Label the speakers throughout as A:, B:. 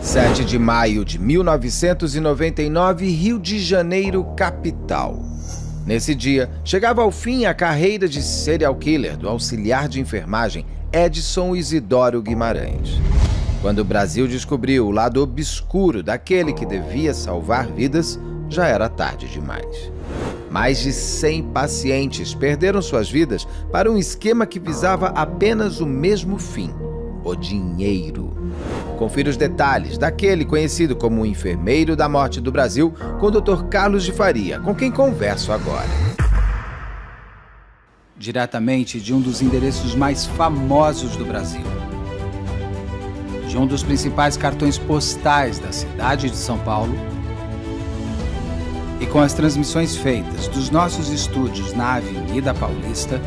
A: 7 de maio de 1999,
B: Rio de Janeiro, capital. Nesse dia, chegava ao fim a carreira de serial killer do auxiliar de enfermagem Edson Isidoro Guimarães. Quando o Brasil descobriu o lado obscuro daquele que devia salvar vidas, já era tarde demais. Mais de 100 pacientes perderam suas vidas para um esquema que visava apenas o mesmo fim: o dinheiro. Confira os detalhes daquele conhecido como o enfermeiro da morte do Brasil, com o Dr. Carlos de Faria, com quem converso agora. Diretamente de um dos endereços mais famosos do Brasil. De um dos principais cartões postais da cidade de São Paulo, e com as transmissões feitas dos nossos estúdios na Avenida
A: Paulista.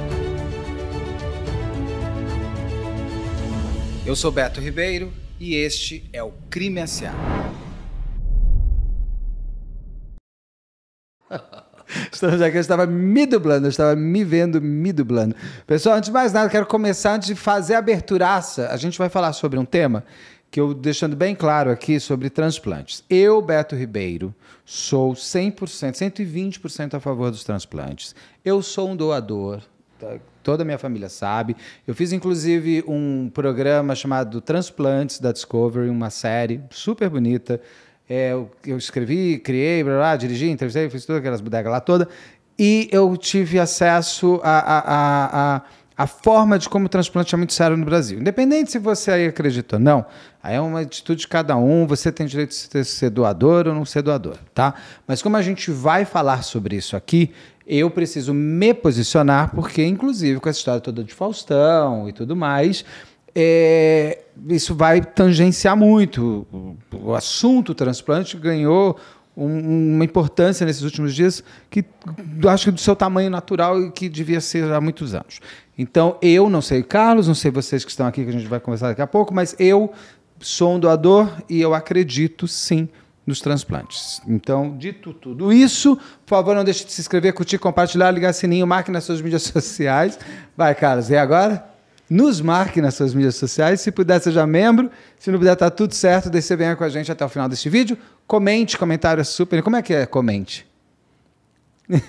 B: Eu sou Beto Ribeiro e este é o Crime S.A. Estamos aqui, eu estava me dublando, eu estava me vendo me dublando. Pessoal, antes de mais nada, quero começar antes de fazer a aberturaça. A gente vai falar sobre um tema que eu deixando bem claro aqui sobre transplantes. Eu, Beto Ribeiro, sou 100%, 120% a favor dos transplantes. Eu sou um doador, tá toda a minha família sabe. Eu fiz inclusive um programa chamado Transplantes da Discovery, uma série super bonita. É, eu, escrevi, criei, blá, blá, dirigi, entrevistei, fiz todas aquelas bodegas lá toda. E eu tive acesso a, a, a, a, forma de como o transplante é muito sério no Brasil. Independente se você aí acredita ou não, aí é uma atitude de cada um, você tem direito de ser doador ou não ser doador, tá? Mas como a gente vai falar sobre isso aqui, eu preciso me posicionar, porque, inclusive, com essa história toda de Faustão e tudo mais, é, isso vai tangenciar muito. O assunto transplante ganhou uma importância nesses últimos dias que acho que do seu tamanho natural e que devia ser há muitos anos. Então, eu não sei, Carlos, não sei vocês que estão aqui, que a gente vai conversar daqui a pouco, mas eu sou um doador e eu acredito sim nos transplantes. Então, dito tudo isso, por favor, não deixe de se inscrever, curtir, compartilhar, ligar sininho, marque nas suas mídias sociais. Vai, Carlos, e agora? Nos marque nas suas mídias sociais. Se puder, seja membro. Se não puder, está tudo certo. Descer venha com a gente até o final deste vídeo. Comente, comentário é super. Como é que é? Comente.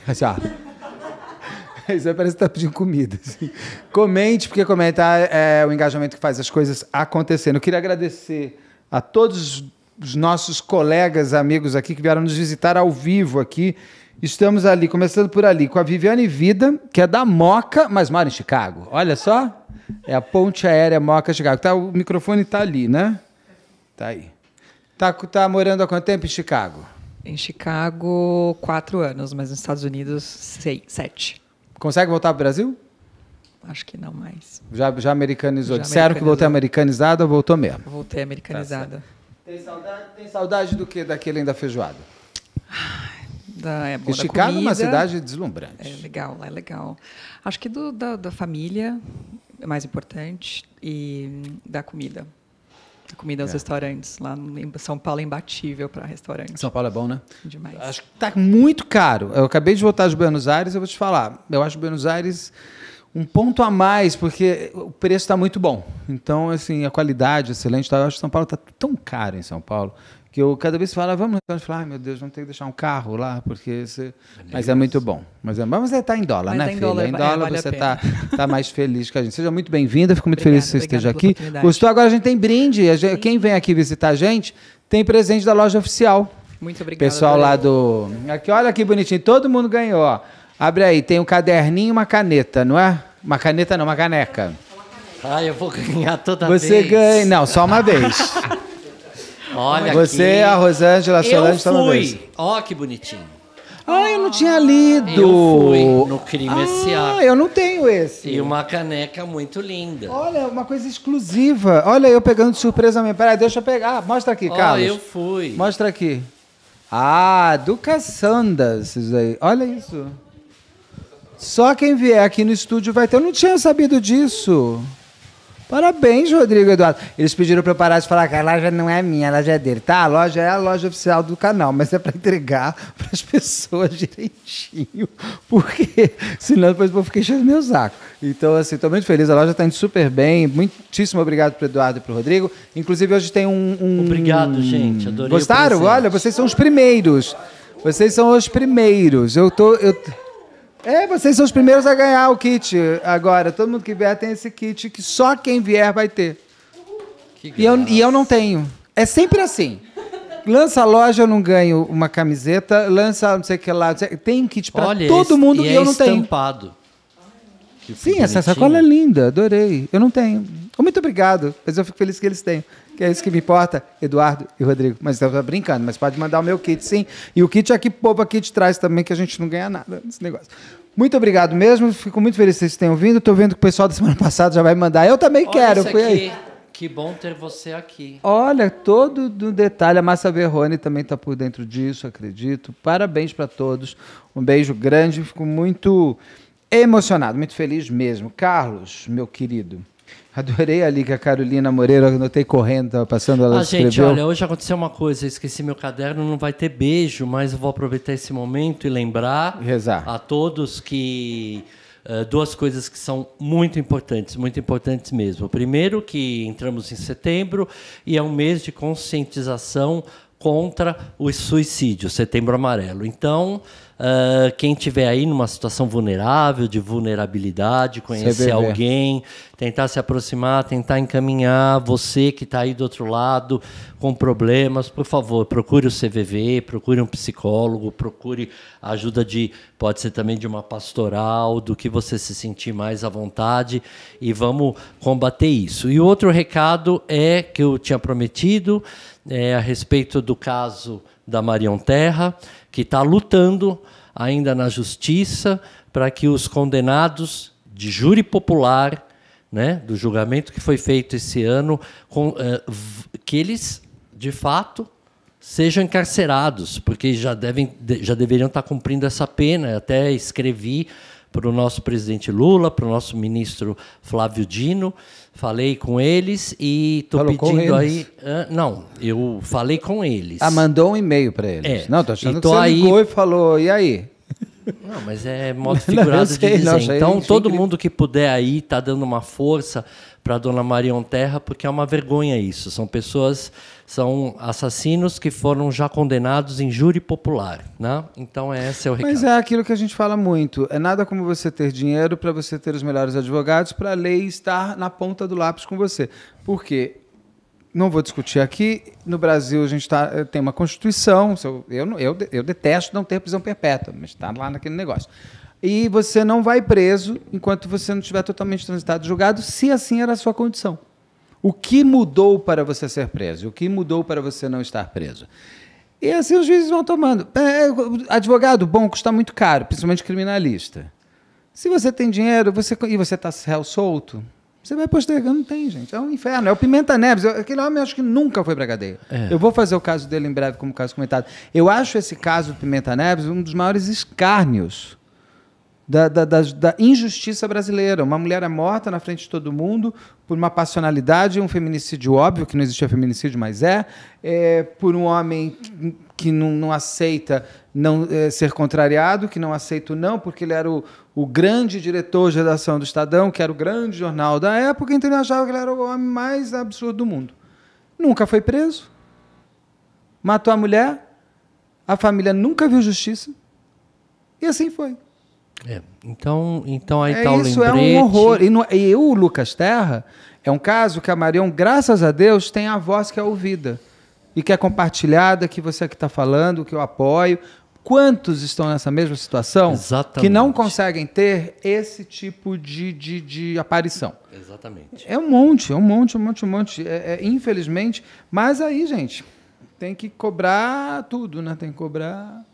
B: assim, Isso parece que está pedindo comida. Assim. Comente, porque comentar é o engajamento que faz as coisas acontecerem. Eu queria agradecer a todos os nossos colegas, amigos aqui que vieram nos visitar ao vivo aqui. Estamos ali, começando por ali, com a Viviane Vida, que é da Moca, mas mora em Chicago. Olha só, é a ponte aérea Moca Chicago. Tá, o microfone está ali, né? Tá aí. Tá, tá morando há quanto tempo em Chicago? Em Chicago, quatro anos, mas nos Estados Unidos, seis, sete. Consegue voltar para o Brasil? Acho que não mais. Já, já americanizou. Já Disseram americanizou. que voltei americanizada, voltou mesmo. Voltei tá americanizada. Tem saudade, tem saudade do que daquele ainda feijoada?
C: Da, é bom, Chicago é uma cidade deslumbrante.
B: É legal, é legal.
C: Acho que do, da, da família é mais importante e da comida
B: a comida aos é. restaurantes. Lá em São Paulo é imbatível para restaurantes. São Paulo é bom, né? Demais. Acho que está muito caro. Eu acabei de voltar de Buenos Aires, eu vou te falar. Eu acho Buenos Aires um ponto a mais, porque o preço está muito bom. Então, assim, a qualidade é excelente. Tá? Eu acho que São Paulo está tão caro em São Paulo que eu cada vez falo, vamos lá, falo, ai ah, meu Deus, vamos ter que deixar um carro lá, porque você... É mas é muito bom. Mas é, mas está é, em dólar, mas né, tá em filha? Dólar, em dólar é, vale você está tá mais feliz que a gente. Seja muito bem-vinda, fico muito obrigado, feliz que você esteja aqui. Gostou? Agora a gente tem brinde. Gente, quem vem aqui visitar a gente tem presente da loja oficial. Muito obrigado. Pessoal lá do... Aqui, olha que bonitinho, todo mundo ganhou, ó. Abre aí, tem um caderninho e uma caneta, não é? Uma caneta não, uma caneca.
D: Ah, eu vou ganhar toda Você vez. Você ganha.
B: Não, só uma vez.
D: Olha Você, que... É a Rosângela, a Solange, só uma vez. Eu fui. Ó, que bonitinho. Ah, eu não tinha ah, lido. Eu fui no crime ah, esse ano. Ah,
B: eu não tenho esse. E
D: uma caneca muito linda.
B: Olha, uma coisa exclusiva. Olha, eu pegando de surpresa mesmo. Peraí, deixa eu pegar. Ah, mostra aqui, oh, Carlos. eu
D: fui. Mostra aqui. Ah,
B: do Cassandra, isso aí. Olha isso. Só quem vier aqui no estúdio vai ter. Eu não tinha sabido disso. Parabéns, Rodrigo Eduardo. Eles pediram para eu parar de falar que a loja não é minha, a loja é dele. Tá, a loja é a loja oficial do canal, mas é para entregar para as pessoas direitinho, porque senão depois eu fiquei cheio do meu saco. Então, assim, estou muito feliz, a loja está indo super bem. Muitíssimo obrigado para Eduardo e para Rodrigo. Inclusive, hoje tem um, um... Obrigado, gente, adorei. Gostaram? Olha, vocês são os primeiros. Vocês são os primeiros. Eu tô. Eu... É, vocês são os primeiros a ganhar o kit agora. Todo mundo que vier tem esse kit que só quem vier vai ter. E eu, e eu não tenho. É sempre assim. Lança a loja, eu não ganho uma camiseta. Lança não sei o que lá. tem um kit para todo mundo e, e é eu não tenho. estampado.
A: Sim, bonitinho. essa sacola é
B: linda. Adorei. Eu não tenho. Muito obrigado. Mas eu fico feliz que eles tenham que é isso que me importa, Eduardo e Rodrigo. Mas eu tô brincando, mas pode mandar o meu kit, sim. E o kit aqui, Popa Kit traz também, que a gente não ganha nada nesse negócio. Muito obrigado mesmo, fico muito feliz que vocês tenham vindo. Estou vendo que o pessoal da semana passada já vai mandar. Eu também Olha quero, fui aí.
D: Que bom ter você aqui.
B: Olha, todo do detalhe. A Massa Verrone também está por dentro disso, acredito. Parabéns para todos. Um beijo grande. Fico muito emocionado, muito feliz mesmo. Carlos, meu querido, Adorei ali que a Carolina Moreira, anotei correndo, estava passando, ela ah, escreveu. Gente, olha,
D: hoje aconteceu uma coisa, esqueci meu caderno, não vai ter beijo, mas eu vou aproveitar esse momento e lembrar Rezar. a todos que uh, duas coisas que são muito importantes, muito importantes mesmo. Primeiro que entramos em setembro e é um mês de conscientização contra o suicídio, Setembro Amarelo. Então, Uh, quem tiver aí numa situação vulnerável, de vulnerabilidade, conhecer CBV. alguém, tentar se aproximar, tentar encaminhar. Você que está aí do outro lado com problemas, por favor, procure o CVV, procure um psicólogo, procure ajuda de, pode ser também de uma pastoral, do que você se sentir mais à vontade e vamos combater isso. E outro recado é que eu tinha prometido é, a respeito do caso da Marion Terra que está lutando ainda na justiça para que os condenados de júri popular, né, do julgamento que foi feito esse ano, com, eh, que eles, de fato, sejam encarcerados, porque já, devem, já deveriam estar tá cumprindo essa pena. Eu até escrevi para o nosso presidente Lula, para o nosso ministro Flávio Dino. Falei com eles e estou pedindo aí. não, eu falei com eles. Ah, mandou um e-mail para eles. É. Não, tô achando que você aí... ligou e falou, e aí? Não, mas é modo figurado não, sei, de dizer. Não, então, todo incrível. mundo que puder aí tá dando uma força para Dona Marion Terra, porque é uma vergonha isso. São pessoas, são assassinos que foram já condenados em júri popular, né? Então é esse é o recado. Mas
B: é aquilo que a gente fala muito. É nada como você ter dinheiro para você ter os melhores advogados, para a lei estar na ponta do lápis com você. Por quê? não vou discutir aqui. No Brasil, a gente tá, eh, tem uma Constituição. Eu, eu, eu detesto não ter prisão perpétua, mas está lá naquele negócio e você não vai preso enquanto você não estiver totalmente transitado julgado, se assim era a sua condição. O que mudou para você ser preso? O que mudou para você não estar preso? E assim os juízes vão tomando. É, é, advogado bom custa muito caro, principalmente criminalista. Se você tem dinheiro você, e você está réu solto, você vai postergando, não tem, gente. É um inferno. É o Pimenta Neves. Aquele homem acho que nunca foi pra cadeia. É. Eu vou fazer o caso dele em breve como caso comentado. Eu acho esse caso do Pimenta Neves um dos maiores escárnios da, da, da, da, injustiça brasileira. Uma mulher é morta na frente de todo mundo por uma passionalidade, um feminicídio óbvio, que não existia feminicídio, mas é, é por um homem que, que não, não, aceita não é, ser contrariado, que não aceita o não, porque ele era o, o, grande diretor de redação do Estadão, que era o grande jornal da época, então ele achava que ele era o homem mais absurdo do mundo. Nunca foi preso. Matou a mulher, a família nunca viu justiça. E assim foi.
D: É. Então, então aí é, tá o lembrete. isso é um horror.
B: E, no, e o Lucas Terra é um caso que a Marion, graças a Deus, tem a voz que é ouvida e que é compartilhada, que você que está falando, que eu apoio. Quantos estão nessa mesma situação Exatamente. que não conseguem ter esse tipo
D: de, de,
B: de aparição?
D: Exatamente. É
B: um monte, é um monte, um monte, um monte. É, é, infelizmente, mas aí, gente, tem que cobrar tudo, né? Tem que cobrar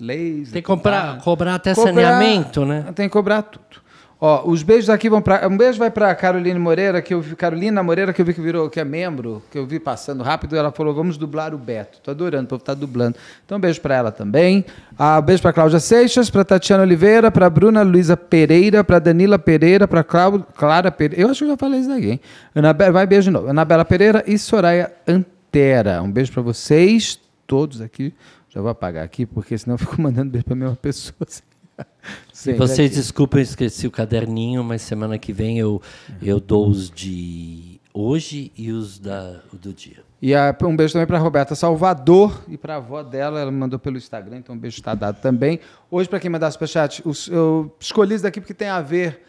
B: leis. Tem que comprar, cobrar até cobrar, saneamento, né? Tem que cobrar tudo. Ó, os beijos aqui vão para um beijo vai para Carolina Moreira que eu vi, Carolina Moreira que eu vi que virou que é membro que eu vi passando rápido ela falou vamos dublar o Beto tô adorando o povo tá dublando então um beijo para ela também ah, um beijo para Cláudia Seixas para Tatiana Oliveira para Bruna Luiza Pereira para Danila Pereira para Clara Pereira eu acho que eu já falei isso daqui hein? Anabela, vai beijo de novo Anabela Pereira e Soraya Antera um beijo para vocês todos aqui já vou apagar aqui, porque senão eu fico mandando beijo para a mesma pessoa. Vocês aqui.
D: desculpem, eu esqueci o caderninho, mas semana que vem eu, uhum. eu dou os de hoje e os
B: da, do dia.
D: E a, um beijo também para Roberta Salvador
B: e para a avó dela, ela me mandou pelo Instagram, então um beijo está dado também. Hoje, para quem mandar superchat, eu escolhi isso daqui porque tem a ver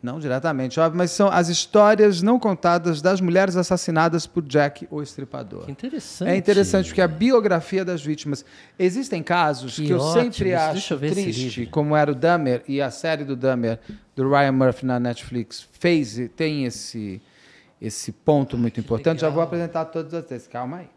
B: não diretamente, óbvio, mas são as histórias não contadas das mulheres assassinadas por Jack o Estripador. Que é
D: interessante. É interessante,
B: porque a biografia das vítimas. Existem casos que, que eu ótimo. sempre acho eu triste, como era o Dahmer, e a série do Dahmer, do Ryan Murphy na Netflix, fez, tem esse, esse ponto ah, muito importante. Legal. Já vou apresentar todos vocês. Calma aí.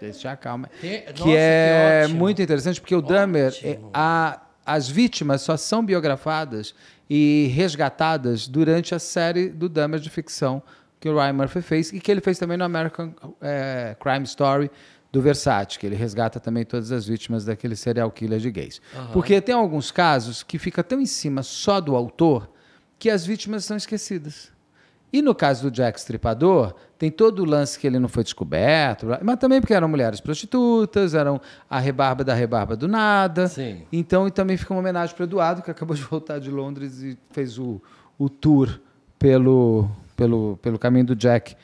B: Deixa calma. Que, que nossa, é muito interessante, porque o ótimo. Dahmer. É a, as vítimas só são biografadas e resgatadas durante a série do Damage de ficção que o Ryan Murphy fez e que ele fez também no American é, Crime Story do Versace, que ele resgata também todas as vítimas daquele serial killer de gays. Uhum. Porque tem alguns casos que fica tão em cima só do autor que as vítimas são esquecidas. E no caso do Jack Stripador, tem todo o lance que ele não foi descoberto, mas também porque eram mulheres prostitutas, eram a rebarba da rebarba do nada. Sim. Então, e também fica uma homenagem para Eduardo, que acabou de voltar de Londres e fez o, o tour pelo, pelo, pelo caminho do Jack.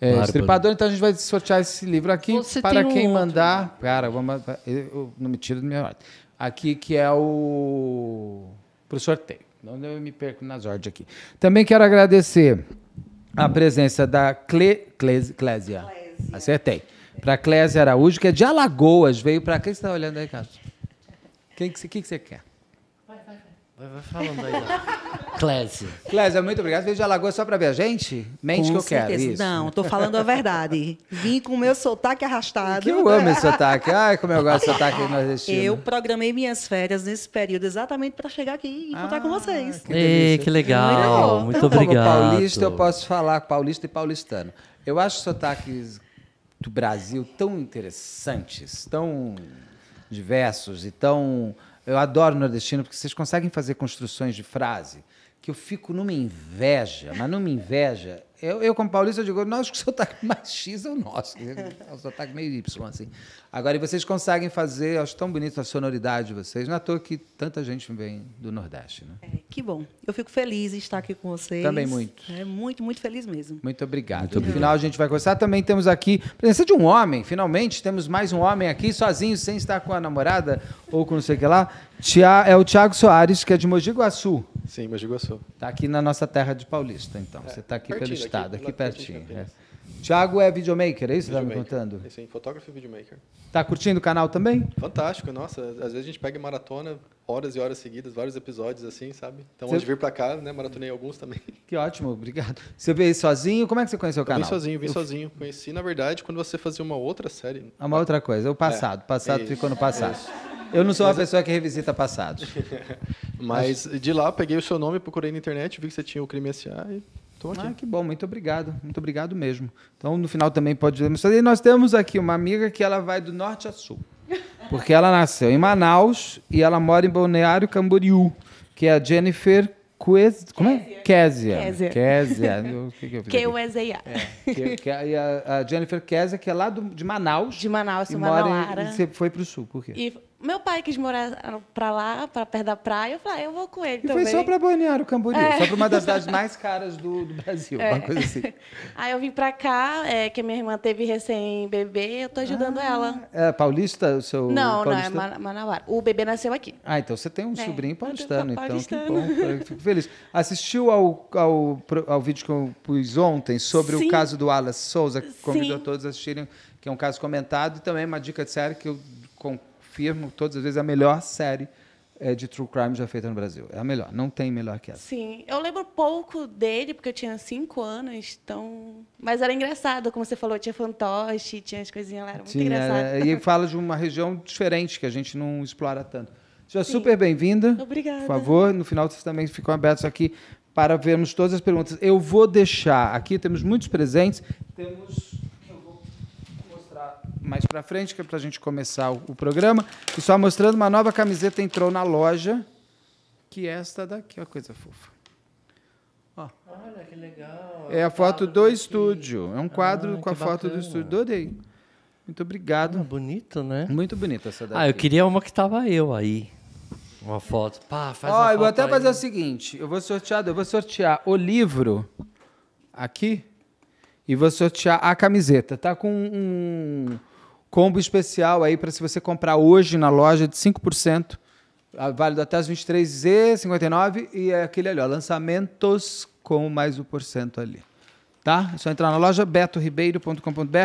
B: É, Estripador, então a gente vai sortear esse livro aqui Você para quem mandar. Né? Cara, vamos, eu não me tiro do meu ordem. Aqui que é o. para o sorteio. Não eu me perco nas ordens aqui. Também quero agradecer a presença da Cle, Clésia. Clésia. Acertei. Para Clésia Araújo, que é de Alagoas, veio para. Quem você está olhando aí, Cássio? O que, que, que você quer?
D: Vai, falando aí.
B: Clésia. Clésia, muito obrigado. Veio de Alagoas só para ver a gente? Mente com que eu certeza. quero. Isso. Não, estou falando a
C: verdade. Vim com o meu sotaque arrastado.
B: Que eu amo esse sotaque. Ai, como eu gosto de sotaque
C: nordestino. Eu programei minhas férias nesse período exatamente para chegar aqui e ah, contar com ah, vocês. Que,
D: Ei, que legal. Muito, muito tá obrigado. Como paulista, eu posso
B: falar paulista e paulistano. Eu acho sotaques do Brasil tão interessantes, tão diversos e tão eu adoro nordestino porque vocês conseguem fazer construções de frase que eu fico numa inveja, mas numa inveja eu, eu, como paulista, eu digo, nós que o sotaque mais X é o nosso. Né? É o sotaque meio Y, assim. Agora, e vocês conseguem fazer, acho tão bonita a sonoridade de vocês. Não é à toa que tanta gente vem do Nordeste, né? É, que bom.
C: Eu fico feliz em estar aqui com vocês. Também muito. É, muito, muito feliz mesmo.
B: Muito obrigado. no final, a gente vai conversar. Também temos aqui a presença de um homem. Finalmente, temos mais um homem aqui, sozinho, sem estar com a namorada ou com não sei o que lá. É o Tiago Soares, que é de Mogi Guaçu. Sim, Mogi Guaçu. Está aqui na nossa terra de Paulista, então. É, Você está aqui pelo pelo estado, tá, aqui, aqui pertinho. É. Tiago é videomaker, é isso que você está me contando?
E: Sim, é fotógrafo e videomaker.
B: Está curtindo o canal também?
E: Fantástico, nossa. Às vezes a gente pega maratona horas e horas seguidas, vários episódios assim, sabe? Então, hoje vir para cá, né, maratonei alguns também.
B: Que ótimo, obrigado. Você veio sozinho? Como é que você conheceu o canal? vim sozinho, vim eu...
E: sozinho. Conheci, na verdade, quando você fazia uma outra série. Ah, uma outra coisa, é o passado. É, passado ficou no passado. Isso. Eu não sou uma pessoa
B: que revisita passados. Mas de lá peguei o seu nome, procurei na internet, vi que você tinha o Crime S.A. e Estou aqui. Ah, que bom, muito obrigado, muito obrigado mesmo. Então, no final também pode dizer E nós temos aqui uma amiga que ela vai do norte a sul, porque ela nasceu em Manaus e ela mora em Balneário Camboriú, que é a Jennifer Quez... Como é? Kézia. Kézia. Kézia. q u é, é, e a E a, Jennifer Kézia, que é lá do, de Manaus. De Manaus, sou mora Em, e você foi para o sul, por quê? E
C: meu pai quis morar para lá, para perto da praia. Eu falei, ah, eu vou com ele e também. foi só para
B: o Camboriú, é. só para uma das cidades mais caras do, do Brasil, é. uma coisa assim.
C: Aí eu vim para cá, é, que minha irmã teve recém-bebê, eu estou ajudando ah, ela.
B: É paulista o seu Não, paulista? não, é
C: Manauara. O bebê nasceu aqui.
B: Ah, então você tem um é, sobrinho paulistano, paulistano, então, que bom. Fico feliz. Assistiu ao, ao, ao vídeo que eu pus ontem sobre Sim. o caso do Alas Souza, que convidou Sim. todos a assistirem, que é um caso comentado, e também uma dica de série que eu afirmo todas as vezes, é a melhor série é, de true crime já feita no Brasil. É a melhor, não tem melhor que essa.
C: Sim, eu lembro pouco dele, porque eu tinha cinco anos, então. Mas era engraçado, como você falou, tinha fantoche, tinha as coisinhas lá, era muito Sim, é, engraçado. Era... É,
B: e fala de uma região diferente que a gente não explora tanto. Seja Sim. super bem-vinda. Obrigada. Por favor, no final vocês também ficam abertos aqui para vermos todas as perguntas. Eu vou deixar aqui, temos muitos presentes, temos mais para frente, que é para a gente começar o, o programa. E só mostrando, uma nova camiseta entrou na loja, que é esta daqui, ó, coisa fofa.
A: Ó. Olha, que legal.
B: É a foto do aqui. estúdio. É um quadro ah, com a bacana. foto do estúdio. Adorei. Muito obrigado. Ah, bonito, né? Muito bonita essa daqui. Ah, eu
D: queria uma que tava eu aí. Uma foto. Pá, faz Ó, eu vou até aí. fazer o
B: seguinte, eu vou sortear, eu vou sortear o livro aqui e vou sortear a camiseta. Tá com um Combo especial aí para se você comprar hoje na loja de 5%, ah, válido até as 23Z59 e é aquele ali, ó, lançamentos com mais o porcento ali. Tá? É só entrar na loja betoribeiro.com.br.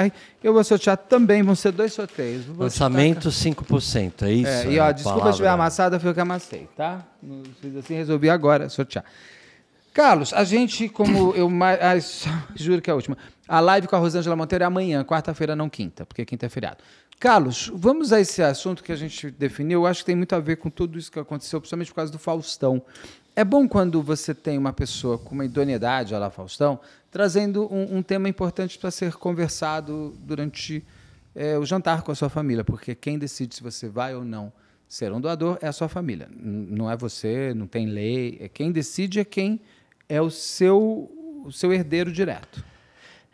B: Eu vou sortear também, vão ser dois sorteios. Vou
D: Lançamento destacar. 5%,
B: é isso? É, e ó, é desculpa palavra. se estiver amassada, foi o que amassei, tá? Assim, resolvi agora sortear. Carlos, a gente, como eu mais. juro que é a última. A live com a Rosângela Monteiro é amanhã, quarta-feira, não quinta, porque quinta é feriado. Carlos, vamos a esse assunto que a gente definiu. Eu acho que tem muito a ver com tudo isso que aconteceu, principalmente por causa do Faustão. É bom quando você tem uma pessoa com uma idoneidade, olha lá, Faustão, trazendo um, um tema importante para ser conversado durante é, o jantar com a sua família, porque quem decide se você vai ou não ser um doador é a sua família, não é você, não tem lei. É quem decide é quem é o seu, o seu herdeiro direto.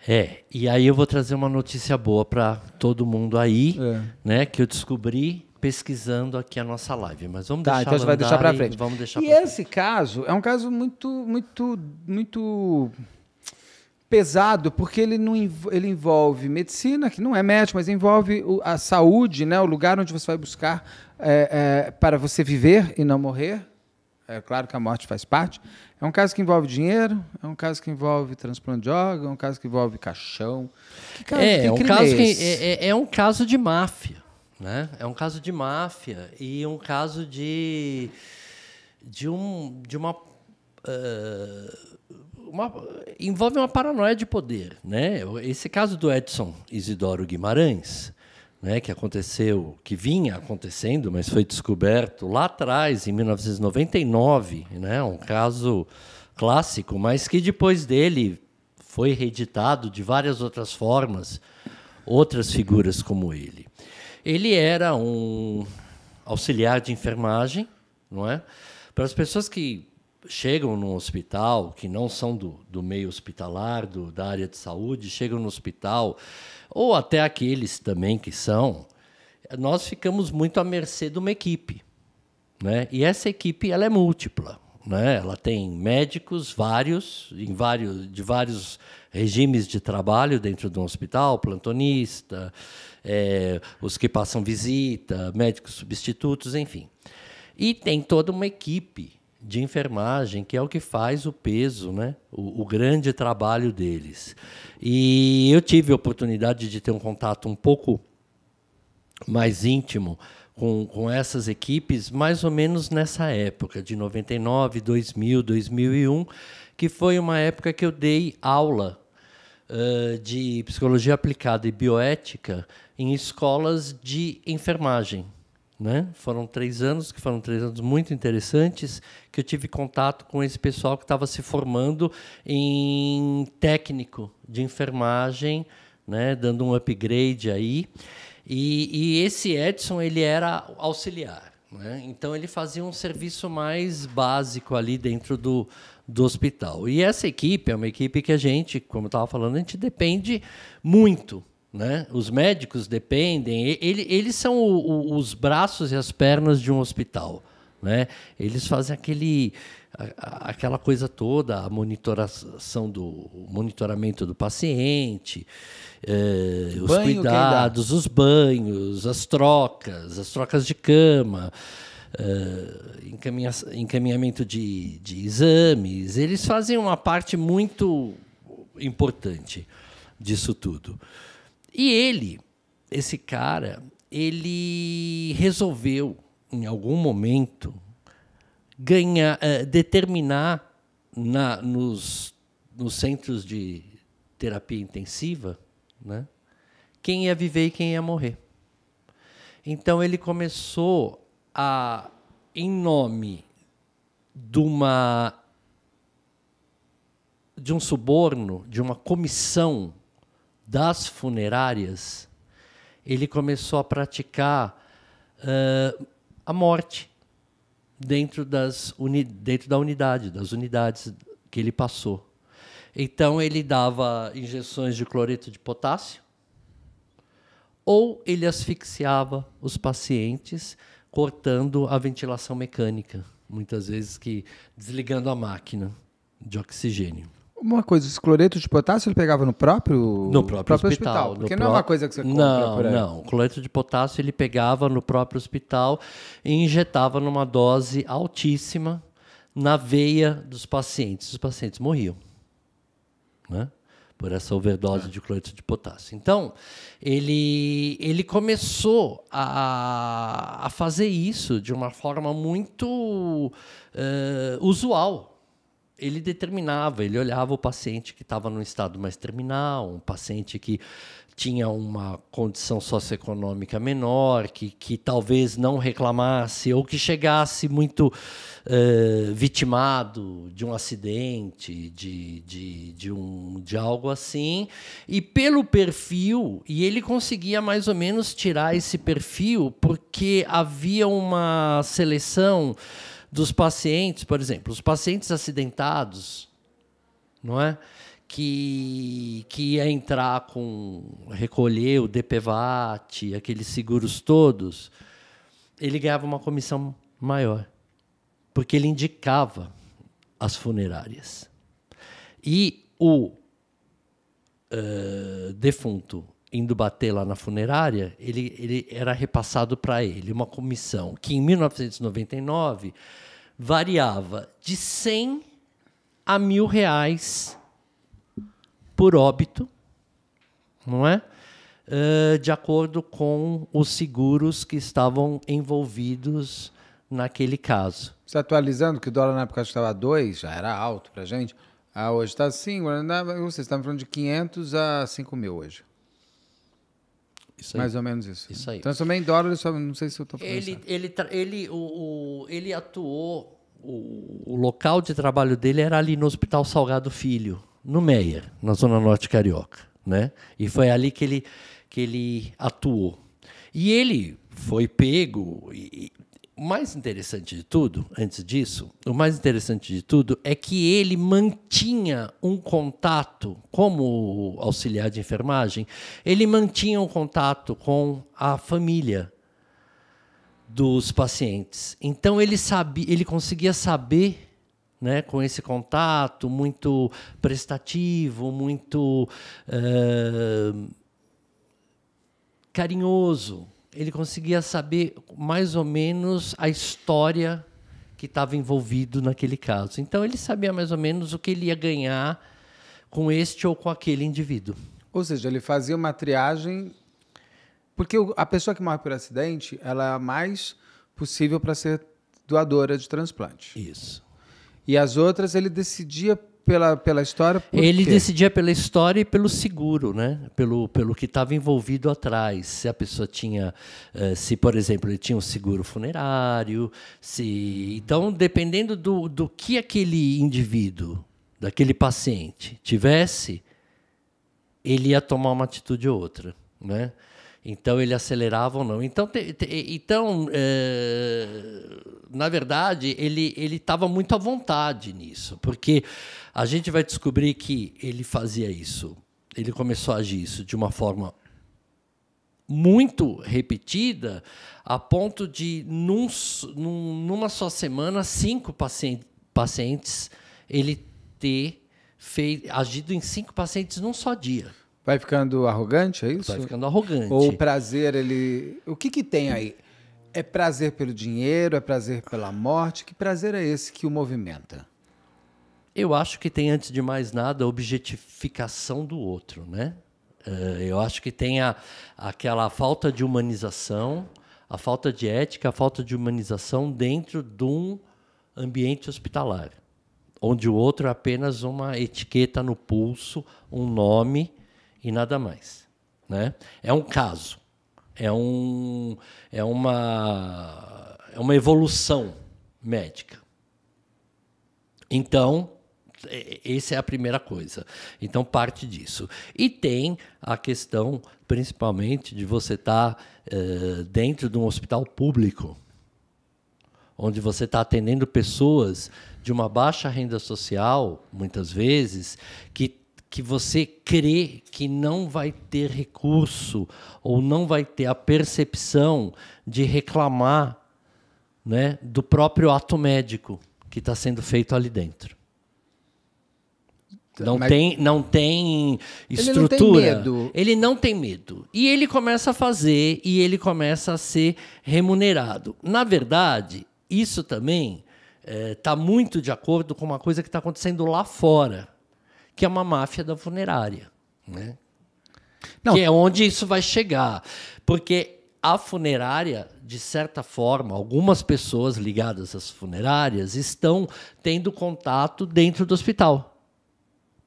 D: É, e aí eu vou trazer uma notícia boa para todo mundo aí, é. né? Que eu descobri pesquisando aqui a nossa live, mas vamos tá, deixar então você vai deixar para frente. Vamos deixar. E esse
B: frente. caso é um caso muito, muito, muito pesado porque ele não ele envolve medicina que não é médico mas envolve a saúde né o lugar onde você vai buscar é, é, para você viver e não morrer é claro que a morte faz parte é um caso que envolve dinheiro, é um caso que envolve transplante de órgão, é um caso que envolve caixão.
D: Que é, é, um caso que, é é, é, é, um caso de máfia. Né? É um caso de máfia e um caso de, de, um, de uma, uh, uma. Envolve uma paranoia de poder. Né? Esse caso do Edson Isidoro Guimarães né, que aconteceu, que vinha acontecendo, mas foi descoberto lá atrás, em 1999, né, um caso clássico, mas que depois dele foi reeditado de várias outras formas, outras figuras como ele. Ele era um auxiliar de enfermagem, não é? Para as pessoas que chegam no hospital, que não são do, do meio hospitalar, do, da área de saúde, chegam no hospital ou até aqueles também que são, nós ficamos muito à mercê de uma equipe. Né? E essa equipe ela é múltipla. Né? Ela tem médicos vários, em vários, de vários regimes de trabalho dentro de um hospital, plantonista, é, os que passam visita, médicos substitutos, enfim. E tem toda uma equipe de enfermagem, que é o que faz o peso, né? o, o grande trabalho deles. E eu tive a oportunidade de ter um contato um pouco mais íntimo com, com essas equipes, mais ou menos nessa época, de 99, 2000, 2001, que foi uma época que eu dei aula uh, de psicologia aplicada e bioética em escolas de enfermagem né? Foram três anos, que foram três anos muito interessantes, que eu tive contato com esse pessoal que estava se formando em técnico de enfermagem, né? dando um upgrade aí. E, e esse Edson ele era auxiliar, né? então ele fazia um serviço mais básico ali dentro do, do hospital. E essa equipe é uma equipe que a gente, como eu estava falando, a gente depende muito né? Os médicos dependem, ele, eles são o, o, os braços e as pernas de um hospital. Né? Eles fazem aquele, a, aquela coisa toda, a monitoração do monitoramento do paciente, é, os Banho, cuidados, os banhos, as trocas, as trocas de cama, é, encaminha, encaminhamento de, de exames. Eles fazem uma parte muito importante disso tudo. E ele, esse cara, ele resolveu, em algum momento, ganhar, uh, determinar na, nos, nos centros de terapia intensiva né, quem ia viver e quem ia morrer. Então ele começou a, em nome de uma de um suborno, de uma comissão das funerárias, ele começou a praticar uh, a morte dentro, das uni dentro da unidade, das unidades que ele passou. Então, ele dava injeções de cloreto de potássio, ou ele asfixiava os pacientes cortando a ventilação mecânica, muitas vezes que desligando a máquina de oxigênio.
B: Uma coisa, esse cloreto de potássio ele pegava no próprio, no próprio, próprio hospital, hospital, Porque não é uma coisa que você compra não, por aí. Não,
D: o cloreto de potássio ele pegava no próprio hospital e injetava numa dose altíssima na veia dos pacientes. Os pacientes morriam. Né? por essa overdose de cloreto de potássio. Então, ele, ele começou a, a fazer isso de uma forma muito uh, usual ele determinava, ele olhava o paciente que estava num estado mais terminal, um paciente que tinha uma condição socioeconômica menor, que, que talvez não reclamasse ou que chegasse muito uh, vitimado de um acidente, de, de, de, um, de algo assim. E pelo perfil, e ele conseguia mais ou menos tirar esse perfil, porque havia uma seleção dos pacientes, por exemplo, os pacientes acidentados, não é? Que, que ia entrar com recolher o DPVAT, aqueles seguros todos, ele ganhava uma comissão maior, porque ele indicava as funerárias. E o uh, defunto indo bater lá na funerária, ele, ele era repassado para ele uma comissão que em 1999 variava de 100 a mil reais por óbito, não é? Uh, de acordo com os seguros que estavam envolvidos naquele caso. Se atualizando, que o dólar na época estava 2, já era
B: alto para gente. Ah, hoje está 5, vocês estão falando de 500 a 5 mil hoje. Isso aí. Mais ou menos isso. Isso aí. Então, também em dólar, só, não sei se eu estou falando. Ele,
D: ele, ele, o, o, ele atuou, o, o local de trabalho dele era ali no Hospital Salgado Filho, no Meia, na Zona Norte Carioca. Né? E foi ali que ele, que ele atuou. E ele foi pego e, o mais interessante de tudo, antes disso, o mais interessante de tudo é que ele mantinha um contato, como auxiliar de enfermagem, ele mantinha um contato com a família dos pacientes. Então ele sabia, ele conseguia saber né, com esse contato muito prestativo, muito uh, carinhoso ele conseguia saber mais ou menos a história que estava envolvido naquele caso. Então ele sabia mais ou menos o que ele ia ganhar com este ou com aquele indivíduo. Ou seja, ele fazia
B: uma triagem porque a pessoa que morre por acidente, ela é a mais possível para ser doadora de transplante. Isso. E as outras ele decidia pela, pela história? ele quê? decidia
D: pela história e pelo seguro, né? pelo, pelo que estava envolvido atrás. Se a pessoa tinha, eh, se, por exemplo, ele tinha um seguro funerário. se Então, dependendo do, do que aquele indivíduo, daquele paciente, tivesse, ele ia tomar uma atitude ou outra. Né? Então ele acelerava ou não. Então, te, te, então é, na verdade, ele estava muito à vontade nisso, porque a gente vai descobrir que ele fazia isso. Ele começou a agir isso de uma forma muito repetida, a ponto de, num, num, numa só semana, cinco paciente, pacientes ele ter feito, agido em cinco pacientes num só dia. Vai ficando
B: arrogante, é isso? Vai ficando
D: arrogante. Ou o prazer, ele.
B: O que, que tem aí? É prazer pelo dinheiro? É prazer pela morte? Que prazer é esse que o movimenta?
D: Eu acho que tem, antes de mais nada, a objetificação do outro, né? É, eu acho que tem a, aquela falta de humanização, a falta de ética, a falta de humanização dentro de um ambiente hospitalar, onde o outro é apenas uma etiqueta no pulso, um nome e nada mais. Né? É um caso, é, um, é, uma, é uma evolução médica. Então, é, essa é a primeira coisa. Então, parte disso. E tem a questão, principalmente, de você tá, estar eh, dentro de um hospital público, onde você está atendendo pessoas de uma baixa renda social, muitas vezes, que que você crê que não vai ter recurso ou não vai ter a percepção de reclamar né, do próprio ato médico que está sendo feito ali dentro. Não Mas tem, não tem estrutura. Ele não tem medo. Ele não tem medo. E ele começa a fazer e ele começa a ser remunerado. Na verdade, isso também está eh, é, muito de acordo com uma coisa que está acontecendo lá fora que é uma máfia da funerária, né? Não. Que é onde isso vai chegar, porque a funerária, de certa forma, algumas pessoas ligadas às funerárias estão tendo contato dentro do hospital.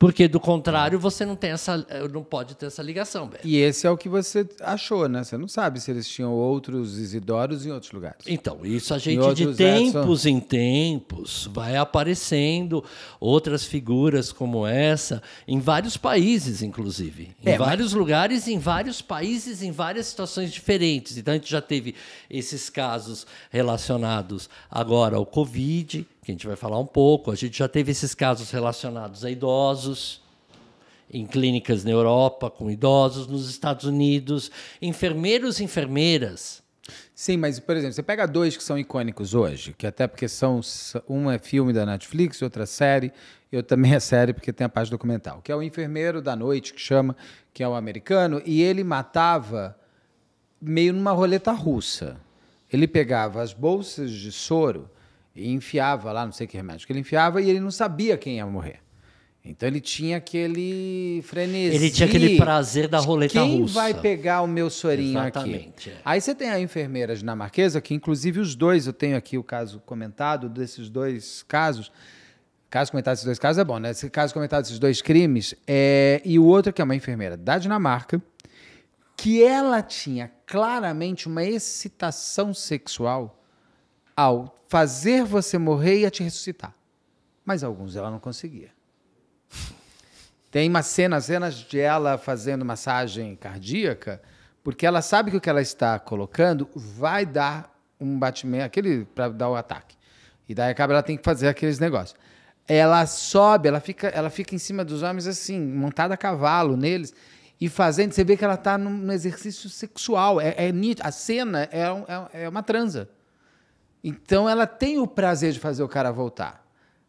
D: Porque do contrário, você não tem essa, eh, não pode ter essa ligação. Beto.
B: E esse é o que você achou, né? Você não sabe se eles tinham outros Isidoros em outros lugares. Então,
D: isso a gente de tempos Edson... em tempos vai aparecendo outras figuras como essa em vários países, inclusive. Em é, vários mas... lugares, em vários países, em várias situações diferentes. Então a gente já teve esses casos relacionados agora ao Covid, que a gente vai falar um pouco. A gente já teve esses casos relacionados a idosos, em clínicas na Europa, com idosos, nos Estados Unidos, enfermeiros e enfermeiras. Sim, mas, por exemplo, você pega
B: dois que são icônicos hoje, que até porque são. Um é filme da Netflix, outra série, eu também é série porque tem a parte documental, que é o enfermeiro da noite, que chama, que é o um americano, e ele matava meio numa roleta russa. Ele pegava as bolsas de soro e enfiava lá, não sei que remédio que ele enfiava, e ele não sabia quem ia morrer. Então ele tinha aquele frenesi. Ele tinha aquele prazer da roleta Quem russa. Quem vai pegar o meu sorinho Exatamente, aqui? É. Aí você tem a enfermeira dinamarquesa, que inclusive os dois, eu tenho aqui o caso comentado desses dois casos. Caso comentado desses dois casos é bom, né? Esse caso comentado desses dois crimes. É... E o outro que é uma enfermeira da Dinamarca, que ela tinha claramente uma excitação sexual ao fazer você morrer e a te ressuscitar. Mas alguns ela não conseguia. Tem uma cena, cenas de ela fazendo massagem cardíaca, porque ela sabe que o que ela está colocando vai dar um batimento, aquele para dar o ataque. E daí acaba ela tem que fazer aqueles negócios. Ela sobe, ela fica, ela fica em cima dos homens assim, montada a cavalo neles e fazendo. Você vê que ela está num, exercício sexual. É, é A cena é, é, é uma transa. Então ela tem o prazer de fazer o cara voltar.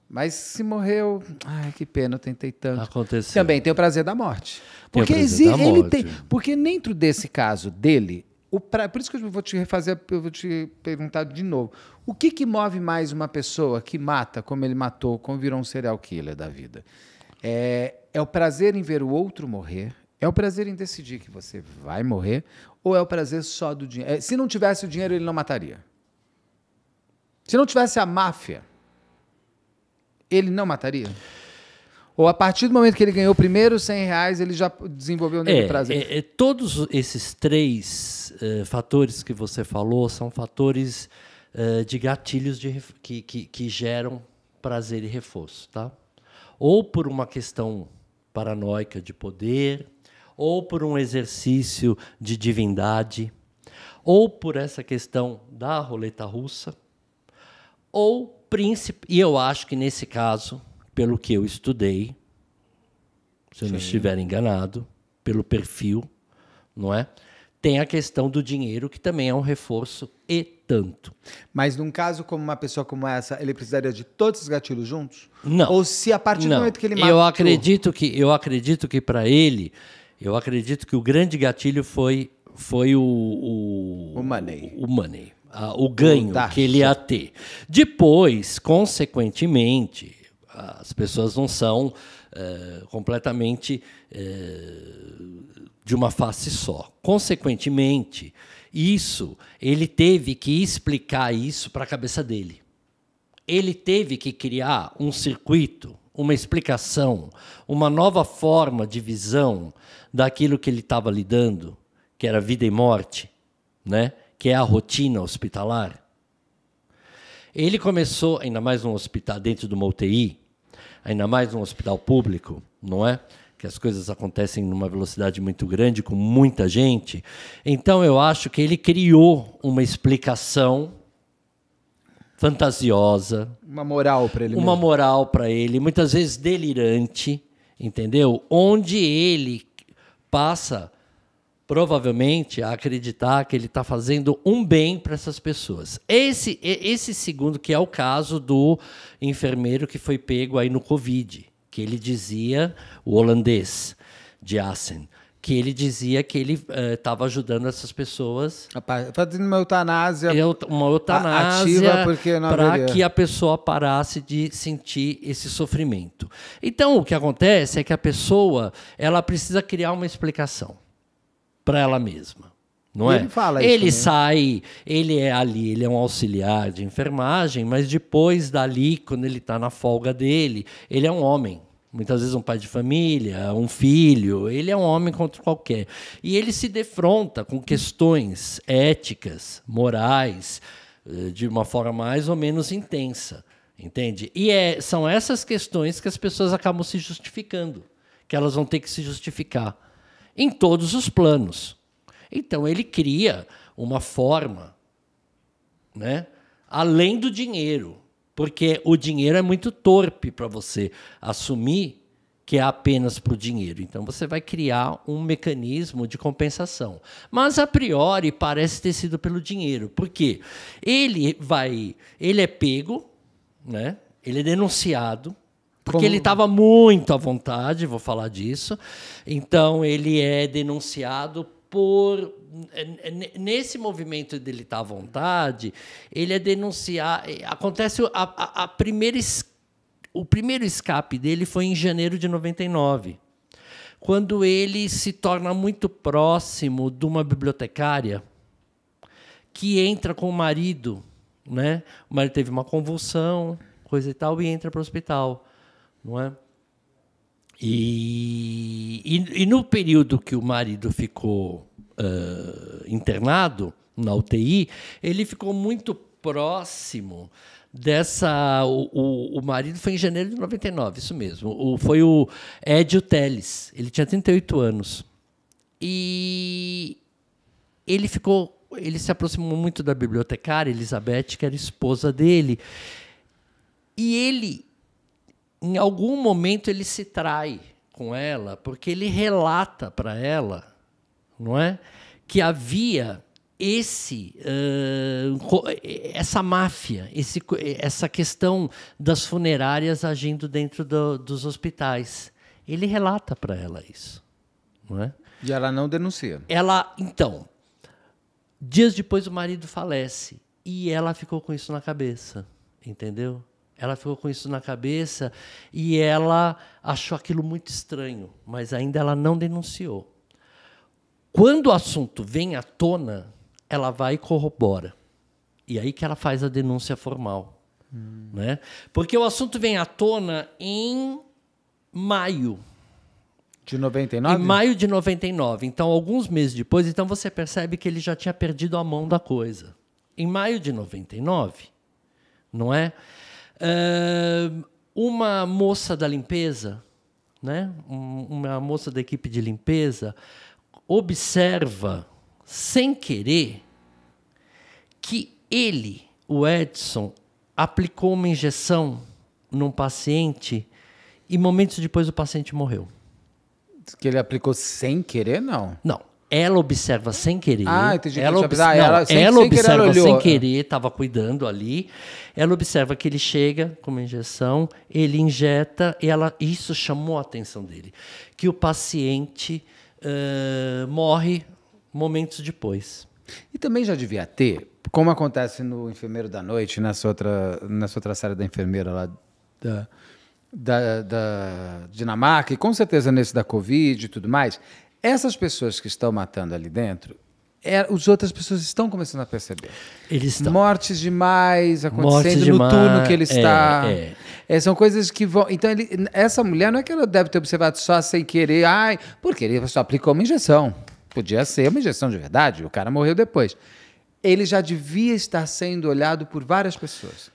B: Mas se morreu, ai que pena, eu tentei tanto. Aconteceu. Também tem o prazer da morte. Porque exi, da morte. ele tem, porque dentro desse caso dele, o pra, por isso que eu vou te refazer, eu vou te perguntar de novo. O que que move mais uma pessoa que mata como ele matou, como virou um serial killer da vida? É, é o prazer em ver o outro morrer, é o prazer em decidir que você vai morrer, ou é o prazer só do dinheiro? É, se não tivesse o dinheiro, ele não mataria. Se não tivesse a máfia, ele não mataria? Ou a partir do momento que ele ganhou o primeiro 100 reais, ele já desenvolveu o é, prazer?
D: É, é, todos esses três eh, fatores que você falou são fatores eh, de gatilhos de, que, que, que geram prazer e reforço. Tá? Ou por uma questão paranoica de poder, ou por um exercício de divindade, ou por essa questão da roleta russa, ou príncipe. E eu acho que nesse caso, pelo que eu estudei, se eu não estiver enganado, pelo perfil, não é? Tem a questão do dinheiro, que também é um reforço e tanto.
B: Mas num caso como uma pessoa como essa, ele precisaria de todos os gatilhos juntos?
D: Não. Ou se a partir não. do momento que ele mata eu acredito que Eu acredito que para ele, eu acredito que o grande gatilho foi, foi o, o. O money. O money o ganho que ele ia ter. Depois, consequentemente, as pessoas não são eh, completamente eh, de uma face só. Consequentemente, isso ele teve que explicar isso para a cabeça dele. Ele teve que criar um circuito, uma explicação, uma nova forma de visão daquilo que ele estava lidando, que era vida e morte, né? que é a rotina hospitalar. Ele começou, ainda mais num hospital, dentro de uma UTI, ainda mais num hospital público, não é? Que as coisas acontecem numa velocidade muito grande, com muita gente. Então, eu acho que ele criou uma explicação fantasiosa. Uma moral para ele. Uma mesmo. moral para ele, muitas vezes delirante, entendeu? Onde ele passa provavelmente a acreditar que ele está fazendo um bem para essas pessoas. Esse, esse segundo que é o caso do enfermeiro que foi pego aí no Covid, que ele dizia, o holandês de Assen, que ele dizia que ele estava eh, uh, ajudando essas pessoas. Fazendo uma eutanásia. Uma eutanásia para que a pessoa parasse de sentir esse sofrimento. Então, o que acontece é que a pessoa ela precisa criar uma explicação para ela mesma. Não é? ele é? fala Ele sai, ele é ali, ele é um auxiliar de enfermagem, mas depois dali, quando ele está na folga dele, ele é um homem. Muitas vezes um pai de família, um filho, ele é um homem contra qualquer. E ele se defronta com questões éticas, morais, eh, de uma forma mais ou menos intensa, entende? E é, são essas questões que as pessoas acabam se justificando, que elas vão ter que se justificar em todos os planos. Então ele cria uma forma, né? além do dinheiro, porque o dinheiro é muito torpe para você assumir que é apenas para o dinheiro. Então você vai criar um mecanismo de compensação. Mas a priori parece ter sido pelo dinheiro, porque ele vai, ele é pego, né? Ele é denunciado, porque Como... ele estava muito à vontade, vou falar disso. Então ele é denunciado por nesse movimento dele estar tá à vontade, ele é denunciar. Eh, acontece a, a, a primeira es... o primeiro escape dele foi em janeiro de 99, quando ele se torna muito próximo de uma bibliotecária que entra com o marido, né? O marido teve uma convulsão, coisa e tal, e entra para o hospital não é? E, e, e no período que o marido ficou uh, internado na UTI, ele ficou muito próximo dessa. O, o, o, marido foi em janeiro de 99, isso mesmo. O, foi o Edio Teles. Ele tinha 38 anos. E ele ficou. Ele se aproximou muito da bibliotecária Elizabeth, que era esposa dele. E ele em algum momento ele se trai com ela, porque ele relata para ela, não é, que havia esse uh, essa máfia, esse, essa questão das funerárias agindo dentro do, dos hospitais. Ele relata para ela isso, não é? E ela não denuncia. Ela, então, dias depois o marido falece e ela ficou com isso na cabeça, entendeu? Ela ficou com isso na cabeça e ela achou aquilo muito estranho, mas ainda ela não denunciou. Quando o assunto vem à tona, ela vai e corrobora. E aí que ela faz a denúncia formal. Hum. Né? Porque o assunto vem à tona em maio. De 99? Em maio de 99. Então, alguns meses depois, então você percebe que ele já tinha perdido a mão da coisa. Em maio de 99, não é? Uh, uma moça da limpeza, né? uma moça da equipe de limpeza, observa, sem querer, que ele, o Edson, aplicou uma injeção num paciente e momentos depois o paciente morreu. Que ele aplicou sem querer, não? Não. Ela observa sem querer. Ah, entendi. Ela, obs... Ah, ela, não, sem, ela sem observa querer, ela sem querer, estava cuidando ali. Ela observa que ele chega com uma injeção, ele injeta, e ela... isso chamou a atenção dele. Que o paciente uh, morre momentos depois. E também já devia ter, como acontece no Enfermeiro
B: da Noite, nessa outra, nessa outra série da enfermeira lá da, da, da Dinamarca, e com certeza nesse da Covid e tudo mais, essas pessoas que estão matando ali dentro, é, os outras pessoas estão começando a perceber. Eles estão. Mortes demais acontecendo Mortes no demais, turno que ele é, está. É, é. são coisas que vão. Então, ele, essa mulher não é que ela deve ter observado só sem querer, ai, porque ele só aplicou uma injeção. Podia ser uma injeção de verdade, o cara morreu depois. Ele já devia estar sendo olhado por várias pessoas.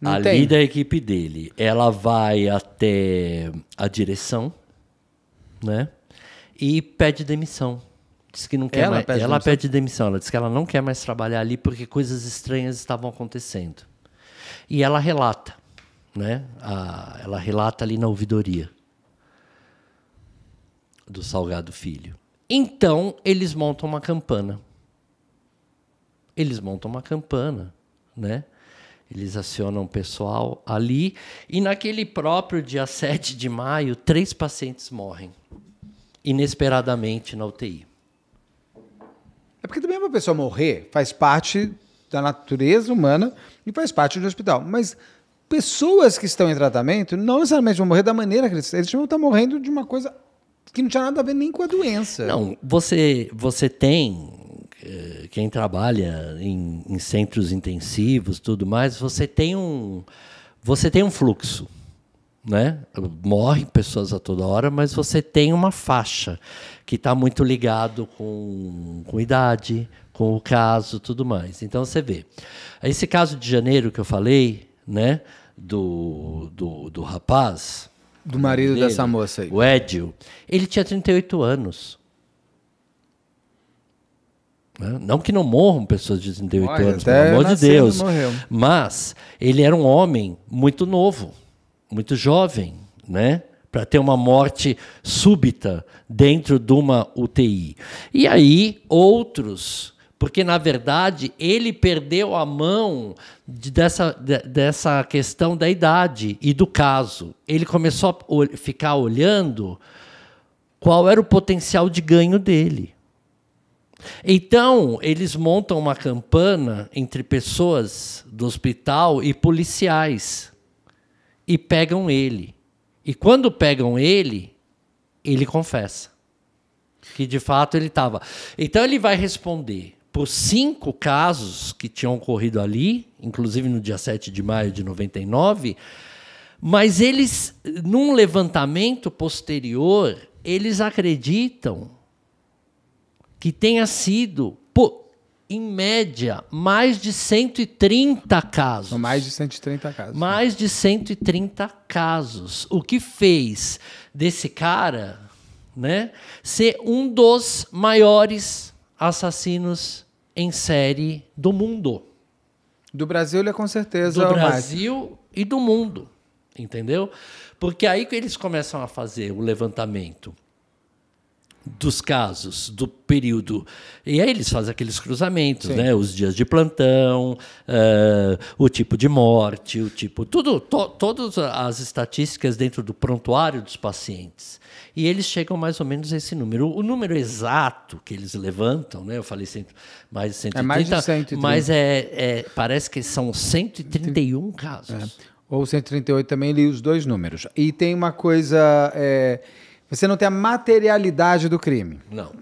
B: Não Ali tem?
D: da equipe dele, ela vai até a direção, né? e pede demissão. Diz que não quer ela mais. Pede ela demissão? pede demissão. Ela diz que ela não quer mais trabalhar ali porque coisas estranhas estavam acontecendo. E ela relata, né? A, ela relata ali na ouvidoria do Salgado Filho. Então eles montam uma campana. Eles montam uma campana, né? Eles acionam o pessoal ali. E naquele próprio dia 7 de maio, três pacientes morrem inesperadamente na UTI. É porque
B: também uma pessoa morrer faz parte da natureza humana e faz parte do hospital. Mas pessoas que estão em tratamento não necessariamente vão morrer da maneira que eles estão. Eles vão estar morrendo de uma coisa que não tinha nada a ver nem com a doença.
D: Não, você, você tem. Eh, quem trabalha em, em centros intensivos, tudo mais, você tem um, você tem um fluxo né? Morrem pessoas a toda hora, mas você tem uma faixa que está muito ligado com, com idade, com o caso, tudo mais. Então você vê. Esse caso de janeiro que eu falei, né? Do, do, do rapaz. Do marido dele, dessa moça aí. O Edil. Ele tinha 38 anos. Né? Não que não morram pessoas de 38 Olha, anos, pelo amor de Deus. Morreu. Mas ele era um homem muito novo muito jovem, né? Para ter uma morte súbita dentro de uma UTI. E aí, outros porque na verdade ele perdeu a mão de, dessa, de, dessa questão da idade e do caso. Ele começou a ol ficar olhando qual era o potencial de ganho dele. Então, eles montam uma campana entre pessoas do hospital e policiais e pegam ele. E quando pegam ele, ele confessa que de fato ele estava. Então ele vai responder por cinco casos que tinham ocorrido ali, inclusive no dia 7 de maio de 99, mas eles, num levantamento posterior, eles acreditam que tenha sido em média, mais de 130 casos. São mais de 130 casos. Mais de 130 casos. O que fez desse cara, né, ser um dos maiores assassinos em série do mundo. Do Brasil, ele
B: é com certeza.
D: Do Brasil mais. e do mundo. Entendeu? Porque aí que eles começam a fazer o levantamento dos casos do período. E aí eles fazem aqueles cruzamentos, Sim. né? Os dias de plantão, uh, o tipo de morte, o tipo. Tudo, to, todas as estatísticas dentro do prontuário dos pacientes. E eles chegam mais ou menos a esse número. O número exato que eles levantam, né? Eu falei cento, mais de 130. É mais de 130. Mas é, é, parece que são 131 é. casos. É. Ou 138 também, li os dois números. E tem uma
B: coisa. É você não tem a materialidade do crime. Não.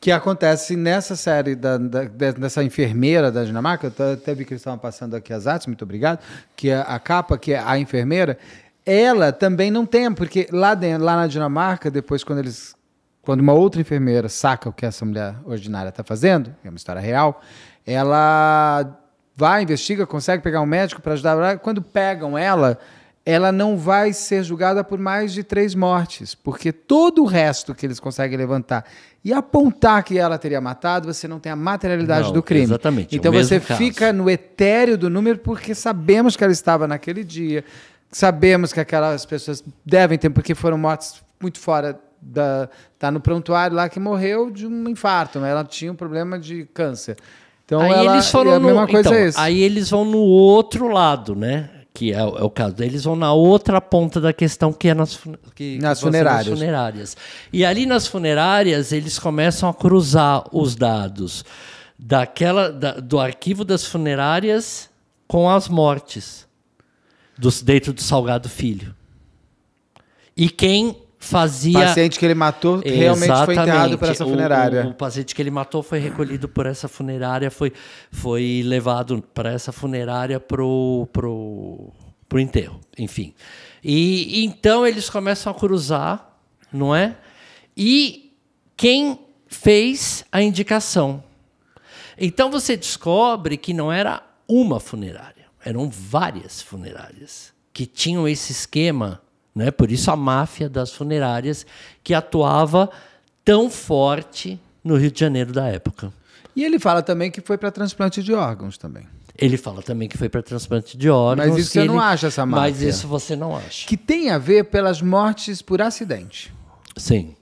B: Que acontece nessa série da, da, dessa enfermeira da Dinamarca. Eu até vi que eles estavam passando aqui as artes, muito obrigado. Que a, é a capa, que é a enfermeira, ela também não tem, porque lá, dentro, lá na Dinamarca, depois quando eles. Quando uma outra enfermeira saca o que essa mulher ordinária está fazendo, é uma história real, ela vai, investiga, consegue pegar um médico para ajudar. Quando pegam ela, ela não vai ser julgada por mais de três mortes, porque todo o resto que eles conseguem levantar e apontar que ela teria matado, você não tem a materialidade não, do crime. Exatamente. É então você fica no etéreo do número, porque sabemos que ela estava naquele dia, sabemos que aquelas pessoas devem ter, porque foram mortas muito fora da. tá no prontuário lá que morreu de um infarto, né? ela tinha um problema de câncer.
D: Então, aí ela, eles foram é a no, mesma coisa então, é isso. Aí eles vão no outro lado, né? que é, é, o caso deles, vão na outra ponta da questão, que é nas, que, nas, funerárias. nas funerárias. E ali nas funerárias, eles começam a cruzar os dados daquela da, do arquivo das funerárias com as mortes dos, dentro do Salgado Filho. E quem fazia. O paciente que ele matou realmente Exatamente. foi enterrado por essa funerária. O, o, o, paciente que ele matou foi recolhido por essa funerária, foi, foi levado para essa funerária pro, pro, pro enterro, enfim. E então eles começam a cruzar, não é? E quem fez a indicação? Então você descobre que não era uma funerária, eram várias funerárias que tinham esse esquema né? Por isso a máfia das funerárias que atuava tão forte no Rio de Janeiro da época. E ele fala também que foi para transplante de órgãos também. Ele fala também que foi para transplante de órgãos. Mas isso você ele... não acha, essa máfia. Mas isso você não acha.
B: Que tem a ver pelas mortes por acidente.
D: Sim.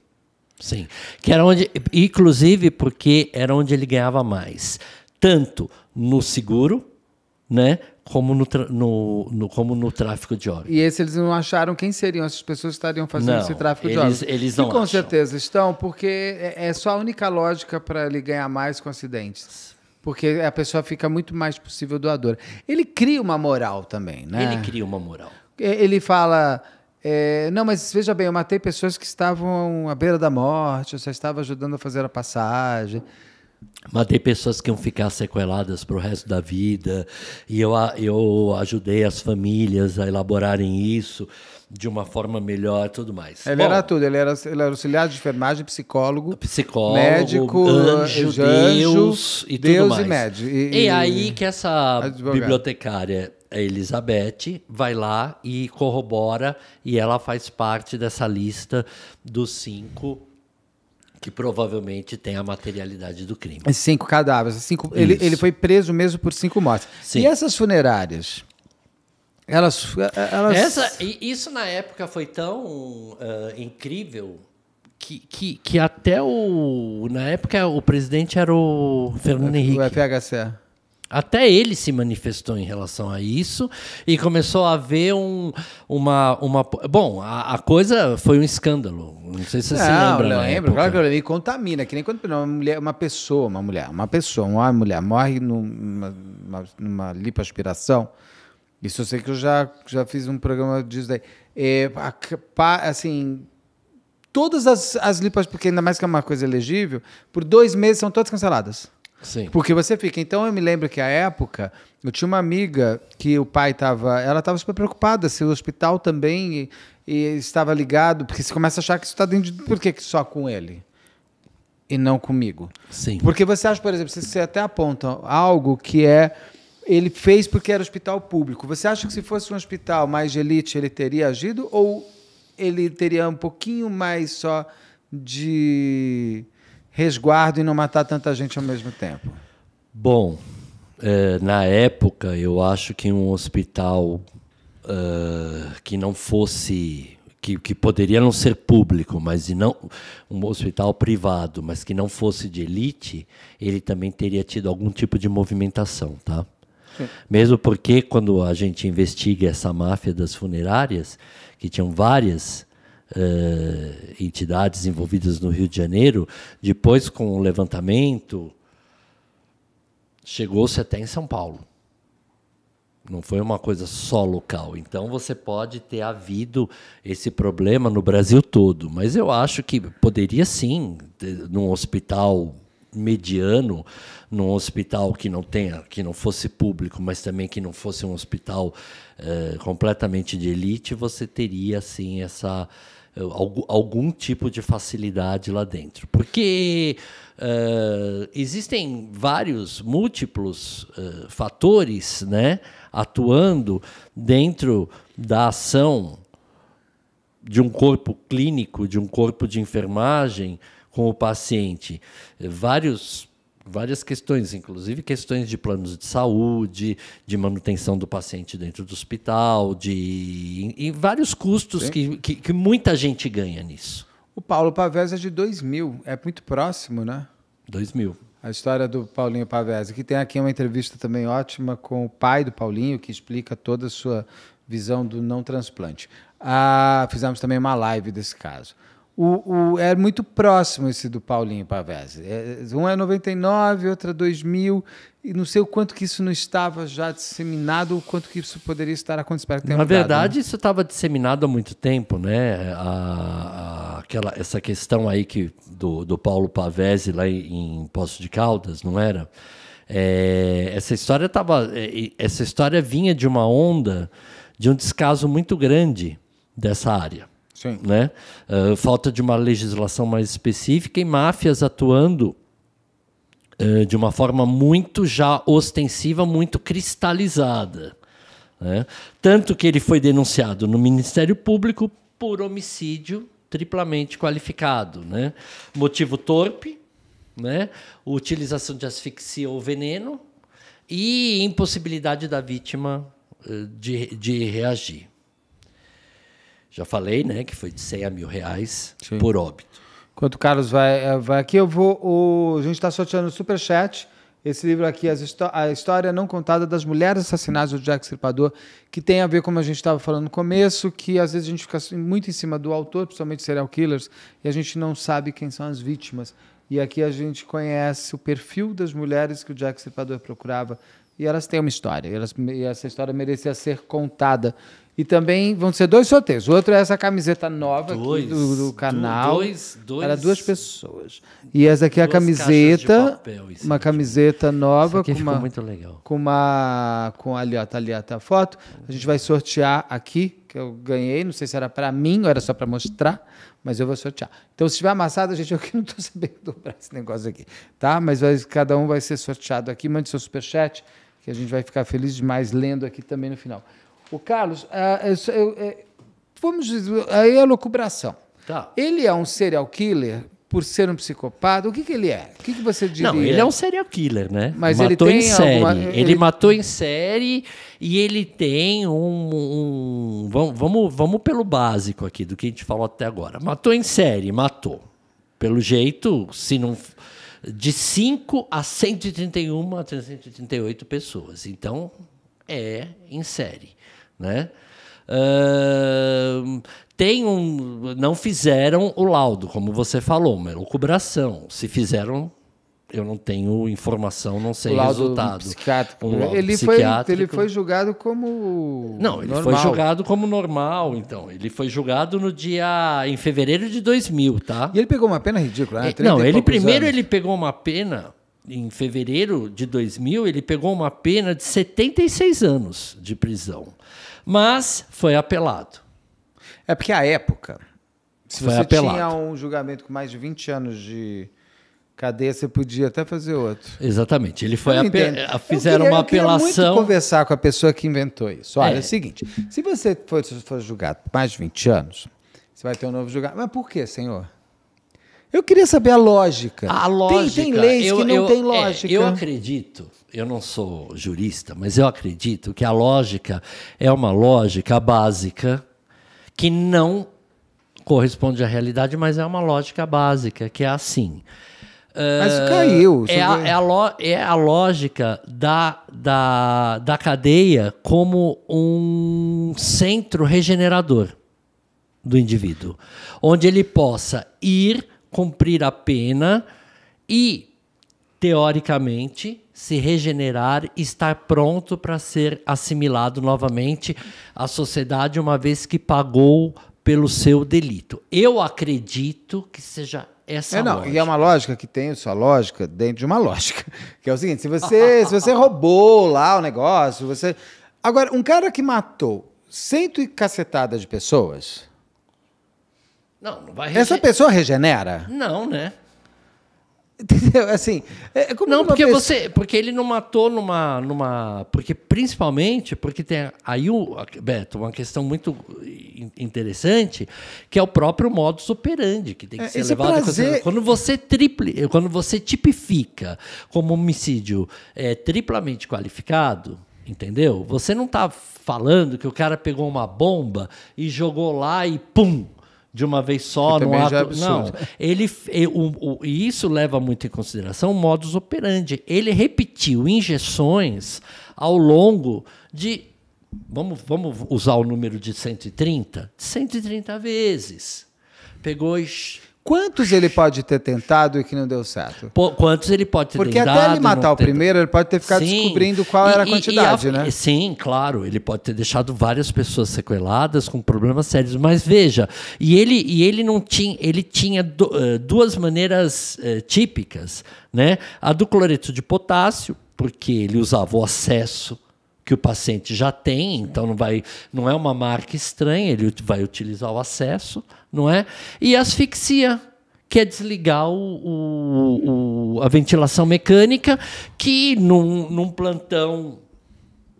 D: Sim. Que era onde, inclusive porque era onde ele ganhava mais. Tanto no seguro, né? como no, no, no, como no tráfico de órgãos.
B: E esse eles não acharam quem seriam essas pessoas que estariam fazendo não, esse tráfico eles, de órgãos. Eles não e com acham. certeza estão, porque é, é só a única lógica para ele ganhar mais com acidentes. Porque a pessoa fica muito mais possível doadora. Ele cria uma moral também, né? Ele
D: cria uma moral.
B: Ele fala. É, não, mas veja bem, eu matei pessoas que estavam à beira da morte, eu só estava ajudando a fazer a passagem.
D: Matei pessoas que iam ficar sequeladas para o resto da vida, e eu, eu ajudei as famílias a elaborarem isso de uma forma melhor e tudo mais. Ele Bom, era
B: tudo, ele era, ele era auxiliar de enfermagem, psicólogo,
D: psicólogo médico, anjo, anjo Deus e Deus tudo mais. E, e, e aí que essa advogado. bibliotecária a Elizabeth vai lá e corrobora, e ela faz parte dessa lista dos cinco que provavelmente tem a materialidade do crime.
B: Cinco cadáveres. Cinco, ele, ele foi preso mesmo por cinco mortes. Sim. E essas funerárias?
D: Elas, eh, elas... Essa, isso na época foi tão uh, incrível que, que, que, até o. Na época o presidente era o Fernando Henrique. O FHC. Até ele se manifestou em relação a isso e começou a haver um, uma, uma. Bom, a, a coisa foi um escândalo. Não sei se você não, se lembra. Eu lembro, claro que
B: eu lembro. E contamina, que nem quando uma, mulher, uma pessoa, uma mulher, uma pessoa, uma mulher morre numa, numa, numa lipoaspiração. Isso eu sei que eu já, já fiz um programa disso daí. É, assim, todas as, as lipas, porque ainda mais que é uma coisa elegível, por dois meses são todas canceladas. Sim. Porque você fica. Então eu me lembro que a época eu tinha uma amiga que o pai estava. Ela estava super preocupada se o hospital também e, e estava ligado, porque você começa a achar que isso está dentro de. Por que, que só com ele? E não comigo. Sim. Porque você acha, por exemplo, você, você até aponta algo que é. Ele fez porque era hospital público. Você acha que se fosse um hospital mais de elite, ele teria agido? Ou ele teria um pouquinho mais só de resguardo e não matar tanta gente ao mesmo tempo?
D: Bom, é, na época, eu acho que um hospital uh, que não fosse. Que, que poderia não ser público, mas e não um hospital privado, mas que não fosse de elite, ele também teria tido algum tipo de movimentação, tá? Sim. Mesmo porque quando a gente investiga essa máfia das funerárias, que tinham várias, uh, entidades envolvidas no Rio de Janeiro, depois com o levantamento, chegou-se até em São Paulo. Não foi uma coisa só local. Então você pode ter havido esse problema no Brasil todo. Mas eu acho que poderia sim, num hospital mediano, num hospital que não tenha, que não fosse público, mas também que não fosse um hospital uh, completamente de elite, você teria assim essa algum, algum tipo de facilidade lá dentro. Porque uh, existem vários, múltiplos uh, fatores né, atuando dentro da ação de um corpo clínico, de um corpo de enfermagem com o paciente. Vários várias questões, inclusive questões de planos de saúde, de manutenção do paciente dentro do hospital, de e vários custos que, que, que, muita gente ganha nisso.
B: O Paulo Pavés é de 2000, é muito próximo, né? 2000. A história do Paulinho Pavés. Que tem aqui uma entrevista também ótima com o pai do Paulinho, que explica toda a sua visão do não transplante. Ah, fizemos também uma live desse caso o, o, é muito próximo esse do Paulinho Pavese. É, um é 99, outro é 2000, e não sei o quanto que isso não estava já disseminado, o quanto que isso poderia estar acontecendo. Na mudado, né? verdade, né?
D: isso estava disseminado há muito tempo, né? A, a, aquela, essa questão aí que, do, do Paulo Pavese lá em, em Poço de Caldas, não era? É, essa história tava, é, essa história vinha de uma onda de um descaso muito grande dessa área Sim. Né? Uh, falta de uma legislação mais específica e máfias atuando uh, de uma forma muito já ostensiva, muito cristalizada. Né? Tanto que ele foi denunciado no Ministério Público por homicídio triplamente qualificado. Né? Motivo torpe, né? utilização de asfixia ou veneno e impossibilidade da vítima ah, de, de reagir já falei, né, que foi de 100 a mil reais Sim. por óbito.
B: Enquanto o Carlos vai, é, vai aqui, eu vou. O, a gente está sorteando o Superchat. Esse livro aqui, A História Não Contada das Mulheres Assassinadas do Jack Stripador, que tem a ver, como a gente estava falando no começo, que às vezes a gente fica assim, muito em cima do autor, principalmente serial killers, e a gente não sabe quem são as vítimas. E aqui a gente conhece o perfil das mulheres que o Jack Stripador procurava. E elas têm uma história, e, elas, e essa história merecia ser contada. E também vão ser dois sorteios. O outro é essa camiseta nova dois, do, do, canal. Dois, dois, para duas pessoas. E essa aqui é a camiseta. Papel, uma camiseta nova. com uma, muito legal. Com uma. Com ali, ó, tá ali ó, tá a foto. A gente vai sortear aqui, que eu ganhei. Não sei se era para mim ou era só para mostrar, mas eu vou sortear. Então, se estiver amassado, gente, eu que não estou sabendo dobrar esse negócio aqui. Tá? Mas vai, cada um vai ser sorteado aqui. Mande seu superchat, que a gente vai ficar feliz demais lendo aqui também no final. O Carlos, ah, é, é, vamos dizer, aí é a locubração. Tá. Ele é um serial killer por ser um psicopata? O que, que ele é? O que, que você diria? Não, ele é um serial
D: killer, né? Mas matou ele tem em série. Alguma... Ele, ele, matou em série e ele tem um, um. Vamos, vamos, vamos pelo básico aqui do que a gente falou até agora. Matou em série, matou. Pelo jeito, se não. De 5 a 131 a 338 pessoas. Então, é em série né? Uh, tem um, não fizeram o laudo, como você falou, uma elucubração. Se fizeram, eu não tenho informação, não sei o laudo resultado. Psiquiátrico. Um laudo ele psiquiátrico. Foi, ele foi julgado como. Não, ele normal. foi julgado como normal, então. Ele foi julgado no dia. em fevereiro de 2000, tá? E ele pegou uma pena ridícula, né? É, não, ele primeiro anos. ele pegou uma pena. Em fevereiro de 2000, ele pegou uma pena de 76 anos de prisão mas foi apelado. É porque a época, se foi você apelado. tinha
B: um julgamento com mais de 20 anos de cadeia, você podia até fazer outro. Exatamente. Ele foi apelado. Eh, fizeram queria, uma eu apelação. conversar com a pessoa que inventou isso. Olha, é, é o seguinte, se você for, for julgado mais de 20 anos, você vai ter um novo julgamento. Mas por quê, senhor? Eu queria saber a lógica. A lógica. Tem, tem leis eu, que não eu, tem é, lógica. É, eu
D: acredito eu não sou jurista, mas eu acredito que a lógica é uma lógica básica que não corresponde à realidade, mas é uma lógica básica, que é assim. Mas uh, caiu. Ah, é a, é, a lo, é a, lógica da, da, da cadeia como um centro regenerador do indivíduo, onde ele possa ir cumprir a pena e, teoricamente, se regenerar, estar pronto para ser assimilado novamente à sociedade, uma vez que pagou pelo seu delito. Eu acredito que seja essa é, não, lógica. E é
B: uma lógica que tem sua lógica dentro de uma lógica. Que é o seguinte: se você, se você roubou lá o negócio, você. Agora, um cara que matou cento e cacetada de pessoas.
D: Não, não vai rege... Essa pessoa regenera? Não, né? Entendeu? É assim, é, é como não porque pessoa... você, porque ele não matou numa, numa, porque principalmente porque tem aí o Beto uma questão muito interessante que é o próprio modus operandi que tem que é, ser levado prazer... quando você triple, quando você tipifica como homicídio é, triplamente qualificado, entendeu? Você não está falando que o cara pegou uma bomba e jogou lá e pum de uma vez só, no é ato. É não, ele, o, o, e isso leva muito em consideração o modus operandi. Ele repetiu injeções ao longo de. Vamos, vamos usar o número de 130? 130 vezes. Pegou. E Quantos ele pode ter tentado e que não deu certo? Pô, quantos ele pode ter Porque tentado? Porque até ele matar o primeiro, ele pode ter ficado sim. descobrindo qual e, era a quantidade, a... né? Sim, claro. Ele pode ter deixado várias pessoas sequeladas com problemas sérios. Mas veja, e ele, e ele não tinha. Ele tinha do, eh, duas maneiras eh, típicas, né? A do cloreto de potássio, porque ele usava o acesso que o paciente já tem, então não vai, não é uma marca estranha, ele vai utilizar o acesso, não é? E asfixia, que é desligar o, o, o a ventilação mecânica, que num, num plantão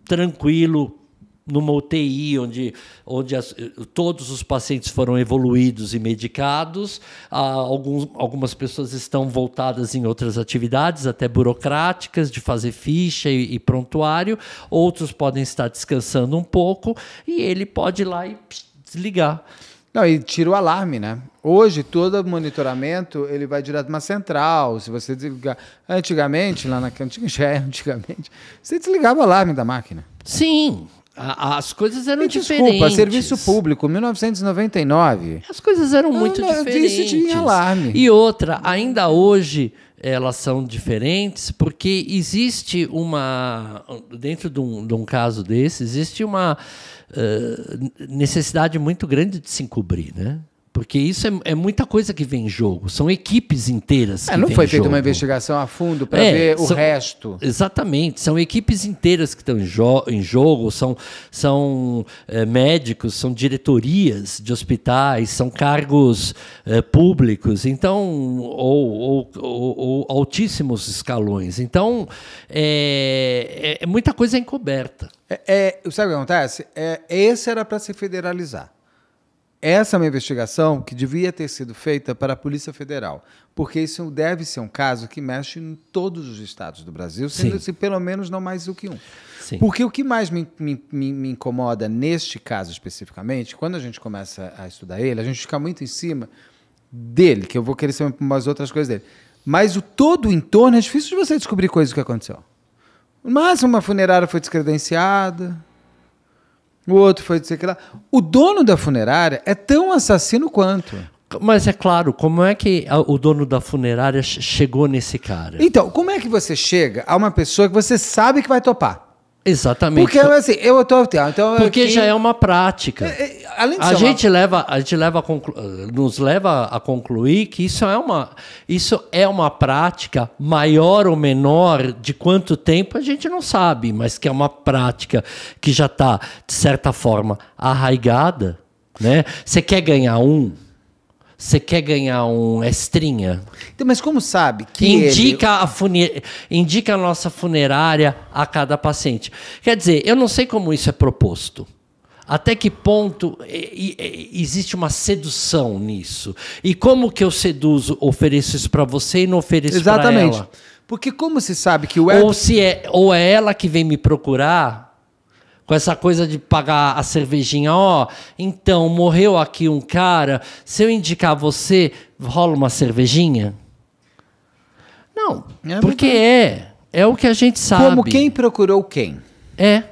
D: tranquilo numa UTI onde, onde as, todos os pacientes foram evoluídos e medicados, ah, alguns, algumas pessoas estão voltadas em outras atividades, até burocráticas, de fazer ficha e, e prontuário, outros podem estar descansando um pouco e ele pode ir lá e desligar. Não, e tira o alarme, né?
B: Hoje, todo monitoramento, ele vai direto uma central. Se você desligar... Antigamente, lá na antiga já é antigamente, você desligava o alarme da máquina.
D: Sim, as coisas eram diferentes. Desculpa, serviço
B: público, 1999. As coisas eram não, muito não, diferentes. de alarme.
D: E outra, ainda hoje elas são diferentes porque existe uma dentro de um, de um caso desse existe uma uh, necessidade muito grande de se encobrir, né? Porque isso é, é, muita coisa que vem em jogo. São equipes inteiras. É, não foi feita uma investigação a fundo para é, ver são, o resto. Exatamente. São equipes inteiras que estão em, jo em jogo. São, são eh, médicos, são diretorias de hospitais, são cargos eh, públicos, então ou, ou, ou, ou, altíssimos escalões. Então é, é, é muita coisa encoberta. É, é, sabe
B: o que acontece? esse era para se federalizar. Essa é uma investigação que devia ter sido feita para a Polícia Federal, porque isso deve ser um caso que mexe em todos os estados do Brasil, sendo se pelo menos não mais do que um. Sim. Porque o que mais me, me, me, incomoda neste caso especificamente, quando a gente começa a estudar ele, a gente fica muito em cima dele, que eu vou querer saber umas outras coisas dele. Mas o todo o entorno é difícil de você descobrir coisas que aconteceu. No máximo, uma funerária foi descredenciada
D: o outro foi dizer que lá. O dono da funerária é tão assassino quanto. Mas é claro, como é que o dono da funerária chegou nesse cara? Então, como
B: é que você chega a uma pessoa que você sabe
D: que vai topar? Exatamente. Porque é
B: assim, eu estou tá, Então
D: Porque aqui... já é uma prática. É, é, além a gente uma... leva, a gente leva a conclu... nos leva a concluir que isso é uma isso é uma prática maior ou menor de quanto tempo a gente não sabe, mas que é uma prática que já está de certa forma arraigada, né? Você quer ganhar um, você quer ganhar um estrinha? Então, mas como sabe que indica ele... a fune... indica a nossa funerária a cada paciente? Quer dizer, eu não sei como isso é proposto. Até que ponto existe uma sedução nisso? E como que eu seduzo, ofereço isso para você e não ofereço para ela? Exatamente. Porque como se sabe que o Ou se é ou é ela que vem me procurar com essa coisa de pagar a cervejinha, ó, oh, então morreu aqui um cara, se eu indicar você, rola uma cervejinha? Não, é porque é, é o que a gente sabe. Como quem procurou quem? É.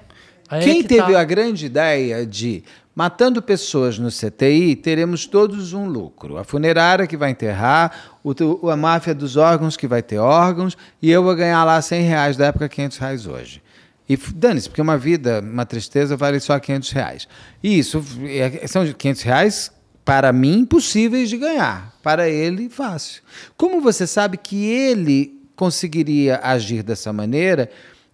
D: Aí é quem é que teve tá. a
B: grande ideia de matando pessoas no CTI, teremos todos um lucro. A funerária que vai enterrar, o, a máfia dos órgãos que vai ter órgãos, e eu vou ganhar lá 100 reais da época, 500 reais hoje. E dane-se, porque uma vida, uma tristeza, vale só 500 reais. E isso, é, são 500 reais, para mim, impossíveis de ganhar. Para ele, fácil. Como você sabe que ele conseguiria agir dessa maneira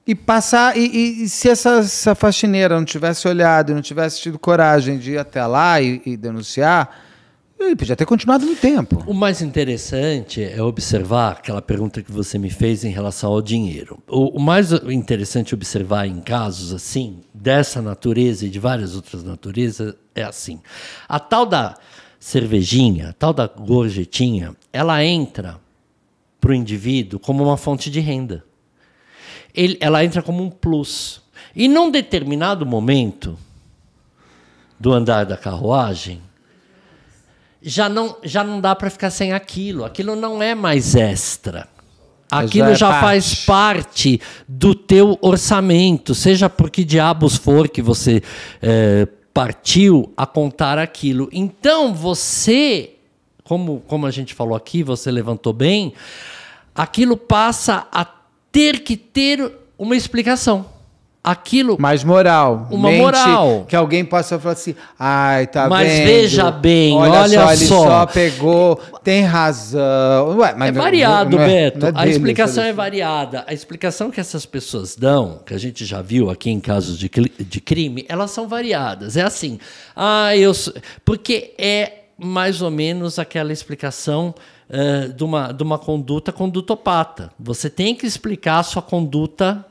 B: e passar. E, e, e se essa, essa, faxineira não tivesse olhado, e não tivesse tido coragem de ir até lá e, e denunciar ele podia ter continuado no tempo.
D: O mais interessante é observar aquela pergunta que você me fez em relação ao dinheiro. O, o mais interessante observar em casos assim, dessa natureza e de várias outras naturezas, é assim. A tal da cervejinha, a tal da gorjetinha, ela entra para o indivíduo como uma fonte de renda. Ele, ela entra como um plus. E num determinado momento do andar da carruagem, já não, já não dá para ficar sem aquilo. Aquilo não é mais extra. Aquilo é já, é faz parte do teu orçamento, seja por que diabos for que você é, partiu a contar aquilo. Então você, como, como a gente falou aqui, você levantou bem, aquilo passa a ter que ter uma explicação aquilo. Mais moral. Uma moral.
B: Que alguém possa falar assim, ai, tá mas vendo? Mas veja bem, olha, olha só, Ele só. pegou, tem razão. Ué, é, é variado, não, é- não é, Beto. É dele, a explicação é
D: variada. A explicação que essas pessoas dão, que a gente já viu aqui em casos de, de crime, elas são variadas. É assim, ah, eu. Porque é mais ou menos aquela explicação. Uh, de, uma, de uma conduta condutopata. Você tem que explicar a sua conduta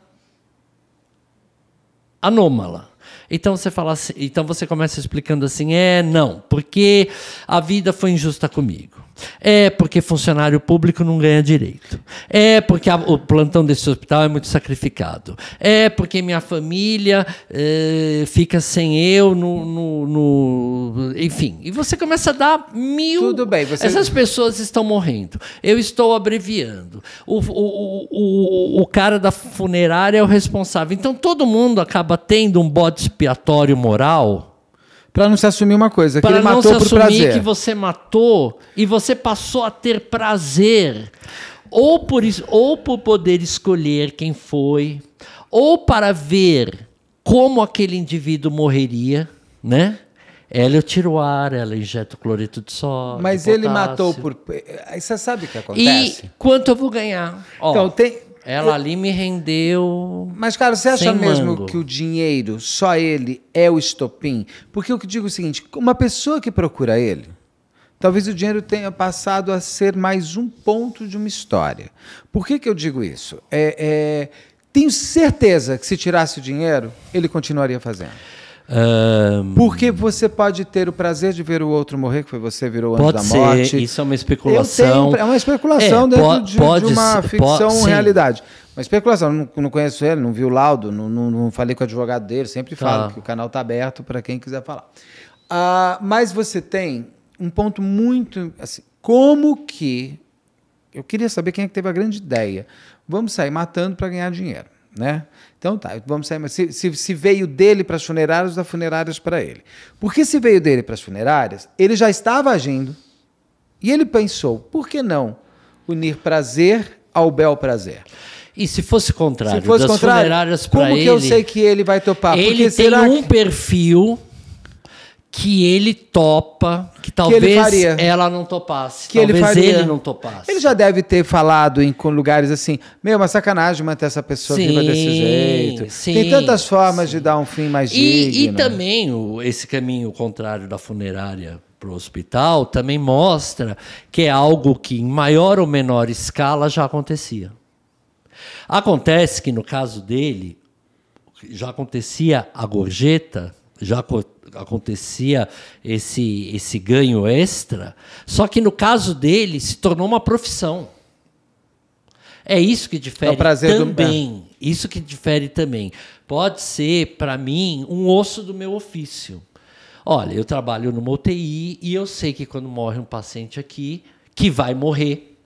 D: anômala. Então você fala assim, então você começa explicando assim, é, não, porque a vida foi injusta comigo. É porque funcionário público não ganha direito. É porque a, o plantão desse hospital é muito sacrificado. É porque minha família é, fica sem eu no, no, no, Enfim. E você começa a dar mil. Tudo bem. Você... Essas pessoas estão morrendo. Eu estou abreviando. O, o, o, o cara da funerária é o responsável. Então todo mundo acaba tendo um bode expiatório moral para não se assumir uma coisa, pra que ele matou por prazer. Para não se assumir que você matou e você passou a ter prazer. Ou por, isso, ou por poder escolher quem foi, ou para ver como aquele indivíduo morreria, né? Ela eu tiro o ar, ela injeta o cloreto de sódio. Mas ele matou por. Aí
B: eh, eh, você sabe o que acontece.
D: E quanto eu vou ganhar? Ó, então, tem, ela eu... ali me rendeu. Mas, cara, você acha mesmo mango. que o
B: dinheiro, só ele, é o estopim? Porque eu digo o seguinte: uma pessoa que procura ele, talvez o dinheiro tenha passado a ser mais um ponto de uma história. Por que, que eu digo isso? É, é, tenho certeza que se tirasse o dinheiro, ele continuaria fazendo.
D: Um, Porque
B: você pode ter o prazer de ver o outro morrer, que foi você virou antes da ser, morte. Isso é uma especulação. Tenho, é uma especulação é, dentro de, pode de, uma ser, ficção pode, realidade. Uma especulação, não, não conheço ele, não vi o laudo, não, não, não falei com o advogado dele, sempre tá. falo que o canal está aberto para quem quiser falar. Ah, mas você tem um ponto muito. Assim, como que. Eu queria saber quem é que teve a grande ideia. Vamos sair matando para ganhar dinheiro. Né? Então tá, vamos sair. Mas se, se, se veio dele para as funerárias, da funerárias para ele. Porque se veio dele para as funerárias, ele já estava agindo e ele pensou: por que não unir prazer ao bel prazer?
D: E se fosse contrário, se fosse das contrário, funerárias para ele. Como que eu sei
B: que ele vai topar? Ele Porque tem será... um
D: perfil que ele topa, que talvez que ela não topasse, que talvez ele, ele, não topasse.
B: Ele já deve ter falado em lugares assim, meu, é uma sacanagem manter essa pessoa sim, viva desse jeito. Sim, Tem tantas formas sim. de dar um fim mais e, digno. E né?
D: também o, esse caminho contrário da funerária para o hospital também mostra que é algo que em maior ou menor escala já acontecia. Acontece que no caso dele já acontecia a gorjeta, já acontecia esse, esse ganho extra. Só que no caso dele, se tornou uma profissão. É isso que é difere é também. Do... Isso que difere também. Pode ser, para mim, um osso do meu ofício. Olha, eu trabalho numa UTI e eu sei que quando morre um paciente aqui, que vai morrer,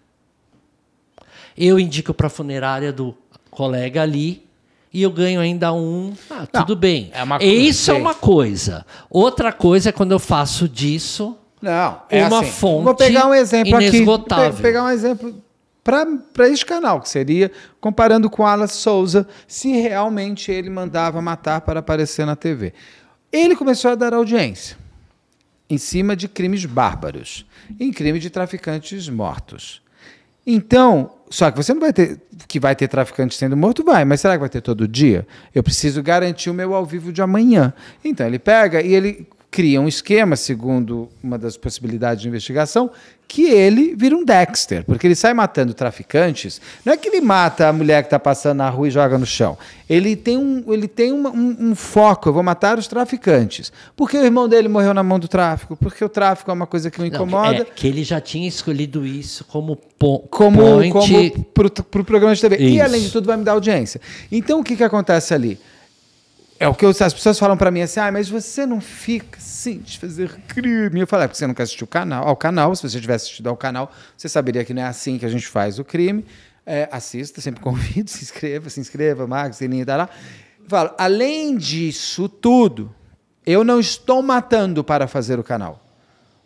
D: eu indico para a funerária do colega ali e eu ganho ainda um. Ah, não, tudo bem. É uma Isso é uma coisa. Outra coisa é quando eu faço disso
B: não, é uma assim. fonte Vou pegar um exemplo aqui. Aqui, pegar um exemplo
D: para
B: este canal, que seria comparando com Alas Souza, se realmente ele mandava matar para aparecer na TV. Ele começou a dar audiência em cima de crimes bárbaros, em crime de traficantes mortos. Então, só que você não vai ter. Que vai ter traficante sendo morto? Vai, mas será que vai ter todo dia? Eu preciso garantir o meu ao vivo de amanhã. Então ele pega e ele cria um esquema, segundo uma das possibilidades de investigação, que ele vira um Dexter, porque ele sai matando traficantes. Não é que ele mata a mulher que está passando na rua e joga no chão. Ele tem um, ele tem uma, um, um, foco, eu vou matar os traficantes. Porque o irmão dele morreu na mão do tráfico, porque o tráfico é uma coisa que o incomoda. Não, é, que ele já tinha escolhido isso
D: como ponto.
B: Como, point... para o pro programa de TV. Isso. E além de tudo, vai me dar audiência. Então o que, que acontece ali? É o que eu, as pessoas falam para mim assim, ah, mas você não fica assim de fazer crime. Eu falo, é porque você não assistiu o canal, ao canal. Se você tivesse assistido ao canal, você saberia que não é assim que a gente faz o crime. É, assista, sempre convido, se inscreva, se inscreva, marca, sininho, tá lá. Eu falo, além disso tudo, eu não estou matando para fazer o canal.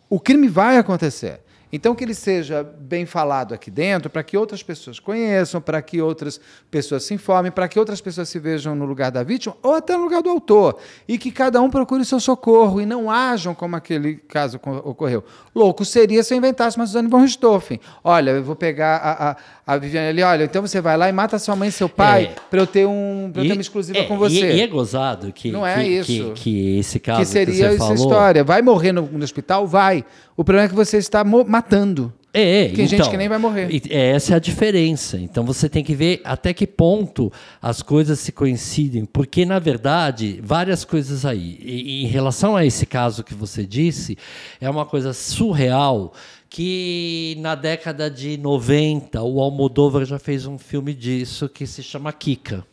B: O crime vai acontecer. Então, que ele seja bem falado aqui dentro, para que outras pessoas conheçam, para que outras pessoas se informem, para que outras pessoas se vejam no lugar da vítima ou até no lugar do autor. E que cada um procure seu socorro e não hajam como aquele caso ocorreu. Louco seria se eu inventasse uma Suzane von Richthofen. Olha, eu vou pegar a, a a Viviane ali, olha, então você vai lá e mata sua mãe e seu pai é. para eu ter um pra ter uma exclusiva é, com você. E, e, é
D: gozado que não é isso que, que, esse caso que seria que essa falou... história.
B: Vai morrer no, no, hospital, vai. O problema é que você está matando.
D: É, é tem então, gente que nem vai morrer. É, essa é a diferença. Então você tem que ver até que ponto as coisas se coincidem, porque na verdade várias coisas aí. E, em relação a esse caso que você disse, é uma coisa surreal que na década de 90 o Almodóvar já fez um filme disso que se chama Kika.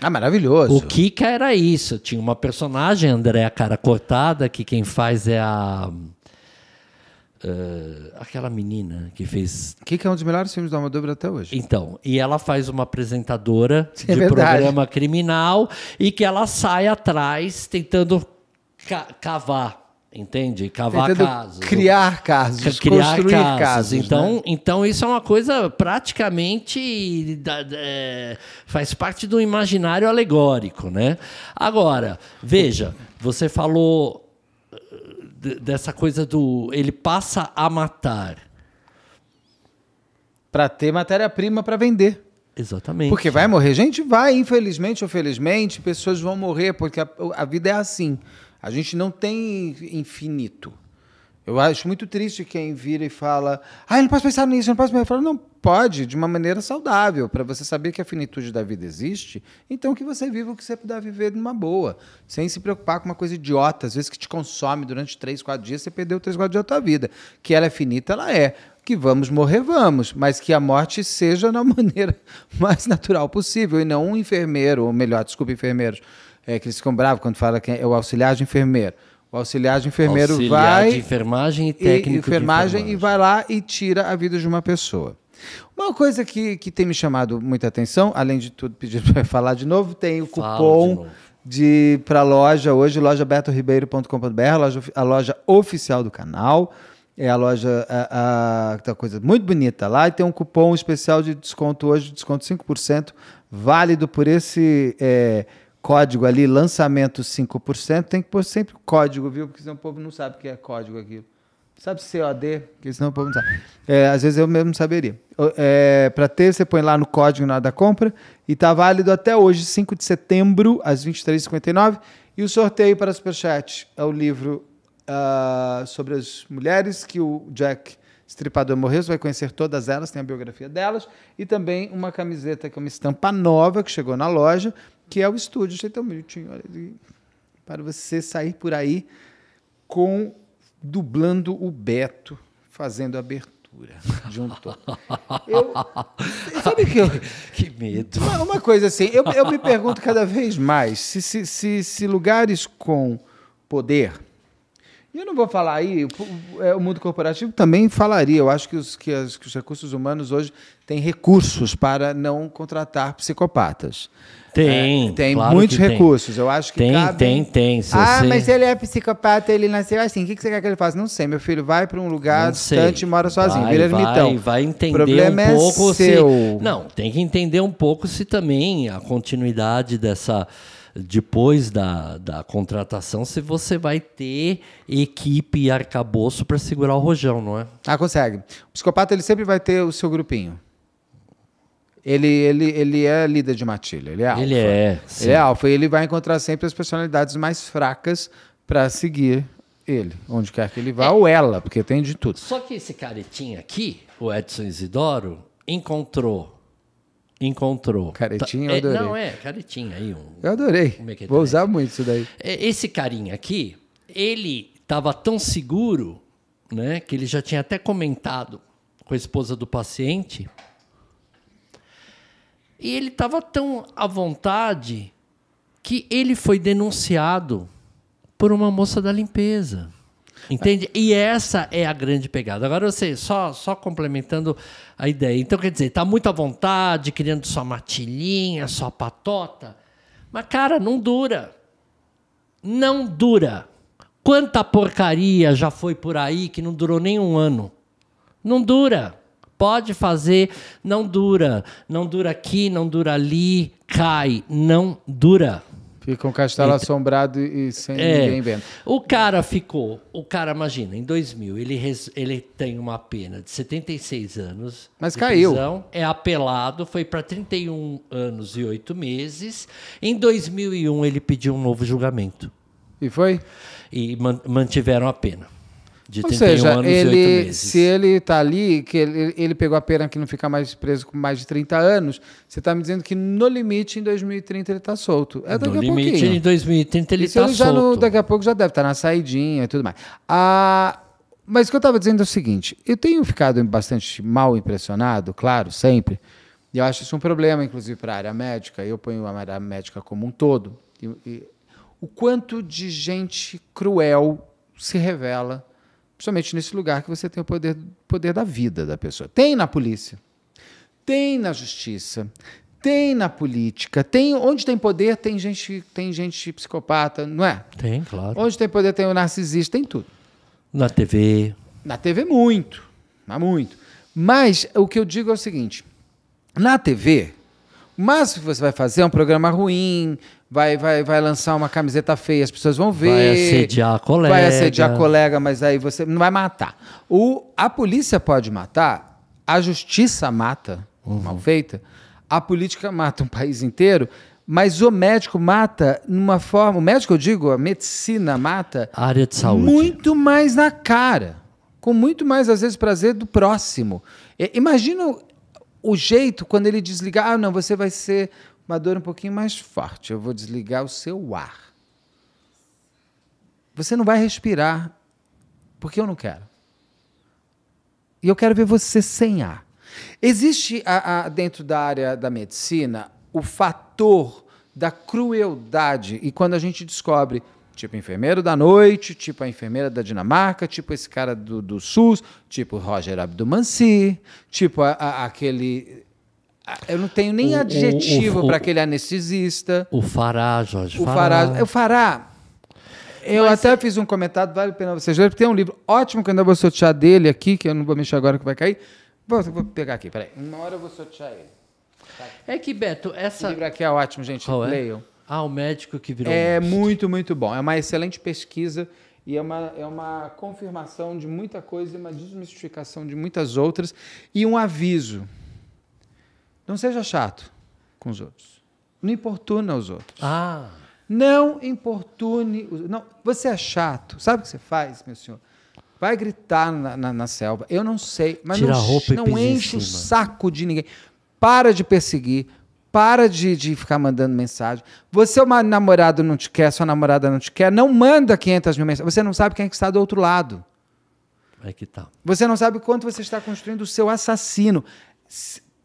D: Ah, maravilhoso. O Kika era isso. Tinha uma personagem, Andréa Cara Cortada, que quem faz é a. Uh, aquela menina que fez. Que, é um dos melhores filmes do Almodóvar até hoje. Então, e ela faz uma apresentadora é de verdade. programa criminal e que ela sai atrás tentando ca cavar Entende? Cavar Tentando Criar casas Criar construir casas né? então, né? então, isso é uma coisa praticamente. Da, é, faz parte do imaginário alegórico, né? Agora, veja, você falou eh, dessa coisa do. Ele passa a matar. Para ter matéria-prima para vender. Exatamente.
B: Porque vai morrer gente? Vai, infelizmente ou felizmente, pessoas vão morrer, porque a, a vida é assim. A gente não tem infinito. Eu acho muito triste quem vira e fala: ah, eu não posso pensar nisso, eu não posso pensar. Eu falo, não pode, de uma maneira saudável, para você saber que a finitude da vida existe, então que você viva o que você puder viver numa boa, sem se preocupar com uma coisa idiota, às vezes que te consome durante três, quatro dias, você perdeu três, quatro dias da tua vida. Que ela é finita, ela é. Que vamos morrer, vamos, mas que a morte seja na maneira mais natural possível e não um enfermeiro, ou melhor, desculpa, enfermeiros é, que eles ficam bravos quando fala que é o auxiliar de enfermeiro. O auxiliar de enfermeiro auxiliar vai. de
D: enfermagem e técnico. E, enfermagem, de enfermagem e
B: vai lá e tira a vida de uma pessoa. Uma coisa que, que tem me chamado muita atenção, além de tudo, pedir para falar de novo, tem o cupom de, de para loja hoje, loja a loja, a loja oficial do canal. É a loja, a, a, tá coisa muito bonita lá, e tem um cupom especial de desconto hoje, desconto 5%, válido por esse. É, código ali, lançamento 5%, tem que pôr sempre código, viu? Porque senão o povo não sabe o que é código aquilo. Sabe COD? Porque senão o povo não sabe. É, às vezes eu mesmo saberia. É, para ter, você põe lá no código na da compra. E está válido até hoje, 5 de setembro, às 23h59. E o sorteio para Superchat é o livro uh, sobre as mulheres que o Jack Stripador morreu. Você vai conhecer todas elas, tem a biografia delas. E também uma camiseta que é uma estampa nova que chegou na loja que é o estúdio. Achei tão bonitinho. Olha, para você sair por aí com dublando o Beto, fazendo a abertura junto. Eu, sabe que eu, Que medo. Uma, uma coisa assim, eu, eu, me pergunto cada vez mais se, se, se, se lugares com poder eu não vou falar aí, é, o, mundo corporativo também falaria. Eu acho que os, que, as, que os recursos humanos hoje tem recursos para não contratar psicopatas.
D: Tem. É, tem claro muitos recursos.
B: Tem. Eu acho que. Tem, cabe...
D: tem, tem. ah, sei. mas
B: ele é psicopata, ele nasceu assim. O que você quer que ele faça? Não sei, meu filho. Vai para um lugar não distante e mora sozinho. Vai, vira ermitão. Vai, vai entender problema um é pouco é seu. Se... Não,
D: tem que entender um pouco se também a continuidade dessa depois da, da contratação, se você vai ter equipe e arcabouço para segurar o rojão, não é? Ah,
B: consegue. O psicopata ele sempre vai ter o seu grupinho ele, ele, ele é líder de matilha, ele é alfa. É, ele é. Sim. Ele é alfa e ele vai encontrar sempre as personalidades mais fracas
D: para seguir ele, onde quer que ele vá, é. ou ela, porque tem de tudo. Só que esse caretinho aqui, o Edson Isidoro, encontrou. Encontrou. Caretinha, eu é, adorei. É, não, é, caretinha aí. Um, eu adorei. É um Vou usar muito isso daí. Esse carinha aqui, ele estava tão seguro, né, que ele já tinha até comentado com a esposa do paciente e ele estava tão à vontade que ele foi denunciado por uma moça da limpeza. Entende? E essa é a grande pegada. Agora você só só complementando a ideia. Então quer dizer, tá muito à vontade, criando sua matilhinha, sua patota, mas cara, não dura. Não dura. Quanta porcaria já foi por aí que não durou nem um ano. Não dura pode fazer, não dura. Não dura aqui, não dura ali, cai, não dura. Fica um castelo então, assombrado e sem é, ninguém vendo. O cara ficou, o cara, imagina, em 2000, ele, res, ele tem uma pena de 76 anos. Mas caiu. Prisão, é apelado, foi para 31 anos e 8 meses. Em 2001, ele pediu um novo julgamento. E foi? E mantiveram a pena. De Ou seja, ele,
B: se ele está ali, que ele, ele pegou a pena que não fica mais preso com mais de 30 anos, você está me dizendo que no limite em 2030 ele está solto. É daqui no a limite pouquinho. em 2030 ele está solto. Já no, daqui a pouco já deve estar tá na saidinha e tudo mais. Ah, mas o que eu estava dizendo é o seguinte: eu tenho ficado bastante mal impressionado, claro, sempre. E eu acho isso um problema, inclusive, para a área médica. Eu ponho a área médica como um todo. E, e, o quanto de gente cruel se revela Principalmente nesse lugar que você tem o poder, poder da vida da pessoa. Tem na polícia, tem na justiça, tem na política, tem onde tem poder tem gente tem gente psicopata, não é? Tem, claro. Onde tem poder tem o narcisista, tem tudo.
D: Na TV.
B: Na TV muito, mas muito. Mas o que eu digo é o seguinte: na TV, o máximo que você vai fazer é um programa ruim, vai, vai, vai lançar uma camiseta feia, as pessoas vão ver. Vai assediar a colega. Vai assediar a colega, mas aí você não vai matar. O, a polícia pode matar, a justiça mata, uhum. mal feita, a política mata um país inteiro, mas o médico mata numa forma, o médico eu digo, a medicina mata a área de saúde. muito mais na cara, com muito mais às vezes prazer do próximo. imagina o jeito quando ele desligar, ah, não, você vai ser uma dor um pouquinho mais forte. Eu vou desligar o seu ar. Você não vai respirar, porque eu não quero. E eu quero ver você sem ar. Existe a, a, dentro da área da medicina o fator da crueldade. E quando a gente descobre, tipo enfermeiro da noite, tipo a enfermeira da Dinamarca, tipo esse cara do, do SUS, tipo Roger Abdumancy, tipo a, aquele ah, eu não tenho nem o, adjetivo para aquele anestesista.
D: O Fará, Jorge. O Fará. Fará. O
B: Fará. Eu Mas até fiz um comentário, vale a pena vocês lerem, porque tem um livro ótimo que eu ainda vou sortear dele aqui, que eu não vou mexer agora que vai cair. Vou, vou pegar aqui, peraí. Uma hora eu vou sortear ele. Tá é que, Beto, essa. Esse livro aqui é ótimo, gente. Qual é? Leiam. É? Ah, o médico que virou. É muito, muito bom. É uma excelente pesquisa e é uma, é uma confirmação de muita coisa, e uma desmistificação de muitas outras e um aviso não seja chato com os outros. Não importuna os outros. Ah. Não importune. Os... Não, você é chato. Sabe o que você faz, meu senhor? Vai gritar na, na, na selva. Eu não sei, mas Tira não, a roupa não e não enche o saco de ninguém. Para de perseguir. Para de, de ficar mandando mensagem. Você, uma namorado não te quer, sua namorada não te quer, não manda 500 mil mensagens. Você não sabe quem é que está do outro lado. É que tá. Você não sabe quanto você está construindo o seu assassino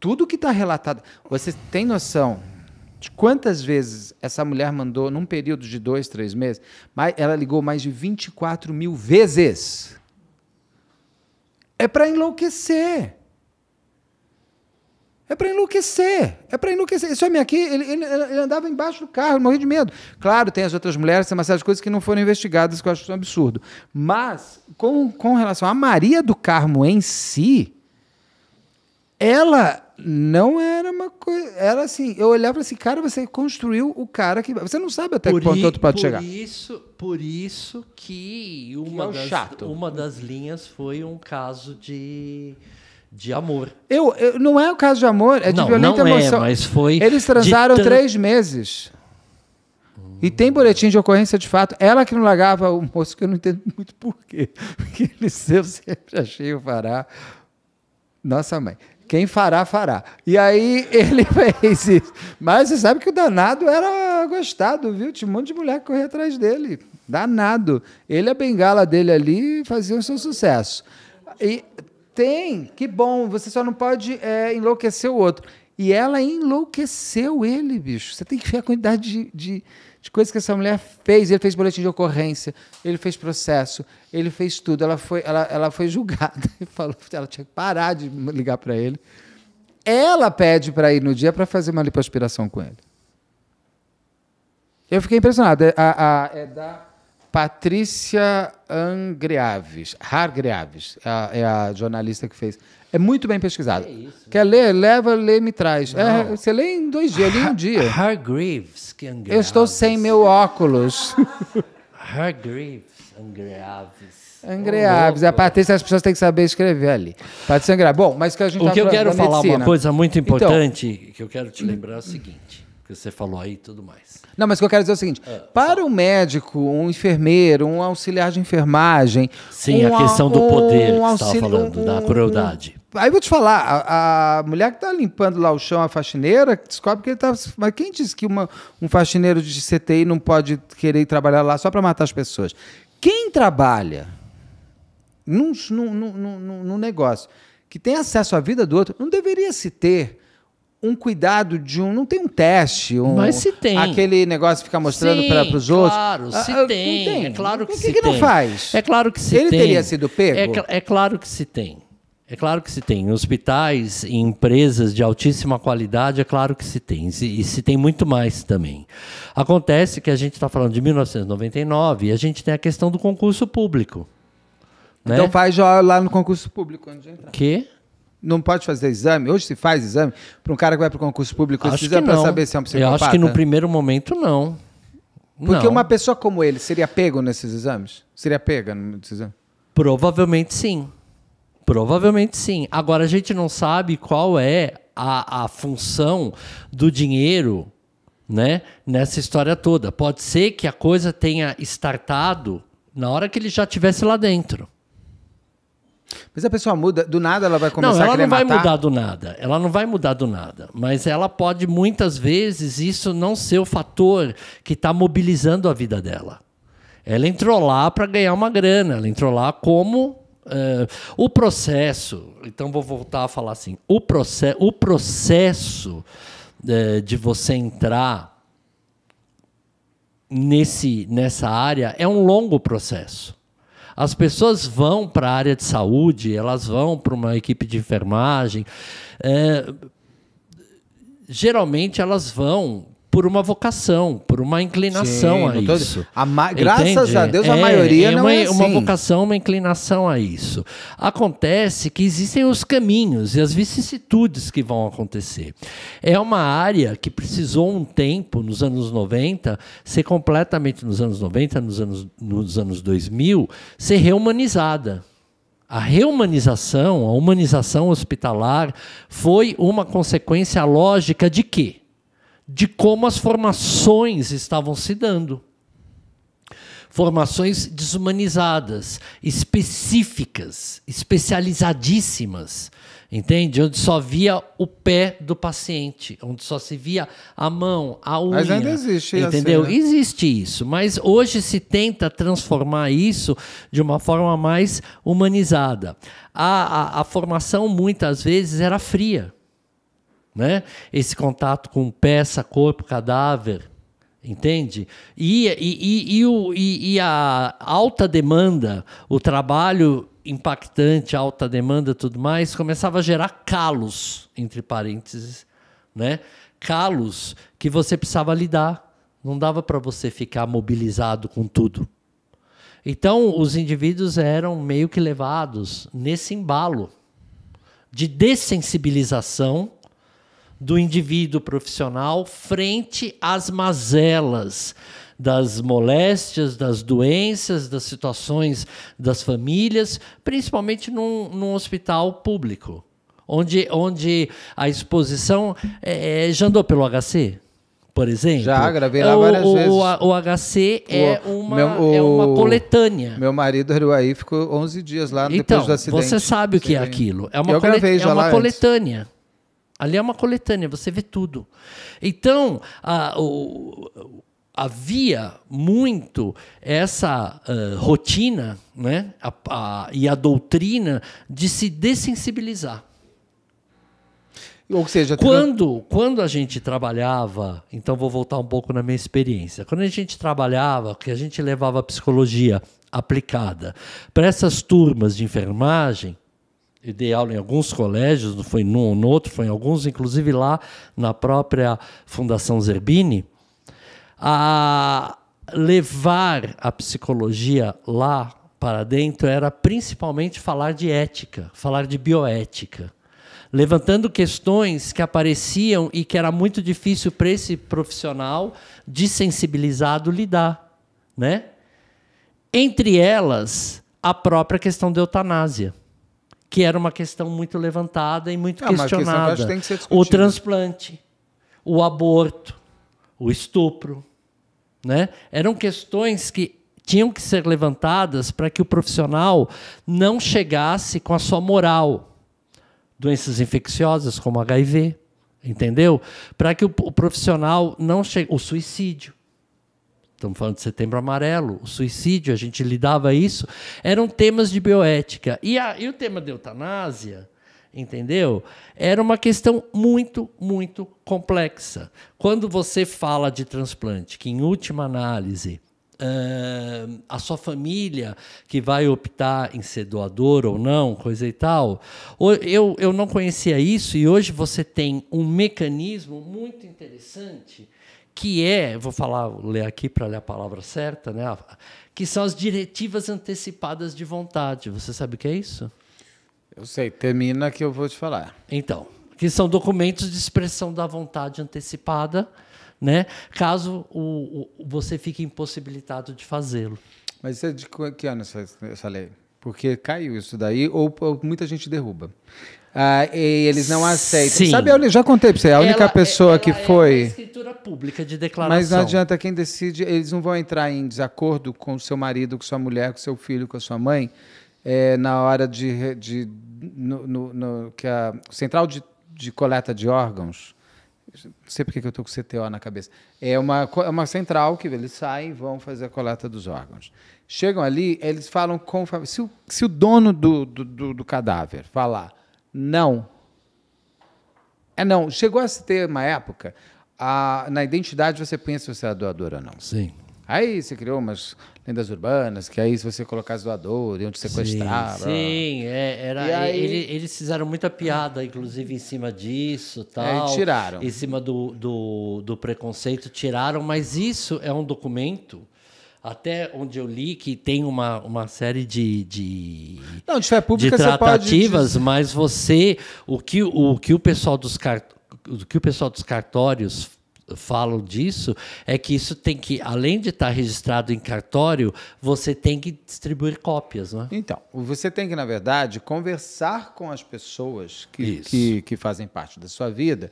B: tudo que está relatado. Você tem noção de quantas vezes essa mulher mandou, num período de dois, três meses, ela ligou mais de 24 mil vezes. É para enlouquecer. É para enlouquecer. É para enlouquecer. Esse homem aqui, ele, ele, ele, andava embaixo do carro, morria de medo. Claro, tem as outras mulheres, tem uma série de coisas que não foram investigadas, que eu acho que são absurdo. Mas, com, com relação à Maria do Carmo em si, ela não era uma coisa. Era assim, eu olhava para esse assim, cara, você construiu o cara que. Você não sabe até por que ponto i, outro pode por chegar.
D: Isso, por isso que uma, que é das, chato. uma das linhas foi um caso de. De amor.
B: Eu, eu não é o caso de amor, é não, de violenta não é, emoção. É, mas foi Eles transaram tan... três meses. Hum. E tem boletim de ocorrência de fato. Ela que não largava o moço, que eu não entendo muito porquê. Porque ele eu sempre achei o Pará. Nossa mãe. Quem fará, fará. E aí ele fez isso. Mas você sabe que o danado era gostado, viu? Tinha um monte de mulher que corria atrás dele. Danado. Ele, a bengala dele ali, fazia o seu sucesso. E tem, que bom, você só não pode é, enlouquecer o outro. E ela enlouqueceu ele, bicho. Você tem que ver a quantidade de, de de coisas que essa mulher fez. Ele fez boletim de ocorrência, ele fez processo, ele fez tudo. Ela foi, ela, ela foi julgada e falou que ela tinha que parar de ligar para ele. Ela pede para ir no dia para fazer uma lipoaspiração com ele. Eu fiquei impressionado. É, a, a, é da Patrícia Angreaves, Hargreaves, é a é jornalista que fez. É muito bem pesquisado. isso, Quer ler? Leva, lê, me traz. É, você lê em dois dias, lê em um dia.
D: Hargreaves Angraves. Eu
B: estou sem meu óculos.
D: Her grieves Angreaves. A
B: Patrícia, as pessoas têm que saber escrever ali. Patrícia Angreaves. Bom, mas que a gente O que eu quero falar medicina. uma coisa muito então, importante
D: então, que eu quero te lembrar é o seguinte que você falou aí e tudo mais.
B: Não, mas o que eu quero dizer é o seguinte: uh, para um médico, um enfermeiro, um auxiliar de enfermagem. Sim, um, a questão do poder um, que você estava falando, da
D: crueldade.
B: Aí vou te falar, a, a mulher que está limpando lá o chão, a faxineira, descobre que ele está. Mas quem disse que uma, um faxineiro de CTI não pode querer trabalhar lá só para matar as pessoas? Quem trabalha num, num, num, num, negócio que tem acesso à vida do outro, não deveria se ter um cuidado de um. Não tem um teste. Um, Mas se tem. Aquele negócio de ficar mostrando para os outros. Claro, ah, se ah,
D: tem. tem. É claro que, que se que tem. Por que não faz? É claro que se ele tem. Ele teria sido pego? É, cl é claro que se tem. É claro que se tem. Hospitais e empresas de altíssima qualidade, é claro que se tem. E se, se tem muito mais também. Acontece que a gente está falando de 1999 e a gente tem a questão do concurso público. Né? Então
B: faz faz lá no concurso público antes de entrar. Que? Não pode fazer exame? Hoje se faz exame para um cara que vai para o concurso público? Acho que para saber se é um psicopata? Eu acho que no
D: primeiro momento não. Porque não. uma pessoa como ele seria pego nesses exames? Seria pega nesses exames? Provavelmente sim. Provavelmente sim. Agora a gente não sabe qual é a, a função do dinheiro né, nessa história toda. Pode ser que a coisa tenha startado na hora que ele já estivesse lá dentro. Mas a pessoa muda, do nada ela vai começar não, a Não, Ela não vai matar. mudar do nada, ela não vai mudar do nada. Mas ela pode, muitas vezes, isso não ser o fator que está mobilizando a vida dela. Ela entrou lá para ganhar uma grana, ela entrou lá como Uh, o processo, então vou voltar a falar assim, o, proce o processo uh, de você entrar nesse, nessa área é um longo processo. As pessoas vão para a área de saúde, elas vão para uma equipe de enfermagem. Uh, geralmente elas vão por uma vocação, por uma inclinação Sim, a tô... isso. A ma... Graças a Deus, é, a maioria é uma, não é assim. uma vocação, uma inclinação a isso. Acontece que existem os caminhos e as vicissitudes que vão acontecer. É uma área que precisou um tempo, nos anos 90, ser completamente, nos anos 90, nos anos, nos anos 2000, ser reumanizada. A reumanização, a humanização hospitalar, foi uma consequência lógica de quê? de como as formações estavam se dando. Formações desumanizadas, específicas, especializadíssimas, entende? Onde só via o pé do paciente, onde só se via a mão, a unha. Mas ainda existe, entendeu? Assim, né? Existe isso, mas hoje se tenta transformar isso de uma forma mais humanizada. a, a, a formação muitas vezes era fria né? Esse contato com peça, corpo, cadáver, entende? E, e, e, e, o, e, e a alta demanda, o trabalho impactante, alta demanda, tudo mais, começava a gerar calos entre parênteses, né? Calos que você precisava lidar. Não dava para você ficar mobilizado com tudo. Então, os indivíduos eram meio que levados nesse embalo de dessensibilização do indivíduo profissional frente às mazelas das moléstias, das doenças, das situações das famílias, principalmente num, num hospital público, onde, onde a exposição é, é, já andou pelo HC? Por exemplo. Já, gravei lá várias o, vezes. O, é o, o HC é, uma, meu, é uma coletânea.
B: Meu marido, aí ficou 11 dias lá então, depois do acidente. Você sabe o que é aquilo. É uma, Eu colet, é já é uma lá
D: coletânea. Antes. Ali é uma coletânea, você vê tudo. Então, a, o, havia muito essa uh, rotina né, a, a, e a doutrina de se dessensibilizar. Ou seja, quando, quando a gente trabalhava, então vou voltar um pouco na minha experiência, quando a gente trabalhava, que a gente levava a psicologia aplicada para essas turmas de enfermagem, eu dei aula em alguns colégios, não foi num ou no outro, foi em alguns, inclusive lá na própria Fundação Zerbini, a levar a psicologia lá para dentro era principalmente falar de ética, falar de bioética, levantando questões que apareciam e que era muito difícil para esse profissional desensibilizado lidar, né? Entre elas, a própria questão da eutanásia que era uma questão muito levantada e muito é, é questionada. Que tem que ser o transplante, o aborto, o estupro, né? Eram questões que tinham que ser levantadas para que o profissional não chegasse com a sua moral. Doenças infecciosas como HIV, entendeu? Para que o profissional não chegue. O suicídio estamos falando de setembro amarelo, o suicídio, a gente lidava isso, eram temas de bioética. E, a, e o tema da eutanásia, entendeu? Era uma questão muito, muito complexa. Quando você fala de transplante, que em última análise Uh, a sua família que vai optar em ser doador ou não, coisa e tal. Eu, eu não conhecia isso e hoje você tem um mecanismo muito interessante que é, vou falar, ler aqui para ler a palavra certa, né? Que são as diretivas antecipadas de vontade. Você sabe o que é isso? Eu sei, termina que eu vou te falar. Então, que são documentos de expressão da vontade antecipada, né? Caso o, o você fique impossibilitado de fazê-lo.
B: Mas isso é de que ano essa, essa lei? Porque caiu isso daí, ou, ou muita gente derruba. Ah, e eles não aceitam. Sim. Sabe, eu já contei para você, a ela, única é- pessoa ela que é foi. É
D: escritura pública de declaração. Mas não adianta
B: quem decide, eles não vão entrar em desacordo com seu marido, com sua mulher, com seu filho, com a sua mãe, é, na hora de. de no, no, no, que a central de, de coleta de órgãos. Não sei porque que eu estou com CTO na cabeça. É uma, é uma central que eles saem e vão fazer a coleta dos órgãos. Chegam ali, eles falam com. Se o, se o dono do, do, do, do cadáver falar não. É não. Chegou a se ter uma época, a, na identidade você pensa se você é doador ou não. Sim. Aí você criou umas lendas urbanas, que aí se você colocasse doador, iam te sequestrar. Sim,
D: sim é, era, aí, ele, eles fizeram muita piada, inclusive, em cima disso é, tal. É, tiraram. Em cima do, do, do preconceito, tiraram. Mas isso é um documento até onde eu li que tem uma, uma série de, de, Não, de, fé pública, de tratativas, mas você. O que o, que o pessoal dos cart... o que o pessoal dos cartórios falam disso é que isso tem que, além de estar registrado em cartório, você tem que distribuir cópias, né? Então, você tem que, na verdade, conversar com as
B: pessoas que, que, que, fazem parte da sua vida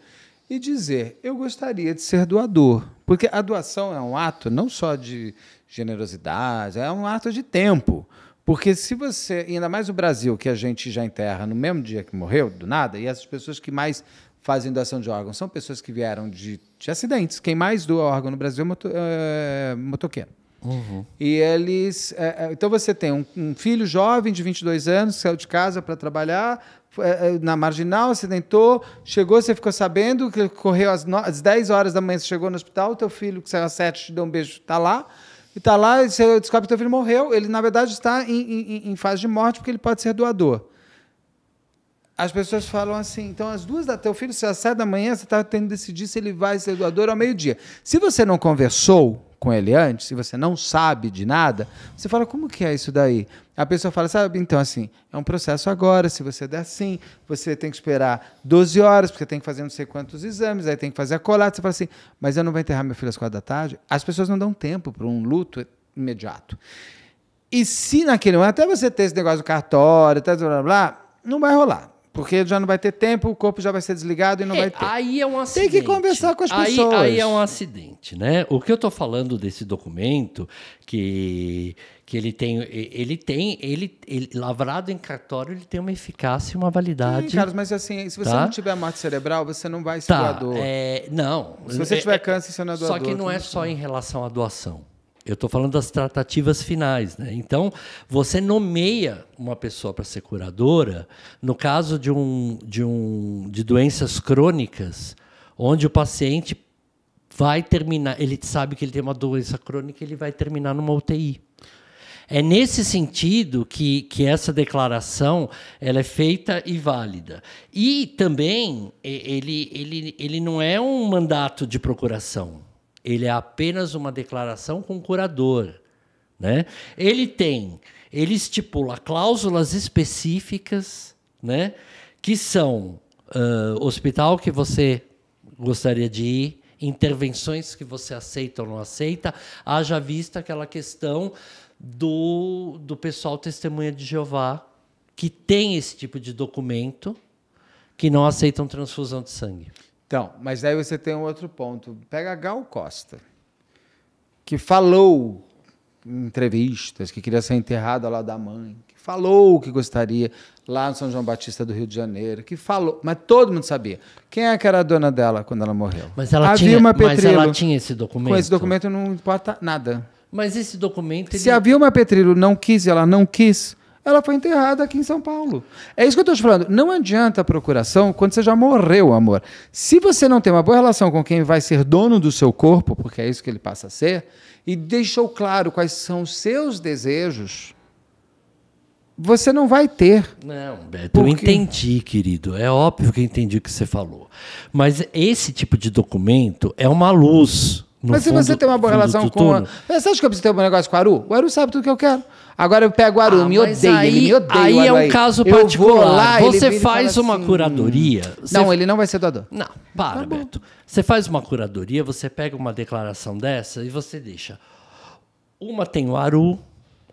B: e dizer: eu gostaria de ser doador. Porque a doação é um ato não só de, generosidade, é um ato de tempo. Porque se você, ainda mais o Brasil, que a gente já enterra no mesmo dia que morreu, do nada, e essas pessoas que mais fazem doação de órgãos são pessoas que vieram de, de acidentes. Quem mais doa órgão no Brasil é, moto, é motoqueiro. Uhum. E eles. É, é então você tem um, um, filho jovem de 22 anos, saiu de casa para trabalhar, é, é, na marginal, acidentou, chegou, você ficou sabendo que correu às, no, às 10 horas da manhã, você chegou no hospital, teu filho, que saiu às 7, te deu um beijo, está lá e tá lá, e você descobre que teu filho morreu. Ele, na verdade, está em, em, em fase de morte porque ele pode ser doador. As pessoas falam assim, então às duas da teu filho, se às sete da manhã, você está tendo que decidir se ele vai ser doador ao meio-dia. Se você não conversou, com ele antes, se você não sabe de nada, você fala, como que é isso daí? A pessoa fala, sabe, então assim, é um processo agora, se você der sim, você tem que esperar 12 horas, porque tem que fazer não sei quantos exames, aí tem que fazer a colada, você fala assim, mas eu não vou enterrar meu filho às quatro da tarde. As pessoas não dão tempo para um luto imediato. E se naquele momento, até você ter esse negócio do cartório, blá, blá, blá, não vai rolar. Porque já não vai ter tempo, o corpo já vai ser desligado e não é, vai ter. Aí é um acidente. Tem que conversar com as aí, pessoas. Aí é um
D: acidente, né? O que eu estou falando desse documento que que ele tem, ele tem, ele, ele, lavrado em cartório, ele tem uma eficácia e uma validade. Sim, Carlos, mas
B: assim, se você tá? não tiver morte cerebral, você não vai ser tá, doador. É, não. Se você é, tiver é, câncer, você não é doador. Só que não é só em
D: relação à doação. Eu estou falando das tratativas finais. Né? Então, você nomeia uma pessoa para ser curadora, no caso de, um, de, um, de doenças crônicas, onde o paciente vai terminar, ele sabe que ele tem uma doença crônica, ele vai terminar numa UTI. É nesse sentido que, que essa declaração ela é feita e válida. E também ele, ele, ele não é um mandato de procuração. Ele é apenas uma declaração com o curador. Né? Ele tem, ele estipula cláusulas específicas, né? que são uh, hospital que você gostaria de ir, intervenções que você aceita ou não aceita, haja vista aquela questão do, do pessoal testemunha de Jeová, que tem esse tipo de documento, que não aceitam transfusão de sangue. Então,
B: mas aí você tem um outro ponto. Pega a Gal Costa,
D: que falou em entrevistas
B: que queria ser enterrada lá da mãe, que falou que gostaria lá no São João Batista do Rio de Janeiro, que falou, mas todo mundo sabia. Quem é que era a dona dela quando ela morreu? Mas ela, tinha, mas ela tinha esse documento. Com esse documento não importa nada.
D: Mas esse documento. Ele... Se a Vilma
B: Petrilo não quis, ela não quis ela foi enterrada aqui em São Paulo. É isso que eu estou te falando. Não adianta a procuração quando você já morreu, amor. Se você não tem uma boa relação com quem vai ser dono do seu corpo, porque é isso que ele passa a ser, e deixou claro quais são os seus desejos, você não vai ter. Não, Beto, porque... eu entendi,
D: querido. É óbvio que eu entendi o que você falou. Mas esse tipo de documento é uma luz. Mas fundo, se você tem uma boa relação com. A...
B: Você acha que eu preciso ter um negócio com o Aru? O Aru sabe tudo que eu quero.
D: Agora eu pego Aru, ah, odeio, aí, ele me odeia. Aí é um caso particular. Lá, você faz uma assim, curadoria. Não, você... ele não vai ser doador. Não, para, tá Beto. Você faz uma curadoria, você pega uma declaração dessa e você deixa. Uma tem o Aru,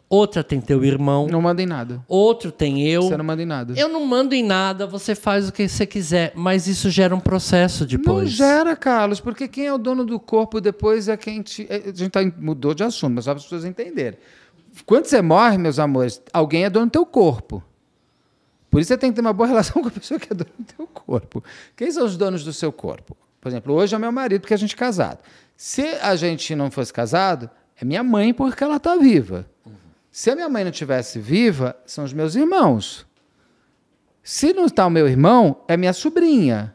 D: outra tem teu irmão. Não manda em nada. Outro tem eu. Você não manda em nada. Eu não mando em nada, você faz o que você quiser, mas isso gera um processo depois. Não gera, Carlos, porque quem é o dono
B: do corpo depois é quem te. É, a gente tá, mudou de assunto, mas só para as pessoas entenderem quando você morre, meus amores, alguém é dono do teu corpo. Por isso você tem que ter uma boa relação com a pessoa que é dona do teu corpo. Quem são os donos do seu corpo? Por exemplo, hoje é meu marido porque a gente é casado. Se a gente não fosse casado, é minha mãe porque ela está viva. Se a minha mãe não estivesse viva, são os meus irmãos. Se não está o meu irmão, é minha sobrinha.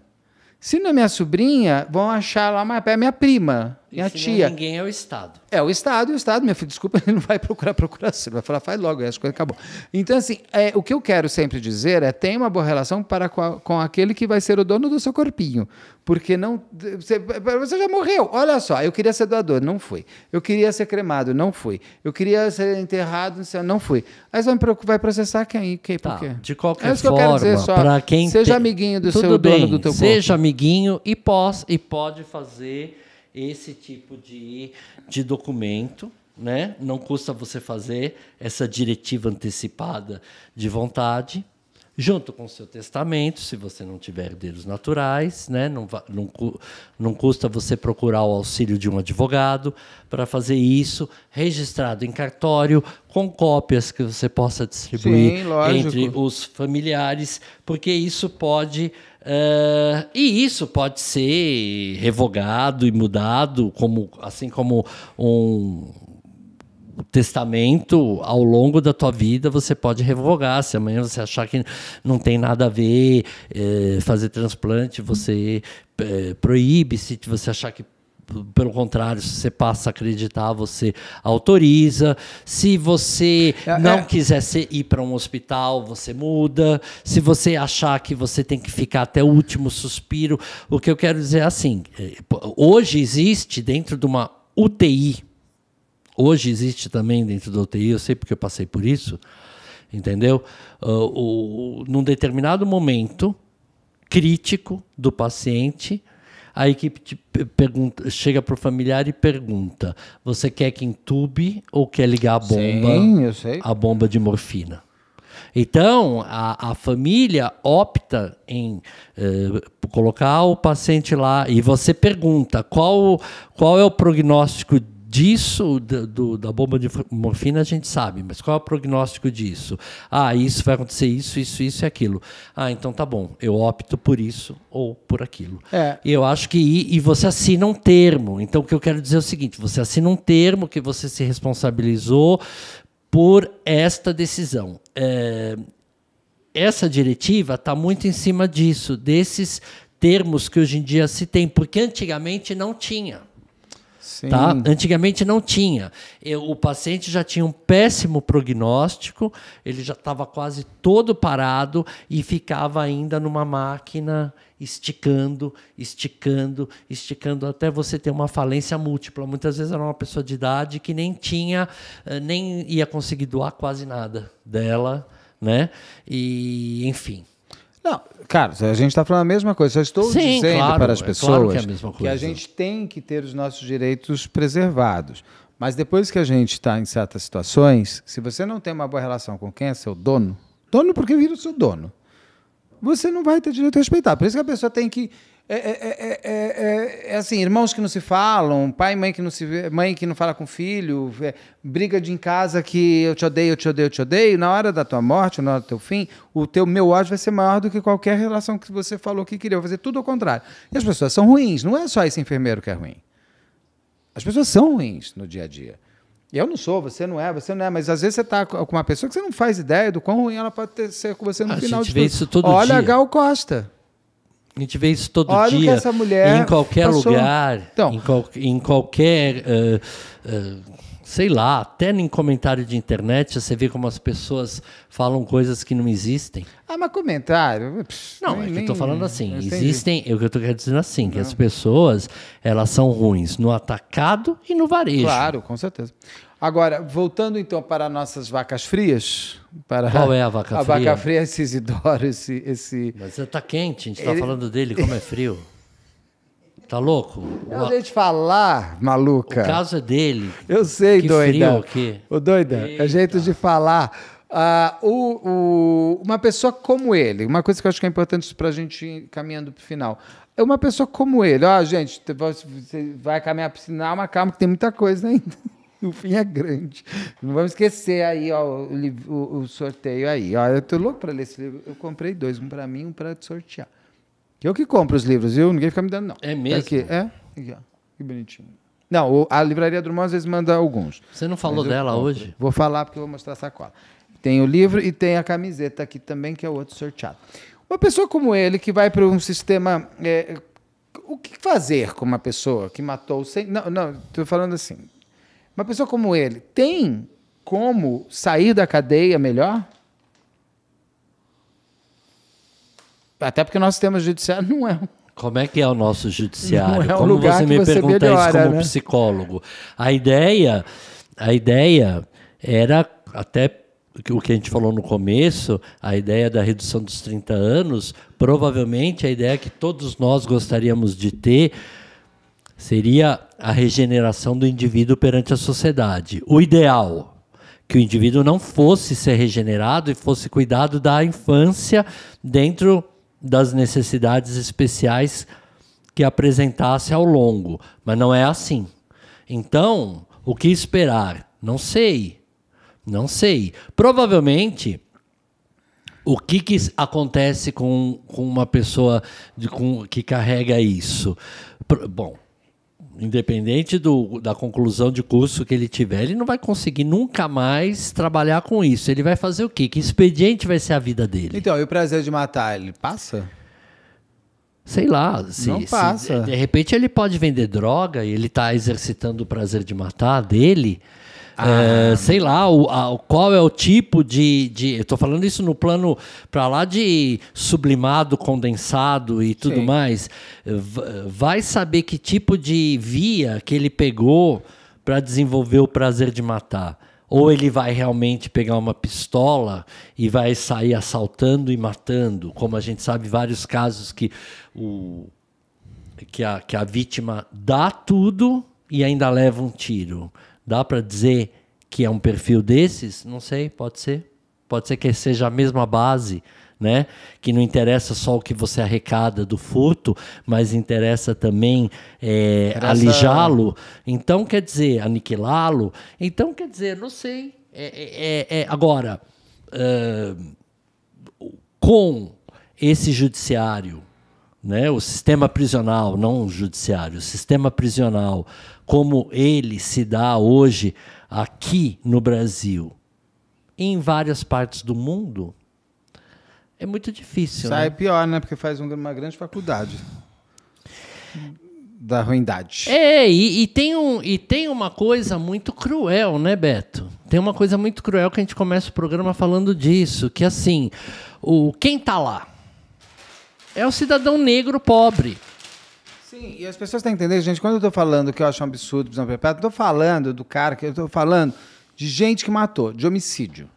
B: Se não é minha sobrinha, vão achar lá, mas é minha prima. Minha a tia.
D: Ninguém é o Estado.
B: É o Estado e o Estado, minha filha, desculpa, ele não vai procurar procuração, ele vai falar, faz logo, essa coisa acabou. Então, assim, é, o que eu quero sempre dizer é tem uma boa relação para com, a, com, aquele que vai ser o dono do seu corpinho. Porque não. Você, você já morreu. Olha só, eu queria ser doador, não fui. Eu queria ser cremado, não fui. Eu queria ser enterrado, não, não fui. mas vai processar quem? quem por tá, quê? De qualquer é isso forma, que eu quero dizer só. quem seja tem... amiguinho do Tudo seu bem, dono do teu corpo. Seja
D: amiguinho e, pós, e pode fazer esse tipo de, de documento. Né? Não custa você fazer essa diretiva antecipada de vontade, junto com o seu testamento, se você não tiver herdeiros naturais, né? não, não, não custa você procurar o auxílio de um advogado para fazer isso, registrado em cartório, com cópias que você possa distribuir Sim, entre os familiares, porque isso pode Uh, e isso pode ser revogado e mudado, como, assim como um testamento ao longo da tua vida você pode revogar se amanhã você achar que não tem nada a ver eh, fazer transplante você eh, proíbe se você achar que pelo contrário, se você passa a acreditar, você autoriza. Se você é, é. não é. quiser ser, ir para um hospital, você muda. Se você achar que você tem que ficar até o último suspiro, o que eu quero dizer é assim: eh, hoje existe dentro de uma UTI, hoje existe também dentro da UTI, eu sei porque eu passei por isso, entendeu? Uh, o, o, num determinado momento crítico do paciente a equipe te pergunta, chega para o familiar e pergunta: você quer que entube ou quer ligar a bomba? Sim, eu sei. A bomba de morfina. Então, a, a, família opta em eh, colocar o paciente lá e você pergunta qual, qual é o prognóstico Disso, do, do, da bomba de morfina, a gente sabe, mas qual é o prognóstico disso? Ah, isso vai acontecer, isso, isso, isso e aquilo. Ah, então tá bom, eu opto por isso ou por aquilo. É. Eu acho que. E, e você assina um termo. Então, o que eu quero dizer é o seguinte: você assina um termo que você se responsabilizou por esta decisão. É, essa diretiva está muito em cima disso, desses termos que hoje em dia se tem, porque antigamente não tinha. Sim. Tá? Antigamente não tinha. Eu, o paciente já tinha um péssimo prognóstico, ele já estava quase todo parado e ficava ainda numa máquina esticando, esticando, esticando até você ter uma falência múltipla. Muitas vezes era uma pessoa de idade que nem tinha, eh, nem ia conseguir doar quase nada dela, né? E enfim. Não, cara, a
B: gente está falando a mesma coisa. Só estou Sim, dizendo claro, para é as pessoas é claro que, é a que a gente
D: tem que ter
B: os nossos direitos preservados. Mas depois que a gente está em certas situações, se você não tem uma boa relação com quem é seu dono, dono porque vira o seu dono, você não vai ter direito a respeitar. Por isso que a pessoa tem que é, é, é, é, assim, irmãos que não se falam, pai e mãe que não se mãe que não fala com filho, briga de em casa que eu te odeio, eu te odeio, eu te odeio. Na hora da tua morte, na hora do teu fim, o teu meu ódio vai ser maior do que qualquer relação que você falou que queria. fazer tudo ao contrário. E as pessoas são ruins. Não é só esse enfermeiro que é ruim. As pessoas são ruins no dia a dia. Eu não sou, você não é, você não é, mas às vezes você está com uma pessoa que você não faz ideia do quão ruim ela pode ter, ser com você no a final gente de vê tudo. isso todo Olha dia. a Gal
D: Costa. A gente vê isso todo Olha dia, em qualquer passou. lugar, então, em, qual, em qualquer, uh, uh, sei lá, até em comentário de internet, você vê como as pessoas falam coisas que não existem.
B: Ah, mas comentário...
D: não, nem, é que eu estou falando assim, existem, é o que eu estou querendo dizer assim, que não. as pessoas, elas são ruins no atacado e no varejo. Claro, com certeza. Agora, voltando então para nossas vacas frias... Para Qual é a vaca fria? A vaca fria é esse Isidoro, esse... esse... Mas está quente, a gente está Ele... falando dele, como é frio. Tá louco?
B: Eu deixei te falar, maluca. O caso
D: é dele. Eu sei, que doida. Frio, que...
B: O doida, é Eita. é jeito de falar. Uh, o, o, uma pessoa como ele, uma coisa que eu acho que é importante para a gente ir caminhando para o final. É uma pessoa como ele. Ó, gente, você vai caminhar para o final, mas calma que tem muita coisa ainda. o fim é grande. Não vamos esquecer aí ó, o, o, o sorteio aí. Ó, eu tô louco para ler esse livro. Eu comprei dois, um para mim, um para sortear. Eu que compro os livros, viu? Ninguém fica me dando, não. É mesmo? Aqui, é? Aqui, ó. Que bonitinho. Não, a Livraria Drummond às vezes manda alguns. Você não falou dela compro. hoje? Vou falar porque eu vou mostrar a sacola. Tem o livro e tem a camiseta aqui também, que é o outro sorteado. Uma pessoa como ele, que vai para um sistema. É, o que fazer com uma pessoa que matou sem. Não, não, estou falando assim. Uma pessoa como ele tem como sair da cadeia melhor?
D: Até porque nosso sistema judiciário não é como é que é o nosso judiciário? É um como você me você pergunta melhora, isso como né? psicólogo? A ideia, a ideia era até o que a gente falou no começo, a ideia da redução dos 30 anos, provavelmente a ideia que todos nós gostaríamos de ter seria a regeneração do indivíduo perante a sociedade. O ideal que o indivíduo não fosse ser regenerado e fosse cuidado da infância dentro das necessidades especiais que apresentasse ao longo, mas não é assim. Então, o que esperar? Não sei. Não sei. Provavelmente o que, que acontece com, com uma pessoa de, com, que carrega isso? Pro, bom, independente do, da conclusão de curso que ele tiver, ele não vai conseguir nunca mais trabalhar com isso. Ele vai fazer o quê? Que expediente vai ser a vida dele? Então, e o prazer de matar, ele passa? Sei lá, se, não passa. Se, de repente ele pode vender droga e ele está exercitando o prazer de matar dele ah. É, sei lá o, a, qual é o tipo de, de. Eu tô falando isso no plano para lá de sublimado, condensado e tudo Sim. mais. Vai saber que tipo de via que ele pegou para desenvolver o prazer de matar. Ou ele vai realmente pegar uma pistola e vai sair assaltando e matando, como a gente sabe vários casos que, o, que, a, que a vítima dá tudo e ainda leva um tiro. Dá para dizer que é um perfil desses? Não sei, pode ser. Pode ser que seja a mesma base, né? Que não interessa só o que você arrecada do furto, mas interessa também é, alijá-lo. Então, quer dizer, aniquilá-lo. Então, quer dizer, não sei. É, é, é, é agora, uh, com esse judiciário, né, o sistema prisional, não o judiciário, o sistema prisional como ele se dá hoje aqui no Brasil em várias partes do mundo, é muito difícil. Sai né? É pior, né?
B: Porque faz uma grande faculdade
D: da ruindade. É, e, e, tem um, e tem uma coisa muito cruel, né, Beto? Tem uma coisa muito cruel que a gente começa o programa falando disso, que assim, o quem tá lá é o cidadão negro pobre. Sim, e as pessoas têm que entender, gente, quando eu tô falando que
B: eu acho um absurdo prisão perpétua, eu tô falando do cara que eu tô falando de gente que matou, de homicídio.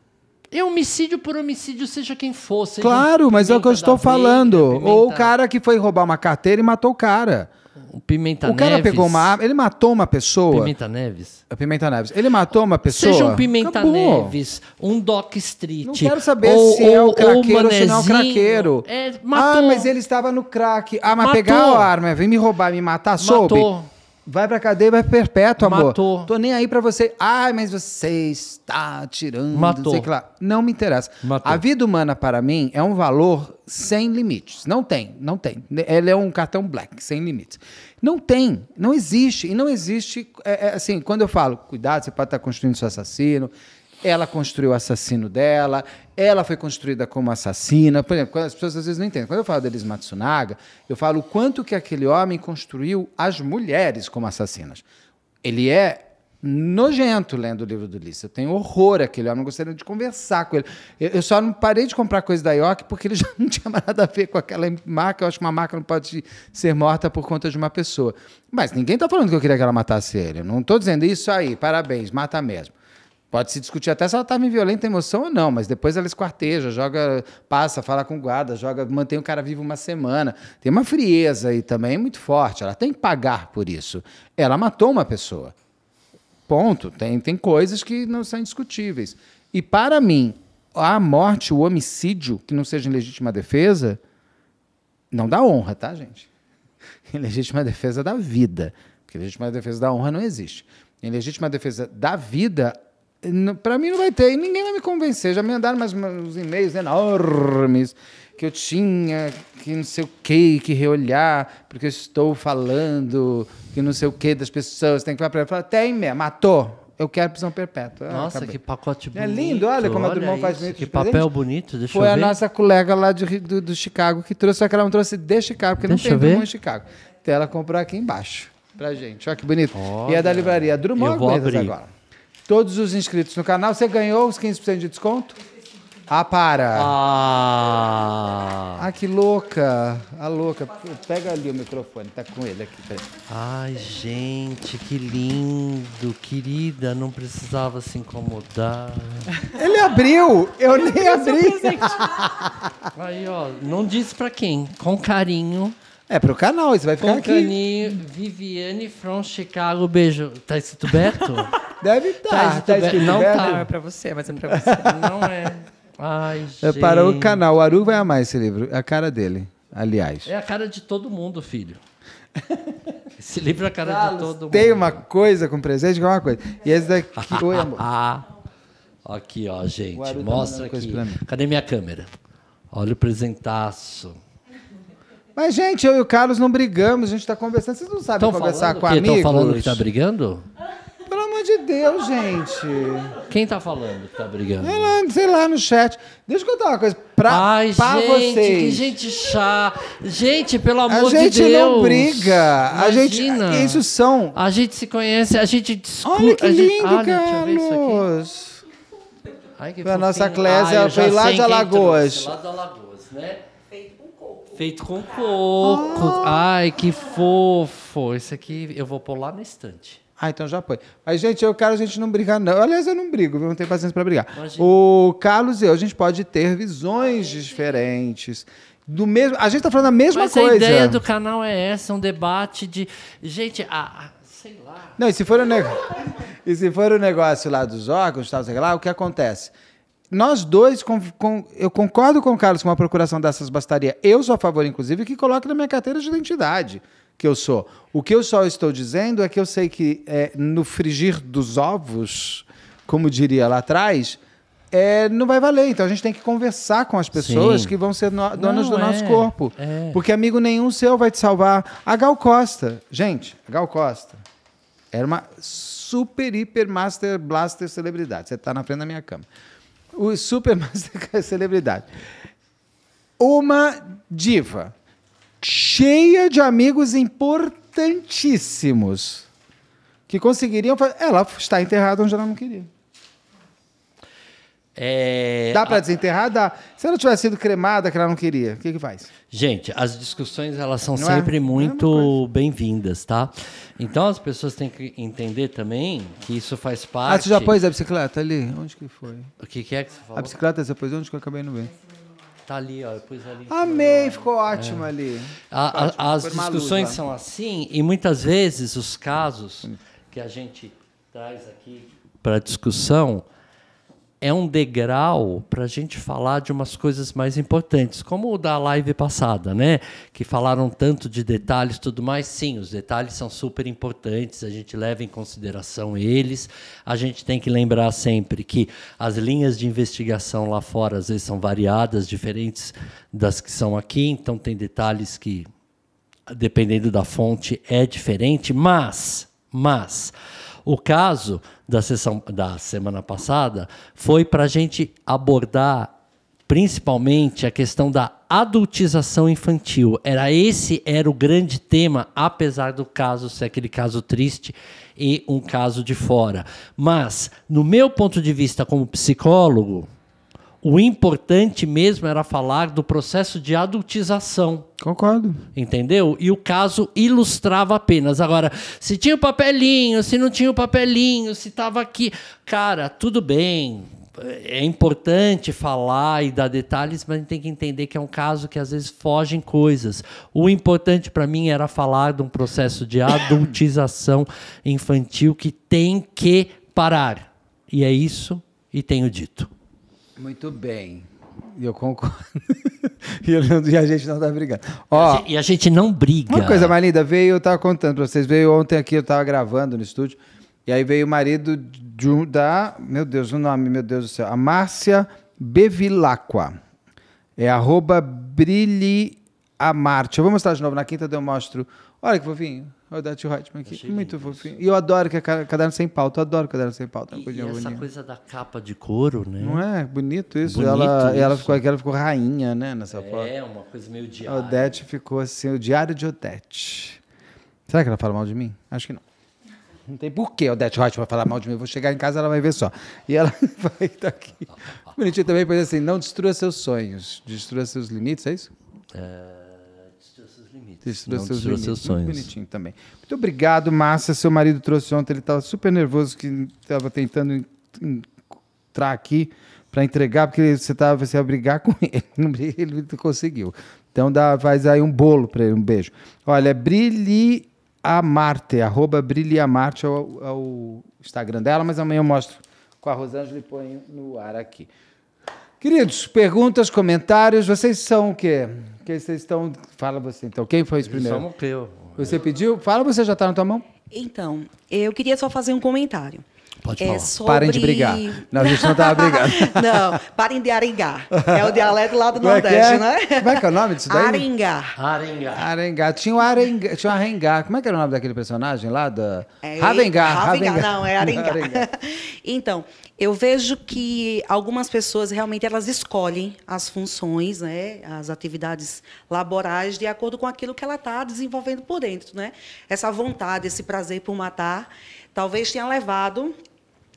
D: é homicídio por homicídio, seja quem for. Seja claro, mas é o que eu estou falando. Ou o
B: cara que foi roubar uma carteira e matou o cara. O Pimenta o Neves. O cara pegou uma arma, ele matou uma pessoa. Pimenta Neves. É o Pimenta Neves. Ele matou uma pessoa. Seja um Pimenta Acabou.
D: Neves, um Doc Street. Não quero saber ou, se ou, é o craqueiro ou, ou se não é o craqueiro. É, matou. Ah, mas
B: ele estava no crack. Ah, mas matou. pegar a arma, vem me roubar, me matar, matou. soube. Matou. Vai pra cadeia, vai perpétuo, amor. Matou. Tô nem aí pra você. Ai, mas você está tirando. Matou. Sei que lá. Não me interessa. Matou. A vida humana, para mim, é um valor sem limites. Não tem, não tem. Ele é um cartão black, sem limites. Não tem, não existe. E não existe. É, é, assim, quando eu falo, cuidado, você pode estar construindo seu assassino, ela construiu o assassino dela, ela foi construída como assassina. Por exemplo, as pessoas às vezes não entendem. Quando eu falo deles Matsunaga, eu falo o quanto que aquele homem construiu as mulheres como assassinas. Ele é nojento lendo o livro do Ulisses. Eu tenho horror àquele homem, eu gostaria de conversar com ele. Eu, só não parei de comprar coisa da York porque ele já não tinha mais nada a ver com aquela marca. Eu acho que uma marca não pode ser morta por conta de uma pessoa. Mas ninguém está falando que eu queria que ela matasse ele. Eu não estou dizendo isso aí, parabéns, mata mesmo. Pode se discutir até se ela tá estava em violenta emoção ou não, mas depois ela esquarteja, joga, passa, fala com guarda, joga, mantém o cara vivo uma semana. Tem uma frieza aí também muito forte. Ela tem que pagar por isso. Ela matou uma pessoa. Ponto. Tem, tem coisas que não são indiscutíveis. E para mim, a morte, o homicídio, que não seja em legítima defesa, não dá honra, tá, gente? Em legítima defesa da vida. Porque legítima defesa da honra não existe. Em legítima defesa da vida, para mim não vai ter, e ninguém vai me convencer. Já me mandaram mais uns e-mails enormes que eu tinha, que não sei o que, que reolhar, porque eu estou falando, que não sei o que das pessoas, tem que falar para ela. Tem mesmo, matou. Eu quero prisão perpétua. Ah, nossa, Acabei. que pacote bonito. É lindo, olha como a Drummond faz bonito. Que papel
D: bonito, deixa Foi eu ver. Foi a nossa
B: colega lá de, do, do, Chicago que trouxe, só que ela não trouxe de Chicago, porque deixa não tem Drummond em Chicago. Então ela comprou aqui embaixo pra gente. Olha que bonito.
D: Olha. E é da livraria Drummond agora
B: todos os inscritos no canal. Você ganhou os 15% de desconto? Ah, para!
D: Ah. ah,
B: que louca! A ah, louca. Pega ali o microfone, tá com ele aqui. Peraí.
D: Ai, gente, que lindo! Querida, não precisava se incomodar. Ele abriu! Eu nem abri! Aí, ó, não disse pra quem, com carinho. É pro canal, isso vai ficar Company aqui. Viviane from Chicago, beijo. Tá escrito Beto? Deve estar. Tá, tá, tá escrito Não Beto. tá, é pra você, mas é pra você. Não é. Ai, é Para o
B: canal, o Aru vai amar esse livro. É a cara dele, aliás.
D: É a cara de todo mundo, filho. Esse livro é a cara Carlos, de todo mundo. Tem uma coisa com presente que é uma coisa. E esse daqui. Oi, amor. aqui, ó, gente. Tá mostra tá aqui. Cadê minha câmera? Olha o presentaço.
B: Mas, gente, eu e o Carlos não brigamos, a gente está conversando. Vocês não sabem tão conversar com que? amigos? Estão falando que
D: está brigando?
B: Pelo amor de Deus, gente. Quem
D: está falando que está brigando?
B: Sei lá, sei lá, no chat. Deixa eu contar uma coisa pra, Ai, pra gente, vocês. que
D: gente chá. Gente, pelo amor de Deus. A gente não briga. Imagina. A
B: gente, isso são... A gente
D: se conhece, a gente discute. Olha que lindo, gente... Olha, Carlos.
A: Ai, que a nossa Clésia ela veio lá de Alagoas. Trouxe, lá
D: de Alagoas, né? Feito com coco. Oh. Ai, que fofo. Esse aqui eu vou pôr lá na
B: estante. Ah, então já põe. Mas, gente, eu quero a gente não brigar, não. Aliás, eu não brigo, não tenho paciência para brigar. Imagina. O Carlos e eu, a gente pode ter visões diferentes. Do mesmo, a gente tá
D: falando a mesma Mas coisa. A ideia do canal é essa, um debate de. Gente, a, a sei lá.
B: Não, e se for o, e se for o negócio lá dos órgãos, tal, sei lá, o que acontece? nós dois, com, com, eu concordo com o Carlos com uma procuração dessas bastaria. Eu sou a favor, inclusive, que coloque na minha carteira de identidade que eu sou. O que eu só estou dizendo é que eu sei que é, no frigir dos ovos, como diria lá atrás, é, não vai valer. Então a gente tem que conversar com as pessoas Sim. que vão ser no, donas não, do é, nosso corpo. É. Porque amigo nenhum seu vai te salvar. A Gal Costa, gente, a Gal Costa era uma super, hiper, master, blaster celebridade. Você está na frente da minha cama. Os super é celebridade. Uma diva cheia de amigos importantíssimos que conseguiriam fazer. Ela está enterrada onde ela não queria.
D: É, dá para a... desenterrar?
B: Dá. Se ela tivesse sido cremada, que ela não queria, o que, que faz?
D: Gente, as discussões elas são não é? sempre é? muito é bem-vindas, tá? Então as pessoas têm que entender também que isso faz parte. Ah, você já pôs a
B: bicicleta ali? Onde que foi? O que, que é que você falou? A bicicleta você pôs onde que eu acabei não vendo?
D: Tá ali, ó. Eu pus ali. Amei, ficou ótimo é. ali. ficou a, ótimo. As discussões luz, são assim e muitas vezes os casos hum. que a gente traz aqui para discussão é um degrau para a gente falar de umas coisas mais importantes, como o da live passada, né? Que falaram tanto de detalhes tudo mais. Sim, os detalhes são super importantes, a gente leva em consideração eles. A gente tem que lembrar sempre que as linhas de investigação lá fora às vezes são variadas, diferentes das que são aqui, então tem detalhes que, dependendo da fonte, é diferente, mas. Mas o caso da sessão da semana passada foi para a gente abordar principalmente a questão da adultização infantil. Era esse era o grande tema, apesar do caso ser aquele caso triste e um caso de fora. Mas no meu ponto de vista como psicólogo, o importante mesmo era falar do processo de adultização. Concordo. Entendeu? E o caso ilustrava apenas. Agora, se tinha o papelinho, se não tinha o papelinho, se estava aqui. Cara, tudo bem. É importante falar e dar detalhes, mas a gente tem que entender que é um caso que às vezes fogem coisas. O importante para mim era falar de um processo de adultização infantil que tem que parar. E é isso e tenho dito. Muito bem.
B: Eu concordo. e a gente não tá brigando. Ó,
D: e a gente não briga. Uma coisa
B: mais linda, veio, eu tava contando para vocês, veio ontem aqui, eu tava gravando no estúdio, e aí veio o marido de, da, meu Deus, o nome, meu Deus do céu, a Márcia Bevilacqua. É arroba brilhe Eu vou mostrar de novo, na quinta eu mostro. Olha que fofinho. Olha o Dati Hotman aqui. Achei Muito fofinho. E eu adoro que é caderno sem pauta. Eu adoro caderno sem pauta. É e, e essa bonita.
D: coisa da capa de
B: couro, né? Não é? Bonito isso. Bonito ela, isso. ela, ficou, ela ficou rainha, né? Nessa é, foto.
D: É uma coisa meio A O
B: Odete ficou assim, o diário de Odete. Será que ela fala mal de mim? Acho que não. Não tem porquê Odete Hotman vai falar mal de mim. Eu vou chegar em casa, ela vai ver só. E ela vai estar tá aqui. Bonitinho também, pois assim, não destrua seus sonhos, destrua seus limites, é isso? É, isso, seus, seus sonhos. Muito bonitinho também. Muito obrigado, Márcia. Seu marido trouxe ontem, ele estava super nervoso, que estava tentando entrar aqui para entregar, porque você, tava, você ia brigar com ele. Ele conseguiu. Então dá, faz aí um bolo para ele, um beijo. Olha, Brilhe Amarte, arroba Brilhe Amarte é o, é o Instagram dela, mas amanhã eu mostro com a Rosângela e ponho no ar aqui. Queridos, perguntas, comentários, vocês são o quê? Porque vocês estão. Fala você, então. Quem foi o primeiro? Só morreu. Você pediu? Fala você, já está na tua mão? Então,
C: eu queria só fazer um comentário.
B: Pode é falar. É sobre... Parem de brigar. Não, a gente não estava brigando. não,
C: parem de aringar. É o dialeto lá do Como é Nordeste, é? né?
B: Como é que é o nome disso daí?
C: Aringar.
B: Aringar. Arengar. Tinha o um arengar, tinha o arengar. Como é que era o nome daquele personagem lá? Da... É,
C: Ravengar. Ravengar. Não, é arengar. arengar. então, eu vejo que algumas pessoas realmente elas escolhem as funções, né, as atividades laborais de acordo com aquilo que ela está desenvolvendo por dentro, né? Essa vontade, esse prazer por matar, talvez tenha levado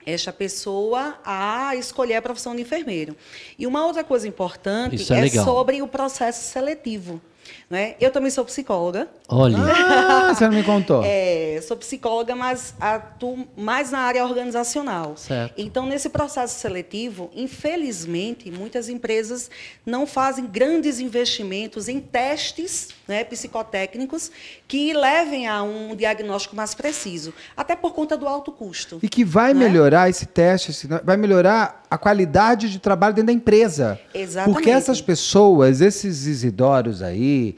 C: esta pessoa a escolher a profissão de enfermeiro. E uma outra coisa importante é, é sobre o processo seletivo. Né? Eu também sou psicóloga.
A: Olha,
D: ah, ah você não me contou.
C: É, sou psicóloga, mas atuo mais na área organizacional. Certo. Então, nesse processo seletivo, infelizmente, muitas empresas não fazem grandes investimentos em testes né, psicotécnicos que levem a um diagnóstico mais preciso, até por conta do alto custo. E que vai né?
B: melhorar esse teste, vai melhorar a qualidade de trabalho dentro da empresa. Exatamente. Porque essas pessoas, esses Isidoros aí,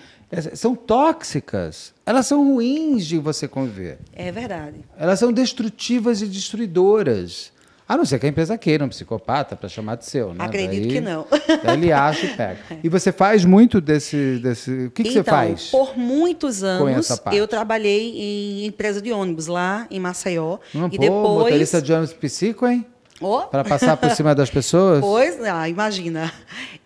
B: são tóxicas. Elas são ruins de você conviver.
C: É verdade.
B: Elas são destrutivas e destruidoras. A não ser que a empresa queira um psicopata para chamar de seu, né? Acredito daí, que não. Daí ele acha e pega. É. E você faz muito desse. desse... O que, então, que você então, faz?
C: Por muitos anos eu trabalhei em empresa de ônibus lá em Maceió. Não, e pô, depois. Motorista
B: de ônibus psico, hein?
C: Oh. Para passar por cima das pessoas? Pois, ah, imagina.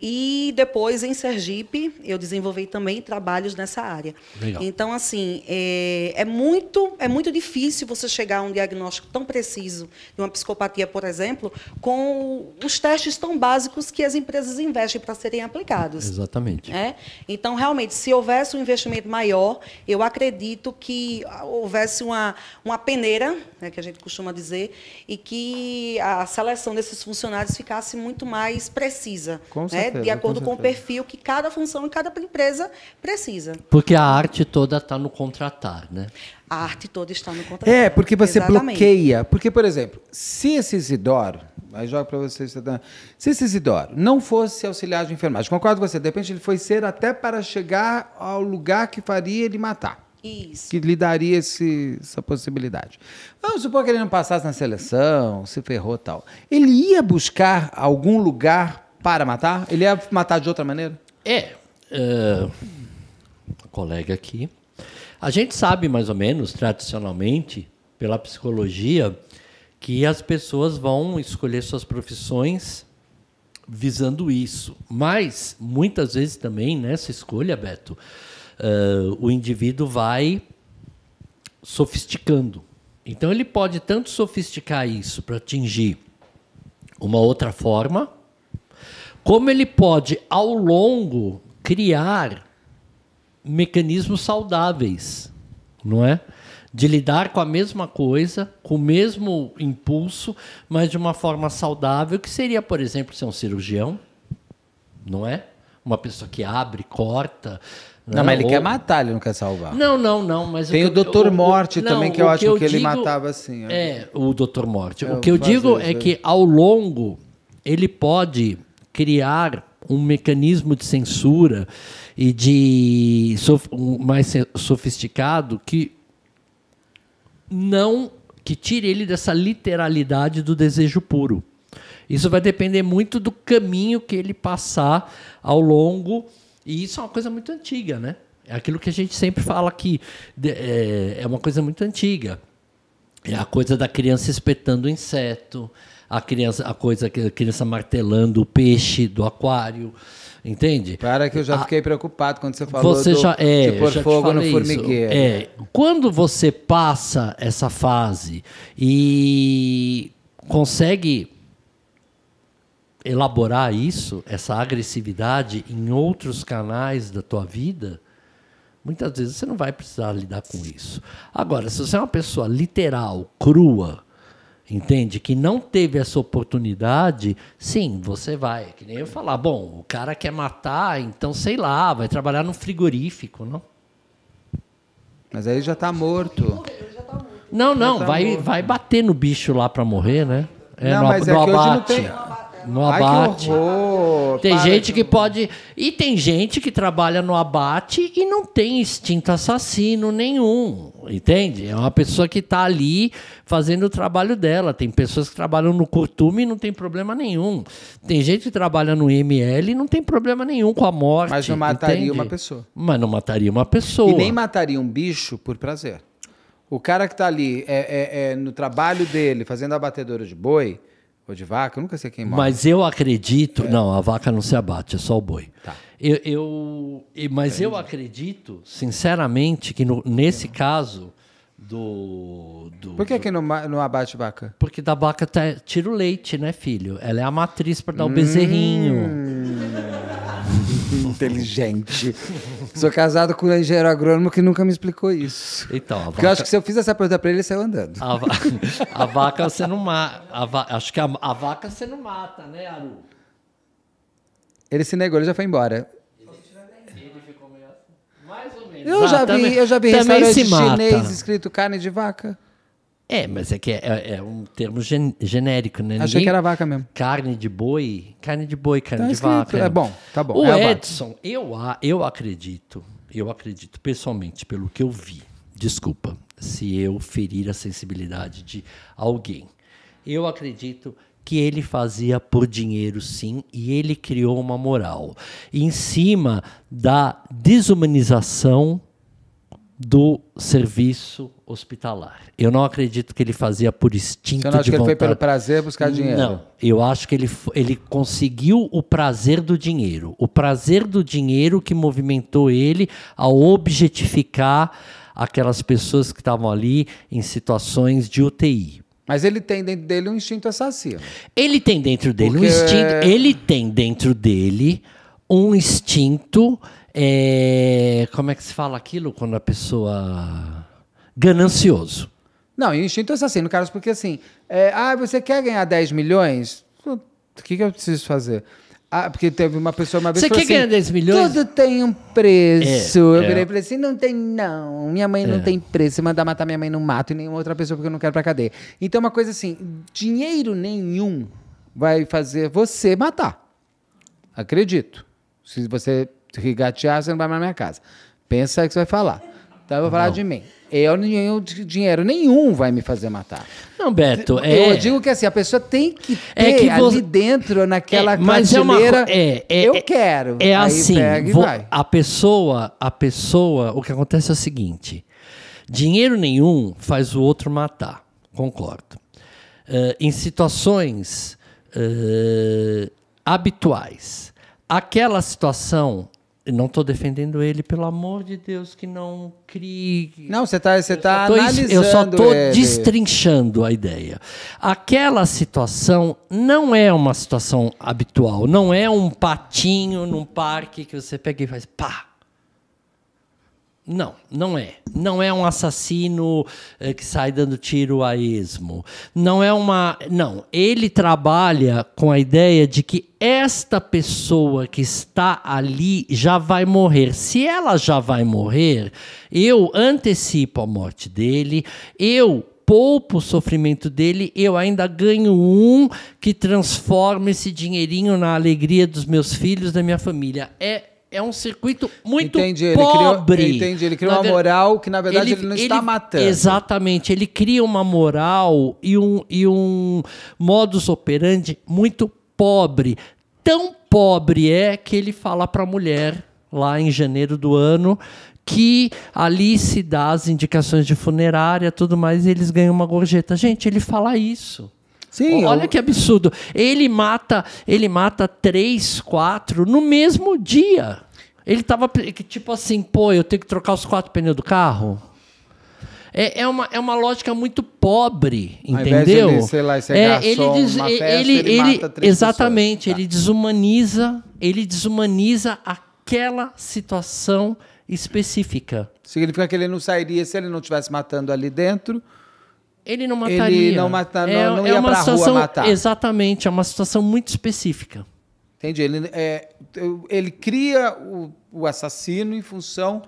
C: E depois, em Sergipe, eu desenvolvi também trabalhos nessa área. Legal. Então, assim, é, é, muito, é muito difícil você chegar a um diagnóstico tão preciso de uma psicopatia, por exemplo, com os testes tão básicos que as empresas investem para serem aplicados. Exatamente. É? Então, realmente, se houvesse um investimento maior, eu acredito que houvesse uma, uma peneira, né, que a gente costuma dizer, e que a seleção desses funcionários ficasse muito mais precisa. Com né? certeza, de acordo com, com, o perfil que cada função e cada empresa precisa.
D: Porque a arte toda está no contratar, né?
C: A arte toda está no contratar.
D: É, porque
B: você Exatamente. bloqueia. Porque, por exemplo, se esse Isidoro, aí joga para você tá, tá. se esse Isidoro não fosse auxiliar de enfermagem, concordo com você, de repente ele foi ser até para chegar ao lugar que faria ele matar. Isso. que lhe daria esse, essa possibilidade. Vamos supor que ele não passasse na seleção, se ferrou tal. Ele ia buscar algum lugar para matar? Ele ia matar de outra maneira? É.
D: Uh, colega aqui. A gente sabe mais ou menos, tradicionalmente, pela psicologia, que as pessoas vão escolher suas profissões visando isso. Mas, muitas vezes também, nessa escolha, Beto, uh, o indivíduo vai sofisticando. Então, ele pode tanto sofisticar isso para atingir uma outra forma como ele pode, ao longo, criar mecanismos saudáveis, não é? De lidar com a mesma coisa, com o mesmo impulso, mas de uma forma saudável, que seria, por exemplo, ser um cirurgião, não é? Uma pessoa que abre, corta, não, né? não, mas ele ou... quer matar, ele não quer salvar. Não, não, não. Mas Tem o, o Dr. Morte o, também, não, que eu acho que, eu que ele digo, matava assim. É, o Dr. Morte. É, o que eu digo é que, ao longo, ele pode criar um mecanismo de censura e de sof mais sofisticado que não que tire ele dessa literalidade do desejo puro. Isso vai depender muito do caminho que ele passar ao longo, e isso é uma coisa muito antiga, né? É aquilo que a gente sempre fala que é, é, uma coisa muito antiga. É a coisa da criança espetando o inseto, a criança, a coisa a criança martelando o peixe do aquário, entende? Para que eu já a, fiquei preocupado quando você falou você do, já, é, de pôr fogo no formigueiro. Isso, é, quando você passa essa fase e consegue elaborar isso, essa agressividade em outros canais da tua vida, muitas vezes você não vai precisar lidar com isso. Agora, se você é uma pessoa literal, crua, entende? Que não teve essa oportunidade, sim, você vai. Que nem eu falar, bom, o cara quer matar, então sei lá, vai trabalhar no frigorífico, não? Mas aí já está morto. tá morto. Não, não, tá vai, vai bater no bicho lá para morrer, né? É, não, no, mas no é abate. que hoje não tem no abate. Ai, tem Para gente que pode. E tem gente que trabalha no abate e não tem instinto assassino nenhum. Entende? É uma pessoa que está ali fazendo o trabalho dela. Tem pessoas que trabalham no curtume e não tem problema nenhum. Tem gente que trabalha no ml e não tem problema nenhum com a morte. Mas não mataria entende? uma pessoa. Mas não mataria uma pessoa. E nem mataria um bicho por prazer. O cara que está ali é,
B: é, é, no trabalho dele, fazendo a batedora de boi ou de vaca, eu nunca sei quem morre. Mas
D: eu acredito. É. Não, a vaca não se abate, é só o boi. Tá. Eu, eu, mas Entendi. eu acredito, sinceramente, que no, nesse caso do. do Por que, do... que não, não abate vaca? Porque da vaca tá, tira o leite, né, filho? Ela é a matriz para dar hum. o bezerrinho. Hum
B: inteligente. Sou casado com um engenheiro agrônomo que nunca me explicou isso. Então,
A: vaca...
D: Porque eu acho que se eu fiz essa pergunta para ele, ele saiu andando. A, va... a vaca você não mata. Va... Acho que a... a vaca você não mata, né, Aru? Ele se negou, ele já foi embora.
A: Eu já vi, eu já vi restaurante chinês
B: escrito carne de vaca.
D: É, mas é que é, é, é um termo gen, genérico, né? Achei Ninguém... que era vaca mesmo. Carne de boi, carne de boi, carne tá de vaca. É né? bom, tá bom. O é Edson, eu, eu acredito, eu acredito pessoalmente, pelo que eu vi, desculpa, se eu ferir a sensibilidade de alguém. Eu acredito que ele fazia por dinheiro, sim, e ele criou uma moral em cima da desumanização do serviço hospitalar. Eu não acredito que ele fazia por instinto Você não acha de que vontade. ele foi pelo prazer buscar dinheiro? Não, eu acho que ele, ele conseguiu o prazer do dinheiro. O prazer do dinheiro que movimentou ele a objetificar aquelas pessoas que estavam ali em situações de UTI. Mas ele tem dentro dele um instinto assassino. Ele tem dentro dele Porque... um instinto. É ele tem dentro dele um instinto é, como é que se fala aquilo quando a pessoa. ganancioso.
B: Não, e o instinto no caso porque assim. É, ah, você quer ganhar 10 milhões? O que, que eu preciso fazer? Ah, porque teve uma pessoa uma vez Você que quer assim, ganhar 10 milhões? Tudo tem um preço. É, eu é. virei e falei assim: não tem, não. Minha mãe não é. tem preço. Se mandar matar minha mãe, não mato. E nenhuma outra pessoa, porque eu não quero pra cadeia. Então, uma coisa assim: dinheiro nenhum vai fazer você matar. Acredito. Se você Rigatear, você não vai mais na minha casa. Pensa aí que você vai falar. Então eu vou falar não. de mim. Eu nenhum dinheiro nenhum vai me fazer matar. Não, Beto, é... Eu digo que assim, a pessoa tem que é ter é que você... ali dentro, naquela é, mas prateleira, é, uma... é, é eu é- quero. É aí assim, vou...
D: a pessoa, a pessoa, o que acontece é o seguinte, dinheiro nenhum faz o outro matar, concordo. Uh, em situações uh, habituais, aquela situação não estou defendendo ele, pelo amor de Deus, que não crie. Não, você está você tá analisando. Eu só estou destrinchando a ideia. Aquela situação não é uma situação habitual, não é um patinho num parque que você pega e faz pá. Não, não é. Não é um assassino eh, que sai dando tiro a esmo. Não é uma. Não. Ele trabalha com a ideia de que esta pessoa que está ali já vai morrer. Se ela já vai morrer, eu antecipo a morte dele, eu poupo o sofrimento dele, eu ainda ganho um que transforma esse dinheirinho na alegria dos meus filhos, da minha família. É é um circuito muito entendi, pobre. Ele criou, entendi, ele cria uma ver... moral que, na verdade, ele, ele não ele, está matando. Exatamente, ele cria uma moral e um, e um modus operandi muito pobre. Tão pobre é que ele fala para a mulher, lá em janeiro do ano, que ali se dá as indicações de funerária, tudo mais, e eles ganham uma gorjeta. Gente, ele fala isso. Sim, Olha eu... É que absurdo. Ele mata, ele mata três, quatro no mesmo dia. Ele tava tipo assim, pô, eu tenho que trocar os quatro pneus do carro. É, é, uma, é uma lógica muito pobre, entendeu? Ele, sei lá, é, garçom, ele, des, festa, ele, ele, ele exatamente, pessoas. ele tá. desumaniza, ele desumaniza aquela situação específica.
B: Significa que ele não sairia se ele não estivesse matando ali dentro ele não mataria. Ele não, mata, não,
D: é, não é ia é pra situação, rua matar. Exatamente, é uma situação muito específica.
B: Entendi. Ele, é, ele cria o, o assassino em função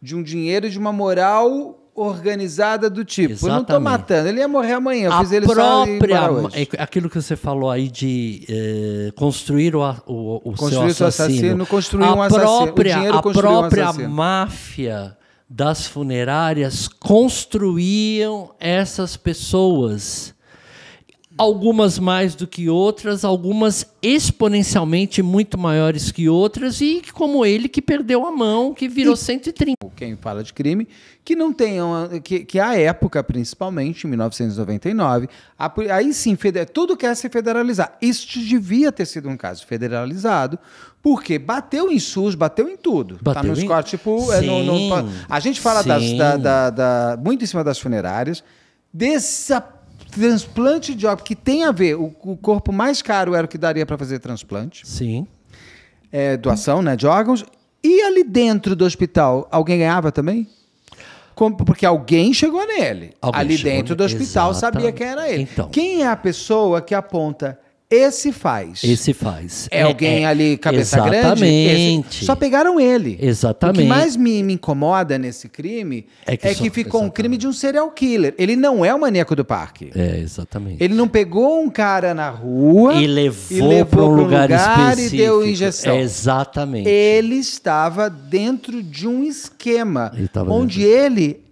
B: de um dinheiro e de uma moral organizada do tipo. Exatamente. Eu não estou matando, ele ia morrer amanhã. Eu a fiz ele própria, só
D: é, aquilo que você falou aí de eh, construir o, o, o construir seu assassino, assassino construir a um assassino, própria, a própria um máfia das funerárias construíam essas pessoas algumas mais do que outras, algumas exponencialmente muito maiores que outras, e como ele que perdeu a mão, que virou e 130.
B: Quem fala de crime, que não tenham. Que, que época, principalmente, em 1999, a, aí sim, feder, tudo quer se federalizar. Este devia ter sido um caso federalizado, porque bateu em SUS, bateu em tudo. Tá bateu tá nos em... cortes, tipo. é no, no, a gente fala das, da, da, da, muito em cima das funerárias, dessa transplante de óbito, que tem a ver, o, o corpo mais caro era o que daria para fazer transplante. Sim. É, doação né, de órgãos. E ali dentro do hospital, alguém ganhava também? Como, porque alguém chegou nele. Alguém ali chegou dentro do hospital Exatamente. sabia quem era ele. Então. Quem é a pessoa que aponta esse faz. Esse
D: faz. É, é alguém é, ali, cabeça exatamente. grande? Exatamente. Só pegaram ele. Exatamente. O que mais
B: me, me incomoda nesse crime é que, é só, ficou exatamente. um crime de um serial killer. Ele não é o maníaco do parque.
D: É, exatamente.
B: Ele não pegou um cara na rua e levou, e levou para um lugar, lugar específico. e deu injeção. exatamente. Ele estava dentro de um esquema ele onde dentro. ele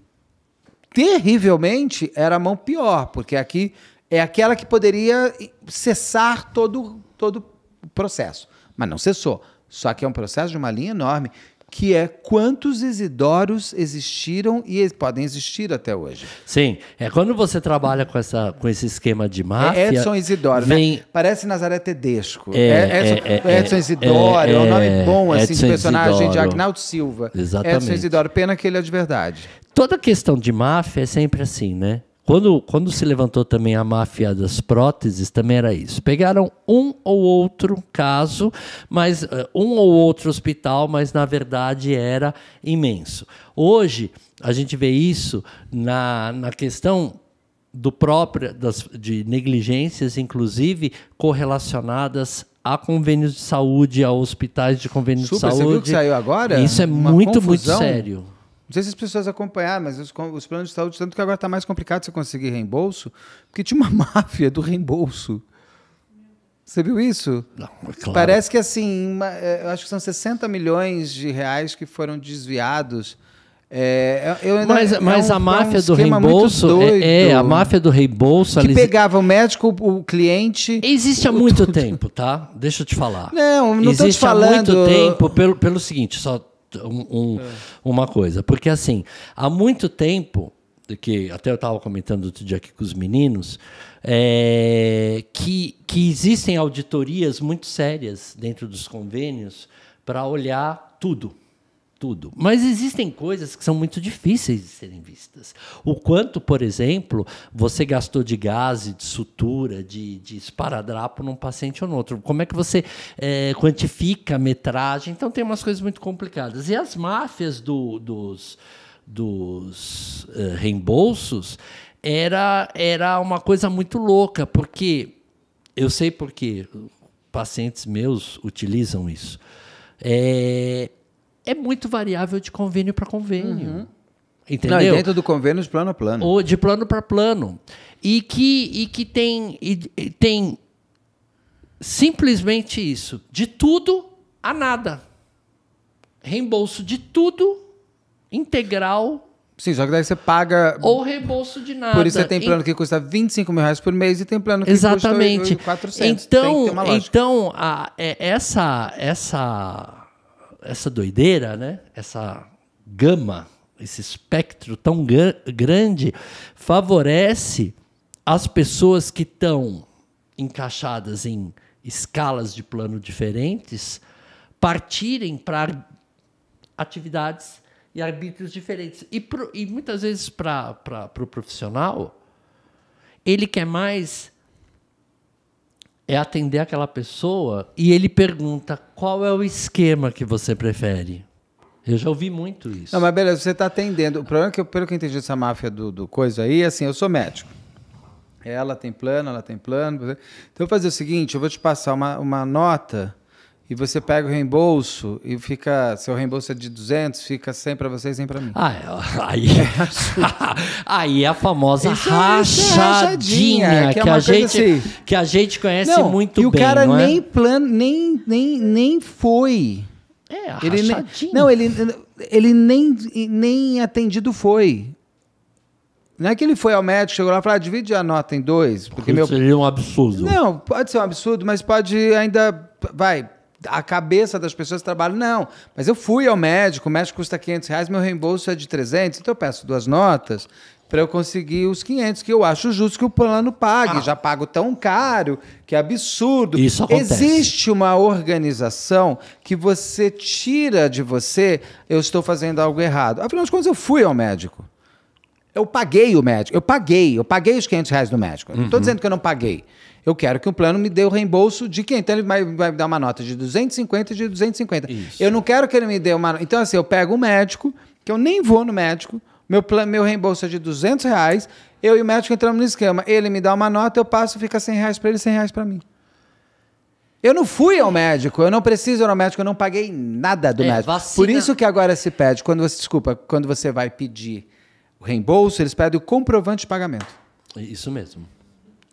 B: terrivelmente era a mão pior, porque aqui é aquela que poderia cessar todo, todo o processo. Mas não cessou. Só que é um processo de uma linha enorme, que é quantos Isidoros existiram e podem existir até hoje.
D: Sim, é quando você trabalha com, essa, com esse esquema de máfia... É Edson Isidoro, né? vem... né?
B: Parece Nazaré Tedesco. É, é, é, é Edson, é, é Edson Isidoro, é, um nome bom assim, de personagem Isidoro. de Agnaldo Silva. Exatamente. Edson Isidoro,
D: pena que ele é de verdade. Toda questão de máfia é sempre assim, né? Quando, quando se levantou também a máfia das próteses, também era isso. Pegaram um ou outro caso, mas eh, um ou outro hospital, mas na verdade era imenso. Hoje a gente vê isso na, na questão do próprio das, de negligências, inclusive correlacionadas a convênios de saúde, a hospitais de convênios Super, de saúde. Você viu que saiu agora? Isso é Uma muito, confusão. muito sério.
B: Não sei se as pessoas acompanharam, mas os, os planos de saúde, tanto que agora está mais complicado você conseguir reembolso, porque tinha uma máfia do reembolso. Você viu isso? Não, é claro. Parece que assim, uma, é, acho que são 60 milhões de reais que foram desviados. É, eu, mas, é um, a é máfia um do reembolso é, é a máfia
D: do reembolso que ali...
B: pegava o médico,
D: o, cliente. Existe há muito o... tempo, tá? Deixa eu te falar. Não, não Existe te falando. Existe há muito tempo pelo, pelo seguinte, só um, é. uma coisa. Porque, assim, há muito tempo, que até eu estava comentando outro dia aqui com os meninos, é, que, que existem auditorias muito sérias dentro dos convênios para olhar tudo tudo. Mas existem coisas que são muito difíceis de serem vistas. O quanto, por exemplo, você gastou de gás, de sutura, de, de esparadrapo num paciente ou no outro. Como é que você é, quantifica a metragem? Então, tem umas coisas muito complicadas. E as máfias do, dos, dos uh, reembolsos era, era uma coisa muito louca, porque eu sei porque pacientes meus utilizam isso. É, é muito variável de convênio para convênio. Uhum. Entendeu? Não, dentro do convênio de plano a plano. Ou de plano para plano. E que, e que tem, e, e tem simplesmente isso. De tudo a nada. Reembolso de tudo, integral,
B: Sim, só que daí você paga. Ou
D: reembolso de nada. Por isso você tem plano
B: que custa 25 mil reais por mês e tem plano que Exatamente. custa 400. Então,
D: então a, é, essa, essa essa doideira, né? essa gama, esse espectro tão grande, favorece as pessoas que estão encaixadas em escalas de plano diferentes partirem para atividades e arbítrios diferentes. E, pro, e muitas vezes para o pro profissional, ele quer mais é atender aquela pessoa e ele pergunta qual é o esquema que você prefere. Eu já ouvi muito isso. Não, mas
B: beleza, você está atendendo. O problema é que, eu, pelo que eu entendi dessa máfia do, do coisa aí, assim, eu sou médico. Ela tem plano, ela tem plano. Então eu vou fazer o seguinte: eu vou te passar uma, uma nota e você pega o reembolso e fica. Seu reembolso é de 200, fica 100 para vocês, 100 para mim. Ah, é, aí,
D: aí é a famosa isso, é rachadinha, é rachadinha, que, que a gente, assim. que a gente conhece não, muito bem. E o cara é? nem,
B: plan, nem, nem, nem foi.
D: É, a ele nem, Não,
B: ele, ele nem, nem atendido foi. Não é que ele foi ao médico, chegou lá e falou, ah, divide a nota em dois. Porque, porque meu... seria um absurdo. Não, pode ser um absurdo, mas pode ainda... Vai, a cabeça das pessoas trabalha, não, mas eu fui ao médico, o médico custa 500 reais, meu reembolso é de 300, então eu peço duas notas para eu conseguir os 500, que eu acho justo que o plano pague, ah. já pago tão caro, que é absurdo. Isso acontece. Existe uma organização que você tira de você, eu estou fazendo algo errado. Afinal de contas, eu fui ao médico. Eu paguei o médico, eu paguei, eu paguei os 500 reais do médico. Uhum. Não estou dizendo que eu não paguei. Eu quero que o plano me dê o reembolso de quem? Então ele vai, vai dar uma nota de 250 e de 250. Isso. Eu não quero que ele me dê uma. Então, assim, eu pego um médico, que eu nem vou no médico, meu, plano, meu reembolso é de 200 reais, eu e o médico entramos no esquema. Ele me dá uma nota, eu passo, fica 100 reais para ele, 100 reais para mim. Eu não fui ao médico, eu não preciso ir ao médico, eu não paguei nada do é, médico. Vacina. Por isso que agora se pede, quando você, desculpa, quando você vai pedir o reembolso, eles pedem o comprovante de pagamento. Isso mesmo.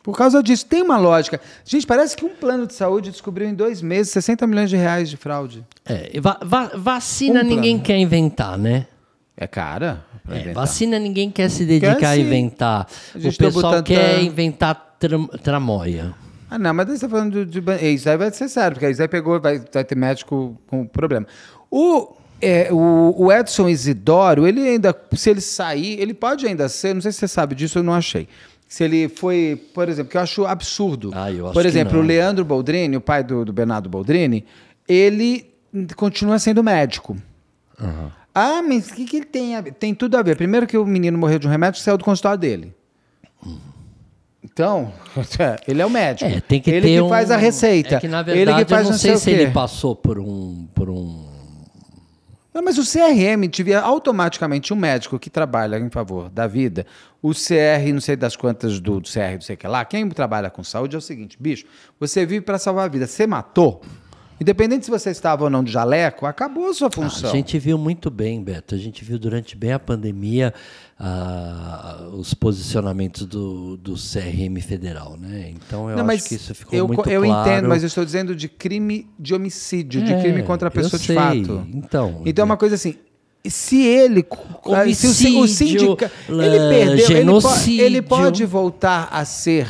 B: Por causa disso, tem uma lógica. Gente, parece que um plano de saúde descobriu em dois meses 60 milhões de reais de fraude.
D: É, va va vacina um ninguém plano. quer inventar, né? É cara. É, vacina ninguém quer se dedicar quer, a inventar. A o tá pessoal tá quer inventar tram tramóia.
B: Ah, não, mas você está falando de, de. Isso aí vai ser sério, porque isso aí pegou, vai, vai ter médico com problema. O, é, o, o, Edson Isidoro, ele ainda, se ele sair, ele pode ainda ser, não sei se você sabe disso, eu não achei se ele foi, por exemplo, que eu acho absurdo. Ah, eu acho por exemplo, o Leandro Boldrini, o pai do, do Bernardo Boldrini, ele continua sendo médico. Uhum. Ah, mas o que, que ele tem a ver? Tem tudo a ver. Primeiro que o menino morreu de um remédio, saiu do consultório dele. Então, ele é o médico. É, tem que ele ter que um... faz a receita. É que, na verdade, ele que faz eu não, não sei, sei se ele
D: passou por um, por um
B: não, mas o CRM tiver automaticamente um médico que trabalha em favor da vida, o CR, não sei das quantas do, do CR, não sei o que lá, quem trabalha com saúde é o seguinte, bicho, você vive para salvar a vida, você matou, Independente se você estava ou não de jaleco, acabou a sua ah, função. Ah, a gente
D: viu muito bem, Beto. A gente viu durante bem a pandemia os posicionamentos do, do CRM federal, né? Então eu não, acho que isso ficou eu, muito claro. Eu entendo, mas eu
B: estou dizendo de crime de homicídio, é, de crime contra a pessoa de sei. fato. Então, então é uma é. coisa assim. Se ele, Homicídio, se o, sindicato, ele perdeu, ele, ele, pode voltar a ser,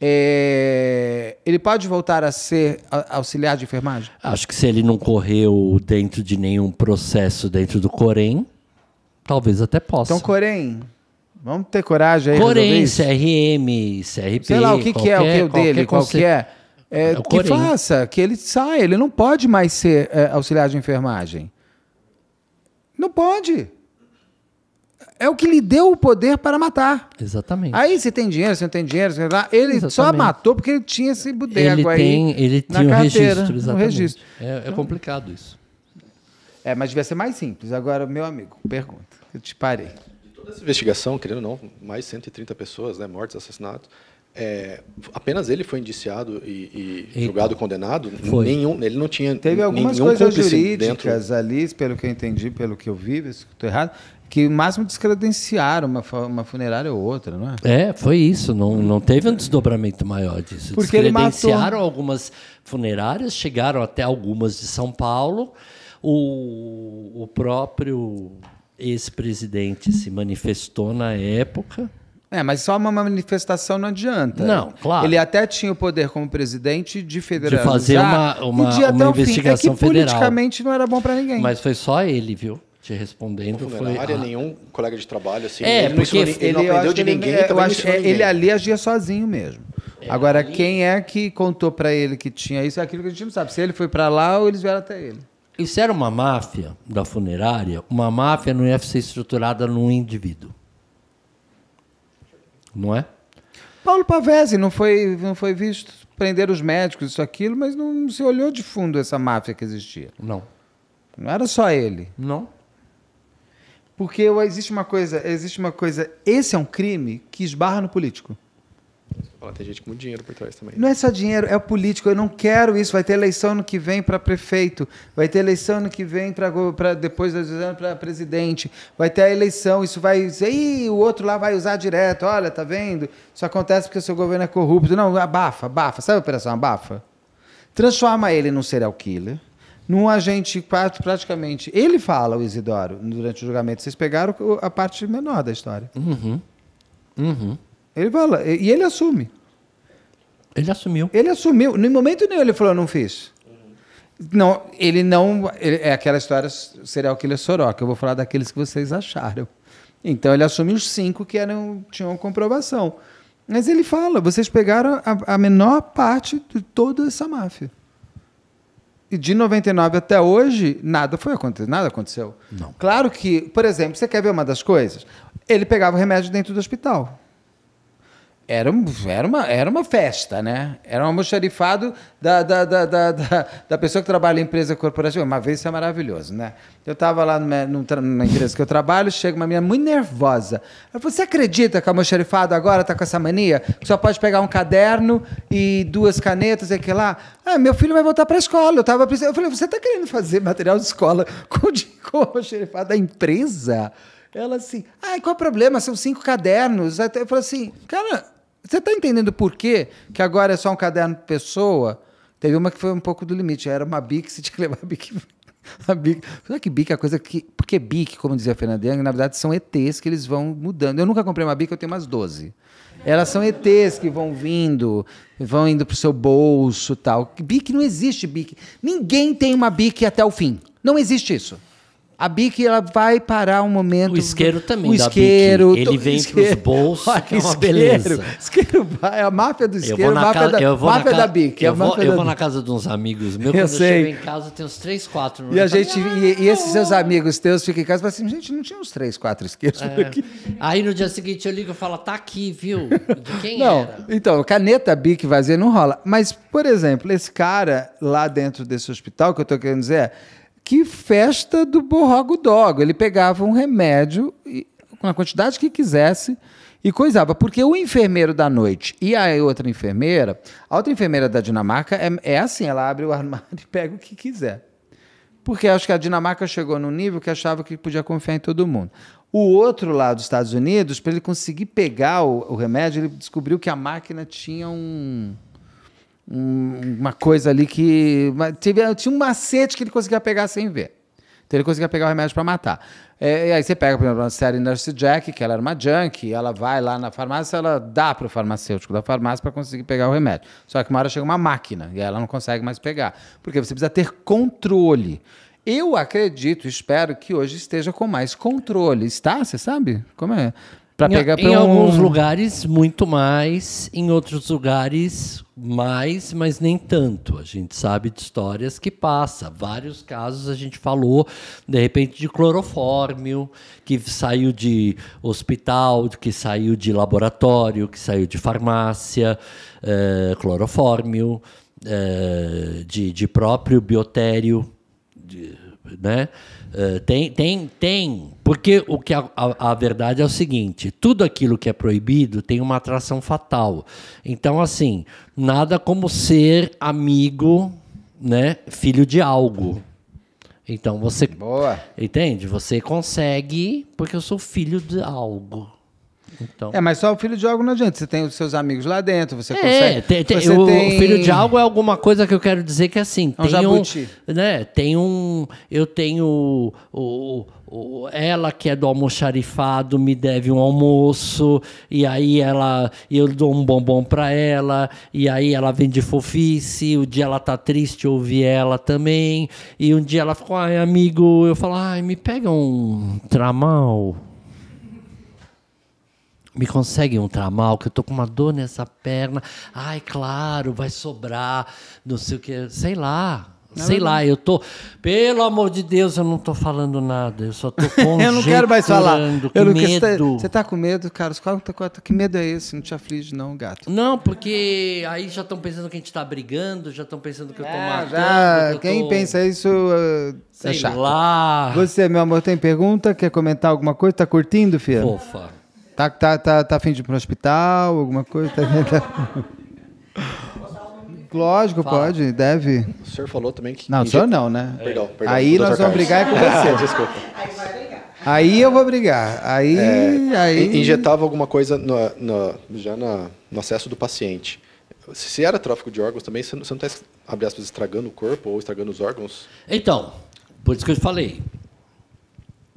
B: é, ele pode voltar a ser auxiliar de enfermagem.
D: Acho que se ele não correu dentro de nenhum processo dentro do Corém, Talvez até possa. Então,
B: Corém, vamos ter coragem aí. Corém,
D: CRM, CRP. Sei lá o que, é, qualquer, que é o que é o dele, qual que é. é, é que faça,
B: que ele saia. Ele não pode mais ser é, auxiliar de enfermagem.
D: Não pode.
B: É o que lhe deu o poder para matar. Exatamente. Aí se tem dinheiro, se não tem dinheiro, não ele exatamente. só matou porque ele tinha esse bodego ele aí. Tem, ele tem na um carteira, registro, exatamente. Um registro. É, é então, complicado isso. É, mas devia ser mais simples. Agora, meu amigo, pergunta. Eu te parei.
E: De toda essa investigação, querendo ou não, mais 130 pessoas, né, mortes, assassinatos. É, apenas ele foi indiciado e, e julgado, condenado. Foi. Nenhum, ele
B: não tinha. Teve algumas coisas jurídicas dentro. ali, pelo que eu entendi, pelo que eu vi, se estou errado, que o máximo descredenciaram uma, uma funerária ou outra, não é? É,
D: foi isso. Não, não teve um desdobramento maior disso. Porque descredenciaram matou... algumas funerárias, chegaram até algumas de São Paulo. O, o próprio ex-presidente se manifestou na época. É, mas só uma manifestação não
B: adianta. Não, claro. Ele até tinha o poder como presidente de federalizar. De fazer uma, uma, uma investigação é que federal. politicamente não era bom para ninguém. Mas
D: foi só ele, viu? Te respondendo. Não foi área ah,
E: nenhum colega de trabalho, assim.
B: É, ele porque não, ele, ele não aprendeu de ninguém, ele, eu acho, Ele ali agia sozinho mesmo. É, Agora, ali... quem é que contou para ele que tinha isso? É aquilo que a gente não sabe. Se ele foi
D: para lá ou eles vieram até ele. Isso era uma máfia da funerária, uma máfia não ia ser estruturada num indivíduo. Não é?
B: Paulo Pavese não foi, não foi visto prender os médicos, isso, aquilo, mas não se olhou de fundo essa máfia que existia. Não. Não era só ele. Não. Porque existe uma coisa, existe uma coisa, esse é um crime que esbarra no político
E: tem gente com muito dinheiro por trás também. Não é só
B: dinheiro, é o político. Eu não quero isso. Vai ter eleição no que vem para prefeito, vai ter eleição no que vem para depois das anos para presidente, vai ter a eleição. Isso vai. Aí o outro lá vai usar direto. Olha, tá vendo? Isso acontece porque o seu governo é corrupto. Não, abafa, abafa. Sabe a operação abafa? Transforma ele num serial killer. Num agente praticamente. Ele fala, o Isidoro, durante o julgamento. Vocês pegaram a parte menor da história. Uhum. Uhum. Ele fala, e ele assume. Ele assumiu. Ele assumiu. No momento nenhum ele falou, não fiz. Não, ele não. Ele, é aquela história serial killer soroca. Eu vou falar daqueles que vocês acharam. Então ele assumiu os cinco que eram, tinham comprovação. Mas ele fala, vocês pegaram a, a menor parte de toda essa máfia. E de 99 até hoje, nada foi acontecer, nada aconteceu. Não. Claro que, por exemplo, você quer ver uma das coisas? Ele pegava o remédio dentro do hospital era, era, uma, era uma festa, né? Era um almoxarifado da, da, da, da, da, pessoa que trabalha em empresa corporativa. Uma vez isso é maravilhoso, né? Eu estava lá numa, numa, empresa que eu trabalho, chega uma menina muito nervosa. você acredita que o almoxarifado agora está com essa mania? Que só pode pegar um caderno e duas canetas e aquilo lá? Ah, meu filho vai voltar para a escola. Eu, tava eu falei, você está querendo fazer material de escola com o almoxarifado da empresa? Ela assim, ai, ah, qual é o problema? São cinco cadernos. Eu falei assim, cara, você tá entendendo por quê? Que agora é só um caderno por pessoa? Teve uma que foi um pouco do limite. Era uma bic, você tinha que levar a bic. A Será que bique é a coisa que. Porque bique, como dizia a Fernanda na verdade são ETs que eles vão mudando. Eu nunca comprei uma bique, eu tenho umas 12. Elas são ETs que vão vindo, vão indo pro seu bolso tal. Bique não existe bic. Ninguém tem uma bique até o fim. Não existe isso. A bique ela vai parar um momento.
D: O isqueiro também. O isqueiro. Ele vem isqueiro, pros bolsos, olha, que é uma isqueiro, beleza. Isqueiro, é a máfia do isqueiro, eu vou máfia, casa, da, máfia da bique. Eu, vou, na casa de uns amigos meus, eu sei. eu chego em casa tem uns três, quatro. Né? E, a gente, ah,
B: e, e, esses seus amigos teus ficam em casa e falam assim, gente, não tinha uns três, quatro isqueiros é. aqui?
D: Aí no dia seguinte eu ligo e falo, tá aqui, viu? De quem não,
B: era? Então, caneta bique vazia não rola. Mas, por exemplo, esse cara lá dentro desse hospital, que eu tô querendo dizer é, que festa do borrogo dogo. Ele pegava um remédio com a quantidade que quisesse e coisava. Porque o enfermeiro da noite e a outra enfermeira, a outra enfermeira da Dinamarca é, é assim: ela abre o armário e pega o que quiser. Porque acho que a Dinamarca chegou num nível que achava que podia confiar em todo mundo. O outro lá dos Estados Unidos, para ele conseguir pegar o, o remédio, ele descobriu que a máquina tinha um uma coisa ali que. Tinha, tinha um macete que ele conseguia pegar sem ver. Então ele conseguia pegar o remédio para matar. É, e aí você pega, por exemplo, uma série Nurse Jack, que ela era uma junkie, ela vai lá na farmácia, ela dá para o farmacêutico da farmácia para conseguir pegar o remédio. Só que uma hora chega uma máquina e ela não consegue mais pegar. Porque você precisa ter controle. Eu acredito, espero que hoje esteja com mais controle.
D: Está? Você sabe? Como é? pegar pra em alguns lugares muito mais, em outros lugares mais, mas nem tanto. A gente sabe de histórias que passa. Vários casos a gente falou, de repente, de clorofórmio, que saiu de hospital, que saiu de laboratório, que saiu de farmácia, é, clorofórmio, é, de, de próprio biotério. De, né? Uh, tem, tem, tem. Porque o que a, a, a, verdade é o seguinte: tudo aquilo que é proibido tem uma atração fatal. Então, assim, nada como ser amigo, né? Filho de algo. Então você. Boa. Entende? Você consegue, porque eu sou filho de algo. Então... É, mas só o filho
B: de algo não adianta. Você tem os seus amigos lá
D: dentro, você é, consegue. Tem, tem, você o, tem... filho de algo é alguma coisa que eu quero dizer que é assim. É um tem um, né? Tem um. Eu tenho o, o, ela que é do almoxarifado me deve um almoço e aí ela eu dou um bombom para ela e aí ela vem de fofice. O dia ela tá triste, eu ouvi ela também. E um dia ela ficou, ai amigo, eu falo, ai me pega um tramal me consegue um tramal, que eu tô com uma dor nessa perna. Ai, claro, vai sobrar, não sei o que, sei lá. sei lá, eu tô. Pelo amor de Deus, eu não tô falando nada. Eu só tô com Eu não quero mais falar. Eu não medo. Quero, você,
B: tá, tá, com medo, Carlos? Qual, qual, que medo é esse? Não te aflige, não, gato.
D: Não, porque aí já estão pensando que a gente tá brigando, já estão pensando que eu tô é, matando. Já, que quem tô... pensa
B: isso. Uh, sei é chato. lá. Você, meu amor, tem pergunta? Quer comentar alguma coisa? Tá curtindo, filha? Fofa. Tá, tá, tá, tá afim de ir para o hospital, alguma coisa? Tá, Lógico, Fala. pode, deve. O senhor falou também que.
E: Não, o senhor não, né? É. Perdão, perdão. Aí nós vamos brigar com você. Desculpa.
B: Aí eu vou brigar. Aí.
E: É, aí... Injetava alguma coisa no, no, já na, no acesso do paciente. Se era tráfico de órgãos também, você não está, abre aspas, estragando o corpo ou estragando os órgãos?
D: Então, por isso que eu falei.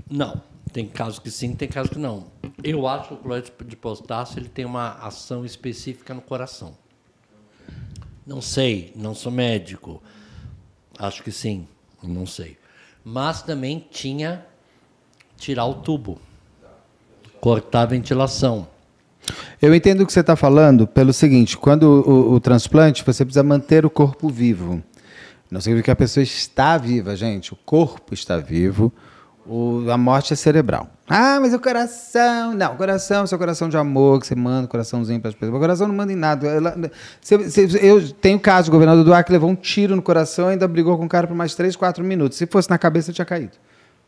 D: Não. Tem casos que sim, tem casos que não. Eu acho que o cloreto de potássio ele tem uma ação específica no coração. Não sei, não sou médico. Acho que sim, não sei. Mas também tinha tirar o tubo, cortar a ventilação.
B: Eu entendo o que você está falando pelo seguinte: quando o, o, transplante, você precisa manter o corpo vivo. Não significa que a pessoa está viva, gente. O corpo está vivo, o, a morte é cerebral. Ah, mas o coração. Não, o coração, seu coração de amor que você manda, coraçãozinho para as pessoas. O coração não manda em nada. Ela, se, se, eu tenho caso, o governador Duarte levou um tiro no coração e ainda brigou com o cara por mais 3, 4 minutos. Se fosse na cabeça, tinha caído.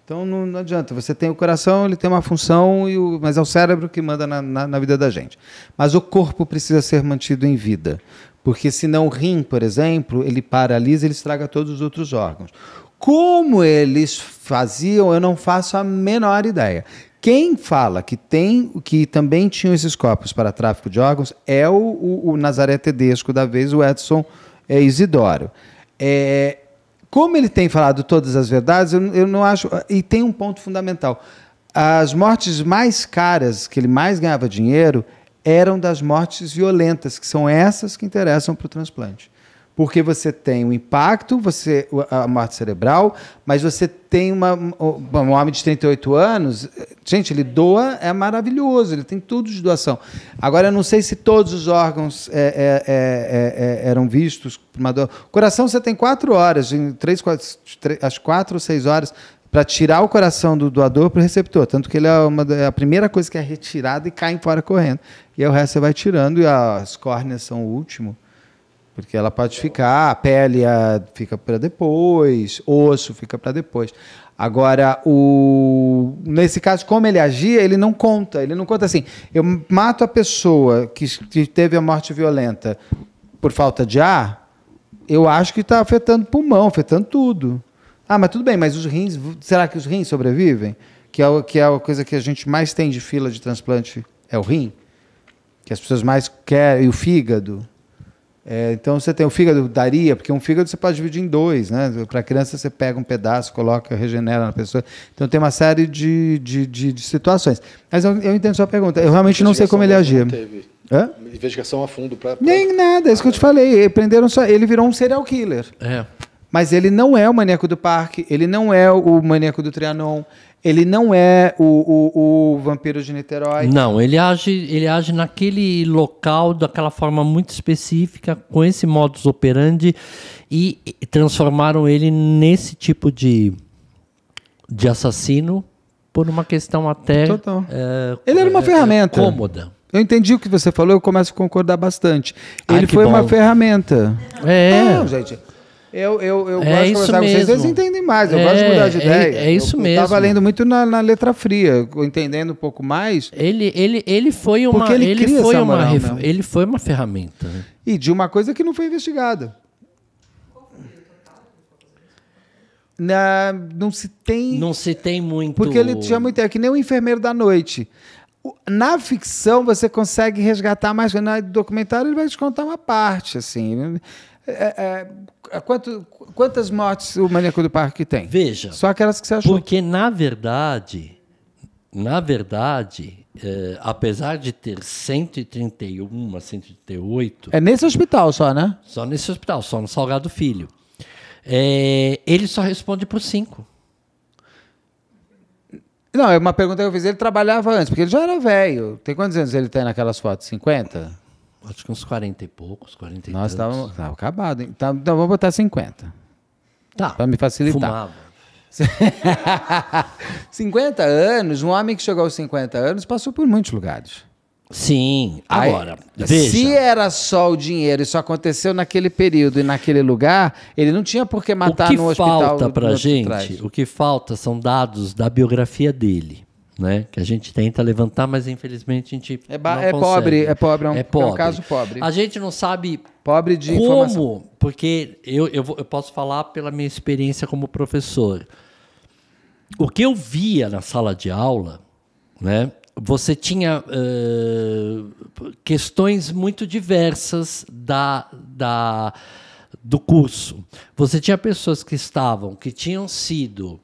B: Então não, não, adianta. Você tem o coração, ele tem uma função, e o, mas é o cérebro que manda na, na, na vida da gente. Mas o corpo precisa ser mantido em vida. Porque senão o rim, por exemplo, ele paralisa, ele estraga todos os outros órgãos. Como eles faziam, eu não faço a menor ideia. Quem fala que tem, que também tinham esses copos para tráfico de órgãos é o, o, o Nazaré Tedesco da vez, o Edson é, Isidoro. É, como ele tem falado todas as verdades, eu, eu não acho. E tem um ponto fundamental. As mortes mais caras, que ele mais ganhava dinheiro, eram das mortes violentas, que são essas que interessam para o transplante porque você tem o um impacto, você a morte cerebral, mas você tem uma um homem de 38 anos, gente, ele doa é maravilhoso, ele tem tudo de doação. Agora eu não sei se todos os órgãos é é, é, é, é, eram vistos. Uma do... Coração você tem quatro horas, em três, quatro, as quatro ou seis horas para tirar o coração do doador para o receptor. Tanto que ele é, uma, é a primeira coisa que é retirada e cai fora correndo. E aí o resto você vai tirando, e as córneas são o último. Porque ela pode ficar, a pele fica para depois, osso fica para depois. Agora, o... nesse caso, como ele agia, ele não conta. Ele não conta assim. Eu mato a pessoa que, que teve a morte violenta por falta de ar, eu acho que está afetando pulmão, afetando tudo. Ah, mas tudo bem, mas os rins, será que os rins sobrevivem? Que é, o, que é a coisa que a gente mais tem de fila de transplante, é o rim? Que as pessoas mais querem, e o fígado? É, então você tem o fígado, daria, porque um fígado você pode dividir em dois, né? Para criança você pega um pedaço, coloca, regenera na pessoa. Então tem uma série de, de, de, de situações. Mas eu, eu entendo sua pergunta. Eu realmente não sei como ele agia. Hã?
E: Investigação a fundo
B: para. Nem nada, é isso que eu te falei. Prenderam só. Ele virou um serial killer. É. Mas ele não é o maníaco do parque, ele não é o maníaco do Trianon, ele não é o, o, o, vampiro de Niterói. Não,
D: ele age, ele age naquele local daquela forma muito específica, com esse modus operandi, e transformaram ele nesse tipo de, de assassino por uma questão até. É, ele era uma é, ferramenta. Cômoda. Eu entendi o que você falou, eu começo a concordar
B: bastante. Ele Ai, foi bom. uma ferramenta. É. Não, gente. Eu, eu, eu é gosto de conversar mesmo. com vocês, vocês entendem mais, eu é, gosto de é, mudar é de ideia. É isso eu, eu mesmo. Estava lendo muito na, na, letra fria, entendendo um pouco mais. Ele, ele, ele foi uma, ele, ele foi uma, moral, ele foi uma ferramenta. Né? E de uma coisa que não foi investigada. Na, não se tem. Não se tem muito. Porque ele tinha muito. É que nem o enfermeiro da noite. Na ficção você consegue resgatar mais. No documentário ele vai te contar uma parte, assim. É, é, Quanto, quantas mortes
D: o maníaco do parque tem? Veja. Só aquelas que você achou. Porque, na verdade, na verdade, é, apesar de ter 131 138. É
B: nesse hospital só, né?
D: Só nesse hospital, só no Salgado Filho. É, ele só responde por cinco. Não, é uma pergunta que eu fiz.
B: Ele trabalhava antes, porque ele já era velho. Tem quantos anos ele tem naquelas fotos? 50? Acho que uns 40 e poucos, 40 e Nós estávamos acabado, hein? Tá, então vou botar 50. Tá. Para me facilitar.
D: Fumava.
B: 50 anos, um homem que chegou aos 50 anos passou por muitos lugares.
D: Sim, agora. Aí, se
B: era só o dinheiro, isso aconteceu naquele período e naquele lugar, ele não tinha por que matar no hospital. o que Falta para gente,
D: o que falta são dados da biografia dele né? Que a gente tenta levantar, mas infelizmente a gente é, ba- é pobre, é pobre, é um, é pobre. É um caso pobre. A gente não sabe pobre de como, informação. porque eu, eu, eu posso falar pela minha experiência como professor. O que eu via na sala de aula, né? Você tinha uh, questões muito diversas da, da, do curso. Você tinha pessoas que estavam, que tinham sido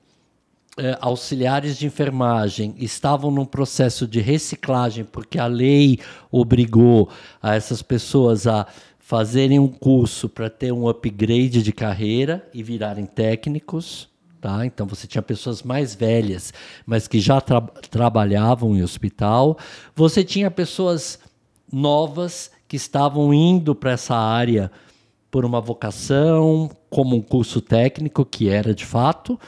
D: eh, auxiliares de enfermagem estavam num processo de reciclagem, porque a lei obrigou a essas pessoas a fazerem um curso para ter um upgrade de carreira e virarem técnicos. Tá? Então você tinha pessoas mais velhas, mas que já tra trabalhavam em hospital. Você tinha pessoas novas que estavam indo para essa área por uma vocação, como um curso técnico, que era de fato,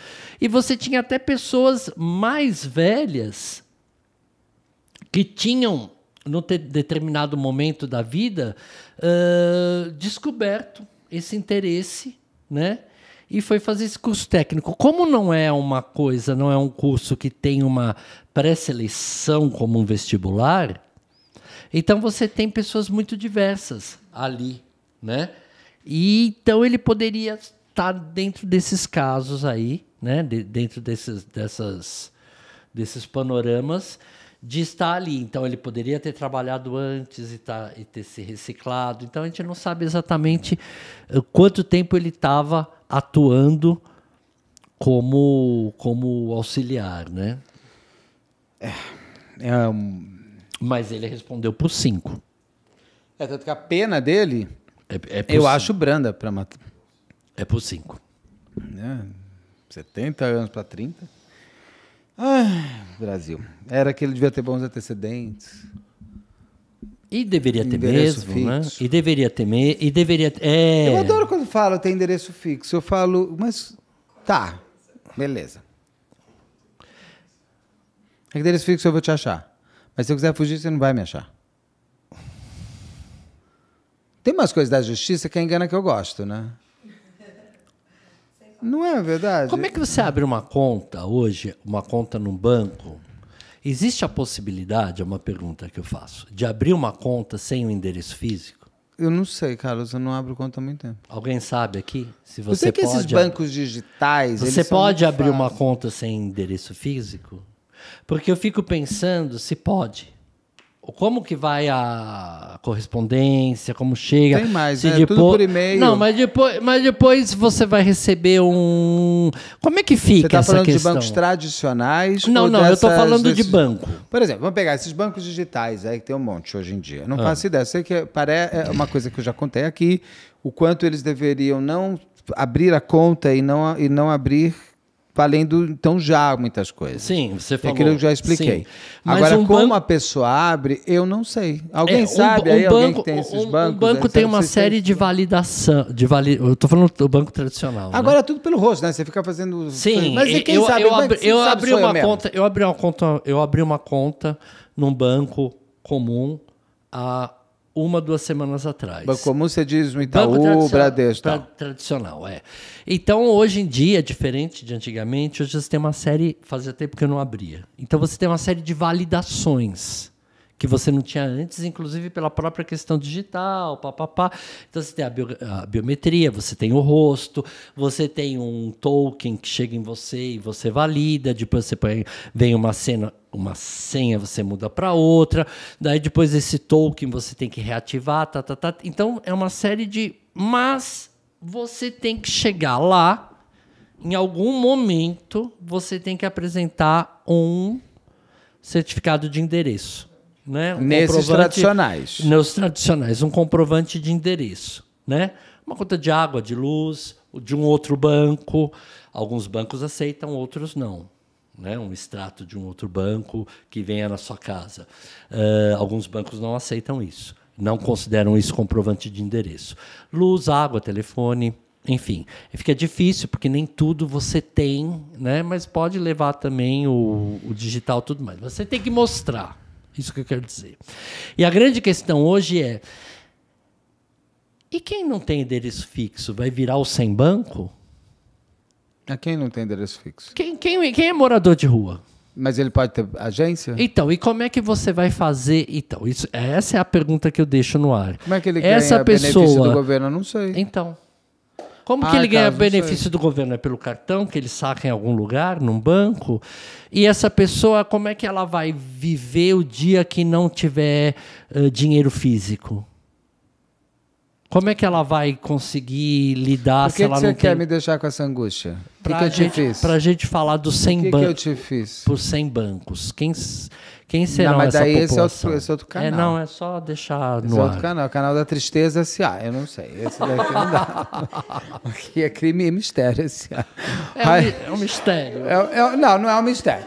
D: e você tinha até pessoas mais velhas que tinham, num determinado momento da vida, uh, descoberto esse interesse, né? E foi fazer esse curso técnico. Como não é uma coisa, não é um curso que tem uma pré-seleção como um vestibular, então você tem pessoas muito diversas ali, né? E então ele poderia estar dentro desses casos aí, né? De, dentro desses, dessas, desses panoramas de estar ali. Então ele poderia ter trabalhado antes e, tá, e ter se reciclado. Então a gente não sabe exatamente eh, quanto tempo ele estava atuando como como auxiliar, né? É, é um... Mas ele respondeu por cinco.
B: É tanto que a pena dele é, é eu acho
D: branda para matar. É por 5.
B: É, 70 anos para 30. Ah, Brasil.
D: Era que ele devia ter bons antecedentes. E deveria ter endereço mesmo, né? fixo. né? E deveria ter me... e deveria é... Eu adoro
B: quando falo tem endereço fixo. Eu falo, mas tá. Beleza. É endereço fixo eu vou te achar. Mas se eu quiser fugir, você não vai me achar. Tem umas coisas da justiça que engana que eu gosto, né? Não
D: é verdade? Como é que você abre uma conta hoje, uma conta num banco? Existe a possibilidade, é uma pergunta que eu faço, de abrir uma conta sem o um endereço físico?
B: Eu não sei, Carlos, eu não abro conta há muito tempo.
D: Alguém sabe aqui? Se você eu sei que pode, esses bancos digitais. Você pode abrir fácil. uma conta sem endereço físico? Porque eu fico pensando se pode como que vai a correspondência, como chega. Tem mais, É né? Depois... Tudo por e-mail. Não, mas depois, mas depois você vai receber um. Como é que fica você tá essa falando de bancos
B: tradicionais?
D: Não, não, eu estou falando desses... de banco.
B: Por exemplo, vamos pegar esses bancos digitais aí, é, que tem um monte hoje em dia. Não ah. faço ideia. Sei que é uma coisa que eu já contei aqui, o quanto eles deveriam não abrir a conta e não, e não abrir valendo então já muitas coisas.
D: Sim, você é falou. É aquilo que eu já expliquei. Sim.
B: Agora, um como banco... a pessoa abre, eu não sei. Alguém é, um, sabe um aí, banco, alguém que tem esses bancos? O banco né? tem uma série
D: de validação. De vali... Eu estou falando do banco tradicional. Né? Agora né? é tudo pelo rosto, né? Você fica fazendo. Sim, mas e quem eu, sabe? Eu, abri, eu sabe abri uma eu conta, eu abri uma conta, eu abri uma conta num banco comum há uma, duas semanas atrás. Banco Comum, você diz no Itaú, tradicional, Bradesco. Tra tá. tradicional, é. Então, hoje em dia, diferente de antigamente, hoje você tem uma série, fazia tempo que eu não abria. Então, você tem uma série de validações que você não tinha antes, inclusive pela própria questão digital, papapá. Então você tem a, bio, a, biometria, você tem o rosto, você tem um token que chega em você e você valida, depois você põe, vem uma cena, uma senha, você muda para outra, daí depois esse token você tem que reativar, tá, tá, tá. Então é uma série de mas você tem que chegar lá em algum momento você tem que apresentar um certificado de endereço. Né? Um Nesses tradicionais. Nos tradicionais, um comprovante de endereço. Né? Uma conta de água, de luz, de um outro banco. Alguns bancos aceitam, outros não. Né? Um extrato de um outro banco que venha na sua casa. Uh, alguns bancos não aceitam isso. Não consideram isso comprovante de endereço. Luz, água, telefone, enfim, fica difícil porque nem tudo você tem, né? Mas pode levar também o, o digital, tudo mais. Você tem que mostrar. Isso que eu quero dizer. E a grande questão hoje é: e quem não tem endereço fixo vai virar o sem banco? A é, quem não tem endereço fixo? Quem, quem, quem é morador de rua? Mas ele pode ter agência? Então, e como é que você vai fazer? Então, isso, essa é a pergunta que eu deixo no ar. Como é que ele Essa ganha pessoa, benefício do governo? Eu não sei. Então, como ah, que ele ganha benefício do governo? É pelo cartão que ele saca em algum lugar, num banco? E essa pessoa, como é que ela vai viver o dia que não tiver uh, dinheiro físico? Como é que ela vai conseguir lidar se ela não tem? Por que você quer me
B: deixar com essa angústia?
D: Pra que, que eu gente, fiz? Para a gente falar dos 100 bancos. Por que, ban... que eu te fiz? Por 100 bancos. Quem... Quem será essa população? Mas daí esse é, outro, esse é outro canal. É, não, é só deixar esse é no é outro ar. canal, canal da
B: Tristeza S.A. Ah, eu não sei, esse daqui não dá. Aqui é crime e mistério S.A. Ah. É, Mas, um, é um mistério. É, é, não, não é um mistério.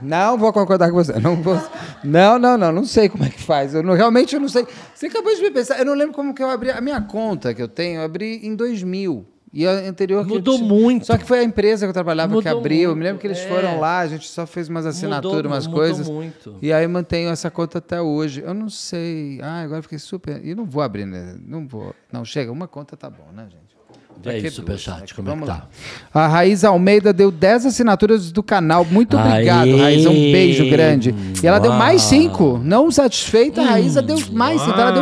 B: Não vou concordar com você. Não, vou, não, não, não, não sei como é que faz. Eu não, realmente eu não sei. Você acabou de me pensar. Eu não lembro como que eu abri a minha conta que eu tenho. Eu abri em 2000. E a anterior mudou muito. Só que foi a empresa que eu trabalhava mudou que abriu. Eu me lembro que eles é. foram lá, a gente só fez umas assinaturas, mudou, umas mudou coisas. Muito. E aí mantenho essa conta até hoje. Eu não sei. Ah, agora fiquei super. E não vou abrir, né? Não vou. Não, chega, uma conta tá bom, né, gente? Pra e aí, superchat, né? como é que tá? Lá. A Raiz Almeida deu 10 assinaturas do canal. Muito obrigado, Aê. Raiz. Um beijo grande. E ela Uau. deu mais 5. Não satisfeita, a deu mais 5. Então ela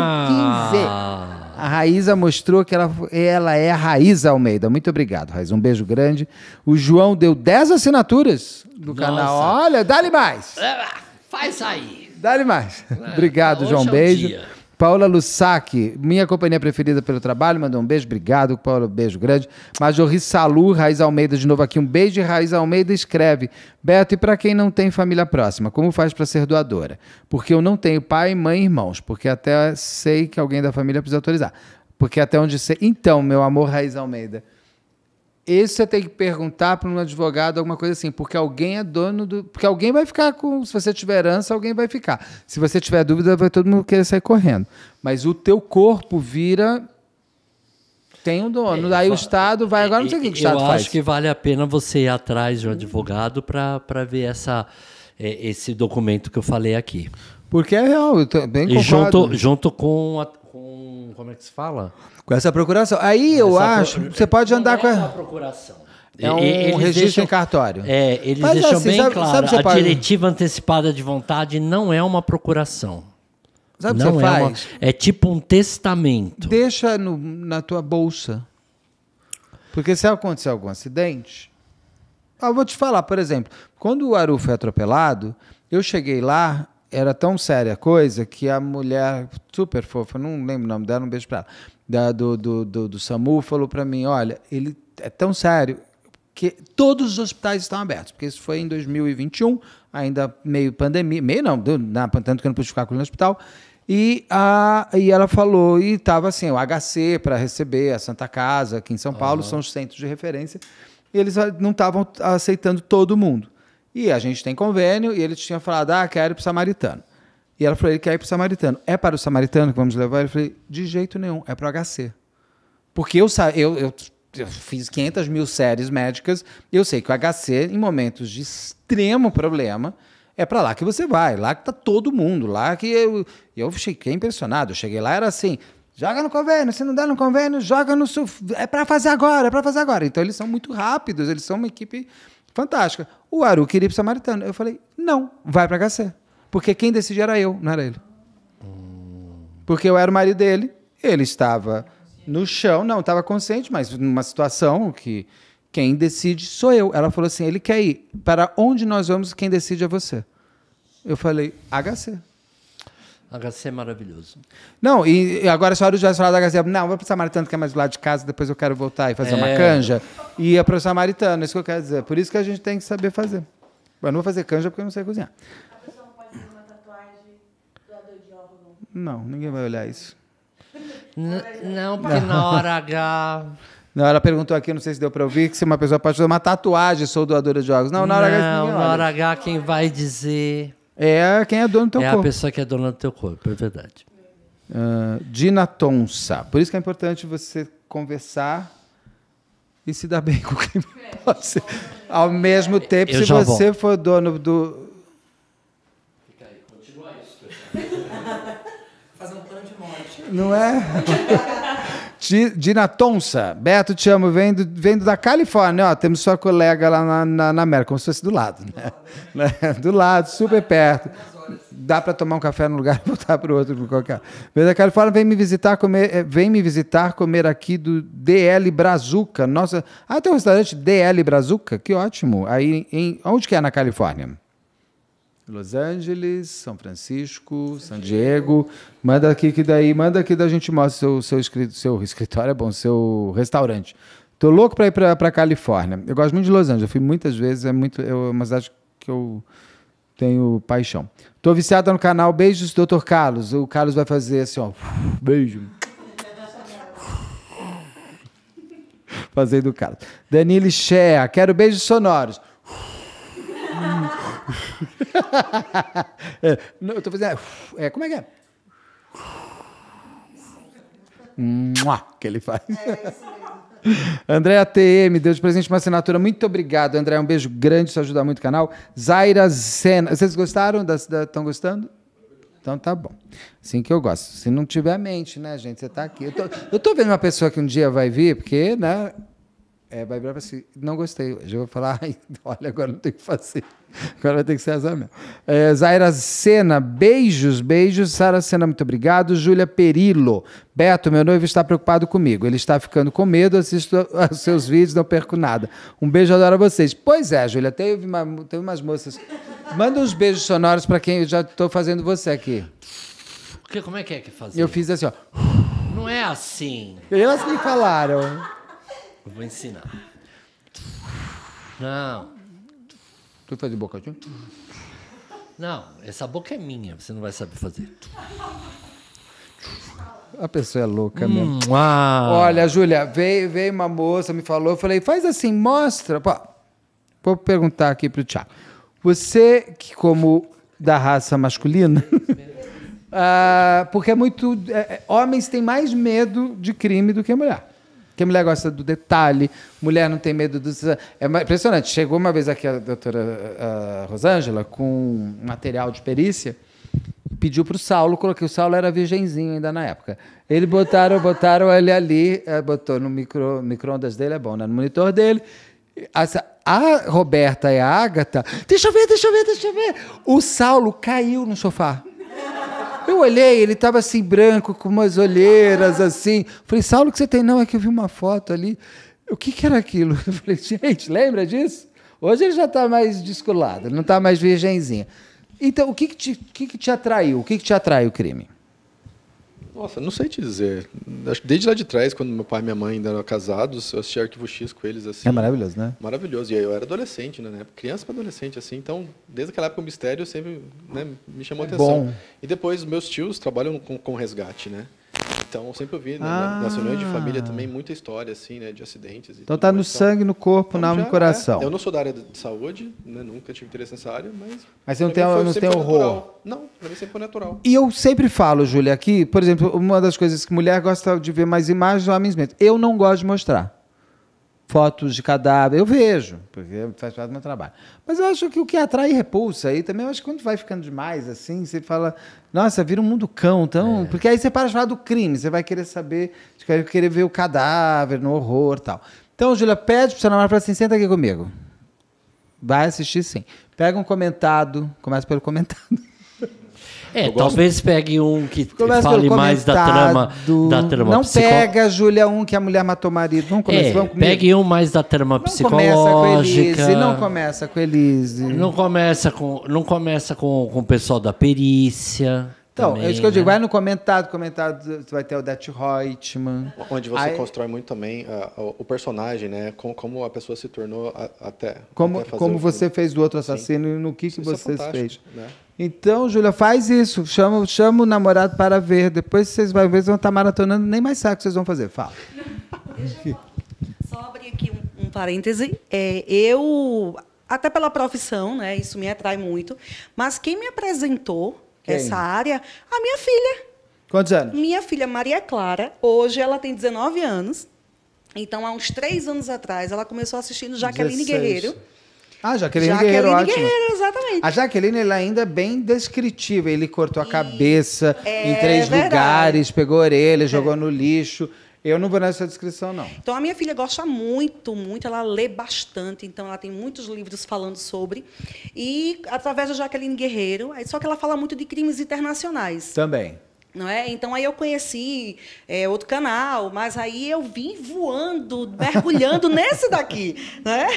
B: deu 15. A Raíza mostrou que ela, ela é a Raíza Almeida. Muito obrigado, Raíza. Um beijo grande. O João deu 10 assinaturas no Nossa. canal. Olha, dá-lhe mais.
D: É, faz aí.
B: Dá-lhe mais. É, obrigado, João. É um beijo. Dia. Paula Lussac, minha companhia preferida pelo trabalho, mandou um beijo, obrigado, Paula, um beijo grande. Major Salu, Raiz Almeida, de novo aqui, um beijo. Raiz Almeida escreve: Beto, e para quem não tem família próxima, como faz para ser doadora? Porque eu não tenho pai, mãe e irmãos, porque até sei que alguém da família precisa autorizar. Porque até onde sei. Então, meu amor, Raiz Almeida. Esse você tem que perguntar para um advogado, alguma coisa assim, porque alguém é dono do. Porque alguém vai ficar com. Se você tiver herança, alguém vai ficar. Se você tiver dúvida, vai todo mundo querer sair correndo. Mas o teu corpo vira. Tem um dono. É, Daí o Estado vai. Agora não sei o que o Estado faz. Eu acho que
D: vale a pena você ir atrás de um advogado para ver essa, é, esse documento que eu falei aqui. Porque é real, eu também concordo. E junto, junto com, a, como é que se fala? Com essa procuração. Aí eu acho, pro... você pode andar não com é com a... procuração. É um registro deixam, em cartório. É, eles Mas, deixam assim, bem sabe, claro, sabe a pode... diretiva antecipada de vontade não é uma procuração. Sabe não o que você é faz? Uma, é tipo um testamento. Deixa no, na tua bolsa. Porque se acontecer algum acidente...
B: eu vou te falar, por exemplo, quando o Aru foi é atropelado, eu cheguei lá, era tão séria a coisa que a mulher, super fofa, não lembro o nome dela, um beijo para ela, da, do, do, do, do SAMU, falou para mim: olha, ele é tão sério que todos os hospitais estão abertos, porque isso foi em 2021, ainda meio pandemia, meio não, na, tanto que eu não pude ficar com ele no hospital. E, a, e ela falou, e estava assim, o HC para receber, a Santa Casa, aqui em São Paulo, são os centros de referência, e eles ah, não estavam aceitando todo mundo. E a gente tem convênio e ele tinha falado, ah, quero ir para o Samaritano. E ela falou, ele quer ir para o Samaritano. É para o Samaritano que vamos levar? Ele falou, de jeito nenhum, é para o HC. Porque eu, eu, eu, eu fiz 500 mil séries médicas, eu sei que o HC, em momentos de extremo problema, é para lá que você vai, lá que tá todo mundo, lá que eu, eu fiquei impressionado. Eu cheguei lá, era assim, joga no convênio, se não der no convênio, joga no... é para fazer agora, é para fazer agora. Então eles são muito rápidos, eles são uma equipe fantástica. O Aru queria ir pro Samaritano. Eu falei, não, vai para HC. Porque quem decidia era eu, não era ele. Porque eu era o marido dele, ele estava no chão, não, estava consciente, mas numa situação que quem decide sou eu. Ela falou assim: ele quer ir. Para onde nós vamos, quem decide é você. Eu falei,
D: HC. HC é maravilhoso.
B: Não, e agora a senhora já falado da HC, não, vou para o Samaritano, que é mais do lado de casa, depois eu quero voltar e fazer é. uma canja. E a para o Samaritano, é isso que eu quero dizer. Por isso que a gente tem que saber fazer. Eu não vou fazer canja porque eu não sei cozinhar. A pessoa não pode fazer uma tatuagem do de órgão? Não, ninguém vai olhar isso.
D: não, porque não. na hora H...
B: Não, ela perguntou aqui, não sei se deu para ouvir, que se uma pessoa pode fazer uma tatuagem, sou doadora de órgãos.
D: Não, na hora H... Não, na hora H quem vai dizer é quem é dono do teu é corpo. É a pessoa que é dona do teu corpo, é verdade. Uh, ah, Dina Tonsa.
B: Por isso que é importante você conversar e se dar bem com quem pode ser. Ao mesmo tempo, Eu se você vou. for dono do.
A: Fica aí, continua isso. Fazer
B: um plano de morte. Não é? Dina Tonsa, Beto, te amo. Vendo, vendo da Califórnia. Ó, temos sua colega lá na, na, na América, como se fosse do lado. Né? né? do lado, super perto. Dá para tomar um café num lugar e voltar para o outro. Qualquer. Vendo da Califórnia, vem me visitar comer, eh, vem me visitar comer aqui do DL Brazuca. Nossa, ah, tem um restaurante DL Brazuca? Que ótimo. Aí, em, onde que é na Califórnia? Los Angeles, São Francisco, São Diego. Manda aqui que daí, manda aqui da gente mostra o seu, escritório, seu escritório, é bom, seu restaurante. Tô louco para ir para Califórnia. Eu gosto muito de Los Angeles, eu fui muitas vezes, é muito, é uma cidade que eu tenho paixão. Tô viciada no canal, beijos, Dr. Carlos. O Carlos vai fazer assim, ó, beijo. Fazer do Carlos. Danilo Shea, quero beijos sonoros. é, não, eu tô fazendo. É, é como é que é? que ele faz. É isso mesmo. Andréa TM, deu de presente uma assinatura. Muito obrigado, André. Um beijo grande, isso ajuda muito o canal. Zaira Zena. Vocês gostaram? Estão gostando? Então tá bom. Assim que eu gosto. Se não tiver mente, né, gente? Você tá aqui. Eu tô, eu tô vendo uma pessoa que um dia vai vir, porque, né? é, vai virar para assim, não gostei Já vou falar, olha, agora não tem o que fazer. Agora vai ter que ser azar mesmo. É, Zaira Sena, beijos, beijos. Sara Sena, muito obrigado. Júlia Perillo, Beto, meu noivo está preocupado comigo. Ele está ficando com medo, assisto aos seus vídeos, não perco nada. Um beijo, adoro a vocês. Pois é, Júlia, teve, uma, teve umas moças. Manda uns beijos sonoros para quem eu já estou fazendo você aqui.
D: Que, como é que é que fazia? Eu fiz assim, ó. Não é assim.
B: Elas me falaram. Eu vou ensinar. Não. Tu faz tá de bocadinho?
D: Não, essa boca é minha, você não vai saber fazer.
B: A pessoa é louca hum, mesmo. Ah. Olha, Júlia, veio, veio uma moça, me falou, eu falei, faz assim, mostra. Pô, vou perguntar aqui pro Tiago. Você, que como da raça masculina, ah, porque é muito. É, é, homens têm mais medo de crime do que mulher. Porque mulher gosta do detalhe, mulher não tem medo dos. É impressionante. Chegou uma vez aqui a doutora ah, Rosângela com material de perícia pediu para o Saulo, coloquei o Saulo era virgemzinho ainda na época. Ele botaram, botaram ele ali, eh, botou no micro, micro-ondas dele, é bom, né? no monitor dele. A, Roberta e a Ágata, deixa eu ver, deixa eu ver, deixa eu ver. O Saulo caiu no sofá. Eu olhei, ele estava assim, branco, com umas olheiras, assim. Falei, Saulo, o que você tem? Não, é que eu vi uma foto ali. O que, que era aquilo? Eu falei, gente, lembra disso? Hoje ele já está mais descolado, não está mais virgemzinha. Então, o que, que, te, que, que te atraiu? O que, que te atrai o crime?
E: Nossa, não sei te dizer. Acho que desde lá de trás, quando meu pai e minha mãe ainda eram casados, eu assistia Arquivo X com eles, assim. É maravilhoso, né? Maravilhoso. E eu era adolescente, né? Criança para adolescente, assim. Então, desde aquela época, o mistério sempre né, me chamou a é atenção. Bom. E depois, meus tios trabalham com, com resgate, né? Então, sempre ouvi ah. na, nas ah. reuniões de família também muita história, assim, né, de acidentes. Então
B: tá no mais. Então sangue, no corpo, então, na alma e no coração. É. Eu não
E: sou da área de saúde, né, nunca tive interesse nessa área, mas... Mas você não tem, não tem horror? Natural. Não, pra mim sempre foi natural.
B: E eu sempre falo, Júlia, aqui, por exemplo, uma das coisas que mulher gosta de ver mais imagens, é homens menos. Eu não gosto de mostrar fotos de cadáver. Eu vejo, porque faz parte do meu trabalho. Mas eu acho que o que atrai repulsa aí também, eu acho que quando vai ficando demais assim, você fala, nossa, vira um mundo cão, então. É. Porque aí você para de falar do crime, você vai querer saber, você vai querer ver o cadáver, no horror tal. Então, Júlia, pede o seu namorado para assim, senta aqui comigo. Vai assistir sim. Pega um comentado, começa pelo comentado.
D: É, talvez gosto... pegue um que fale mais da trama. Da trama não pega,
B: Júlia, um que a mulher matou o marido. Não começar, é, vamos comigo.
D: Pegue um mais da trama não psicológica. Não
B: começa com
D: Elise. Não começa com, não começa com, com o pessoal da perícia. Então, é também, é isso que eu digo. Né?
B: Vai no comentado, comentado vai ter o Det Reutemann. Onde você
E: Aí, constrói muito também uh, o personagem, né? como a pessoa se tornou a,
B: até. Como, até como você fez do outro assassino Sim. e no que, que é você é fez. Né? Então, Júlia, faz isso. Chama, chama o namorado para ver. Depois vocês vão ver, vocês vão estar tá maratonando, nem mais sabe o que vocês vão fazer. Fala. só
C: abrir aqui um, um parêntese. É, eu, até pela profissão, né, isso me atrai muito, mas quem me apresentou quem? essa área? A minha filha. Quantos anos? Minha filha Maria Clara, hoje ela tem 19 anos. Então, há uns três anos atrás, ela começou assistindo Jaqueline 16. Guerreiro.
B: Ah, Jaqueline, Jaqueline Guerreiro, ótimo. Guerreiro, exatamente. A Jaqueline ela ainda é bem descritiva. Ele cortou a e... cabeça é em três lugares, pegou a orelha, é. jogou no lixo. Eu não vou nessa descrição, não.
C: Então, a minha filha gosta muito, muito, ela lê bastante, então ela tem muitos livros falando sobre. E através da Jaqueline Guerreiro, é só que ela fala muito de crimes internacionais. Também não é? Então aí eu conheci é, outro canal, mas aí eu vim voando, mergulhando nesse daqui, né?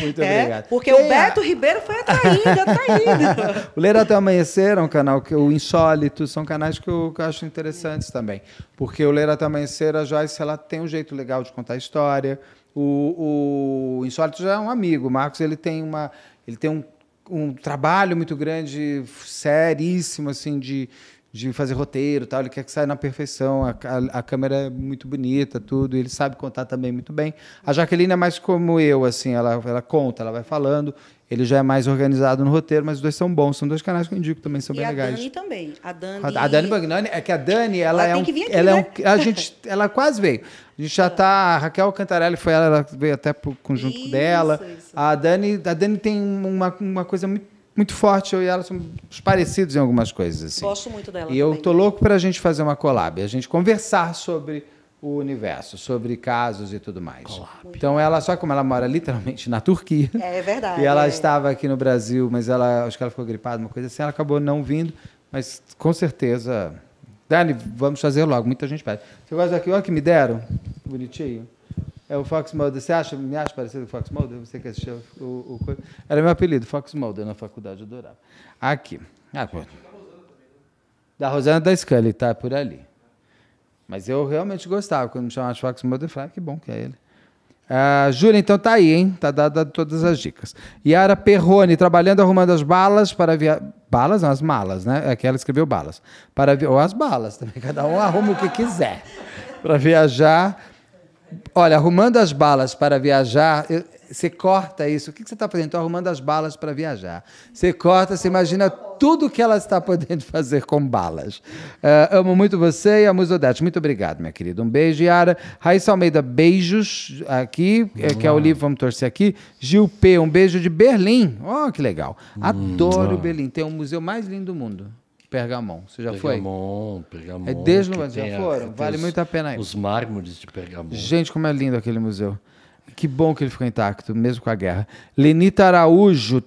B: Muito é, obrigado. Porque
C: o Beto Ribeiro foi atraindo,
B: atraindo. o Ler até amanhecer é um canal que o insólito são canais que eu, que eu acho interessantes é. também, porque o Ler até amanhecer a Joyce ela tem um jeito legal de contar a história. O, o Insólito já é um amigo, o Marcos ele tem uma ele tem um um trabalho muito grande, seríssimo, assim, de, de fazer roteiro tal, ele quer que saia na perfeição, a, a, a, câmera é muito bonita, tudo, ele sabe contar também muito bem. A Jaqueline é mais como eu, assim, ela, ela conta, ela vai falando, ele já é mais organizado no roteiro, mas os dois são bons, são dois canais que eu indico também, são e bem legais. a Dani
C: também, a Dani... A, a Dani
B: Bagnani, é que a Dani, ela, ela é um... Aqui, ela né? é um né? a gente, ela quase veio. A gente já tá. A Raquel Cantarelli foi ela, ela veio até pro conjunto isso, dela. Isso. A Dani, a Dani tem uma, uma coisa muito muito forte. Eu e ela somos parecidos em algumas coisas. Assim.
C: Gosto muito dela. E também.
B: eu tô louco para a gente fazer uma collab, a gente conversar sobre o universo, sobre casos e tudo mais. Collab. Então ela, só como ela mora literalmente na Turquia.
C: É, é verdade. E ela é.
B: estava aqui no Brasil, mas ela acho que ela ficou gripada, uma coisa assim, ela acabou não vindo, mas com certeza. Dani, vamos fazer logo, muita gente pede. Você gosta aqui, olha que me deram, bonitinho. É o Fox Mulder. Você acha, me acha parecido com o Fox Mulder? Você quer o, o, o, Era meu apelido, Fox Mulder, na faculdade, eu adorava. Aqui. Ah, pô. Da Rosana da Scully, tá por ali. Mas eu realmente gostava. Quando me chamavam de Fox Mulder, eu falava, ah, que bom que é ele. Ah, Júlia, então tá aí, hein? Tá dada todas as dicas. Yara Perrone, trabalhando, arrumando as balas para via... Balas não, as malas, né? É que ela escreveu balas. Para via... Ou as balas também, cada um arruma o que quiser. Para viajar olha, arrumando as balas para viajar, eu, você corta isso. O que, que você está fazendo? Estou arrumando as balas para viajar. Você corta, você imagina tudo que ela está podendo fazer com balas. Uh, amo muito você e a Odete. Muito obrigado, minha querida. Um beijo, Yara. Raíssa Almeida, beijos aqui, eh, que é o livro, vamos torcer aqui. Gil P, um beijo de Berlim. Oh, que legal. Hum, adoro hum, Berlim. Tem o museu mais lindo do mundo. Pergamon. Você já Pergamon, foi? Pergamon, É deslumbrante. Já foram? A, vale os, muito a pena aí. Os mármores de Pergamon. Gente, como é lindo aquele museu. Que bom que ele ficou intacto, mesmo com a guerra. Lenita Araújo,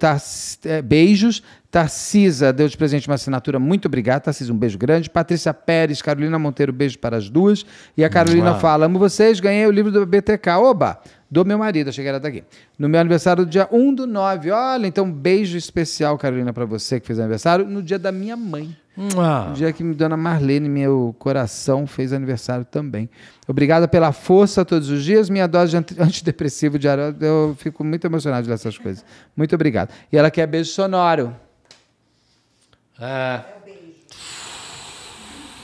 B: é, beijos. Tarcisa deu de presente uma assinatura, muito obrigado. Tarcisa, um beijo grande. Patrícia Pérez, Carolina Monteiro, beijo para as duas. E a Carolina fala: Amo vocês, ganhei o livro do BTK. Oba! do meu marido, achei que era daqui. No meu aniversário do dia 1 do 9. Olha, então beijo especial, Carolina, para você que fez aniversário, no dia da minha mãe. Ah. No dia que Dona Marlene, meu coração, fez aniversário também. Obrigada pela força todos os dias. Minha dose de anti antidepressivo diário, eu fico muito emocionado dessas coisas. Muito obrigado. E ela quer beijo sonoro. É.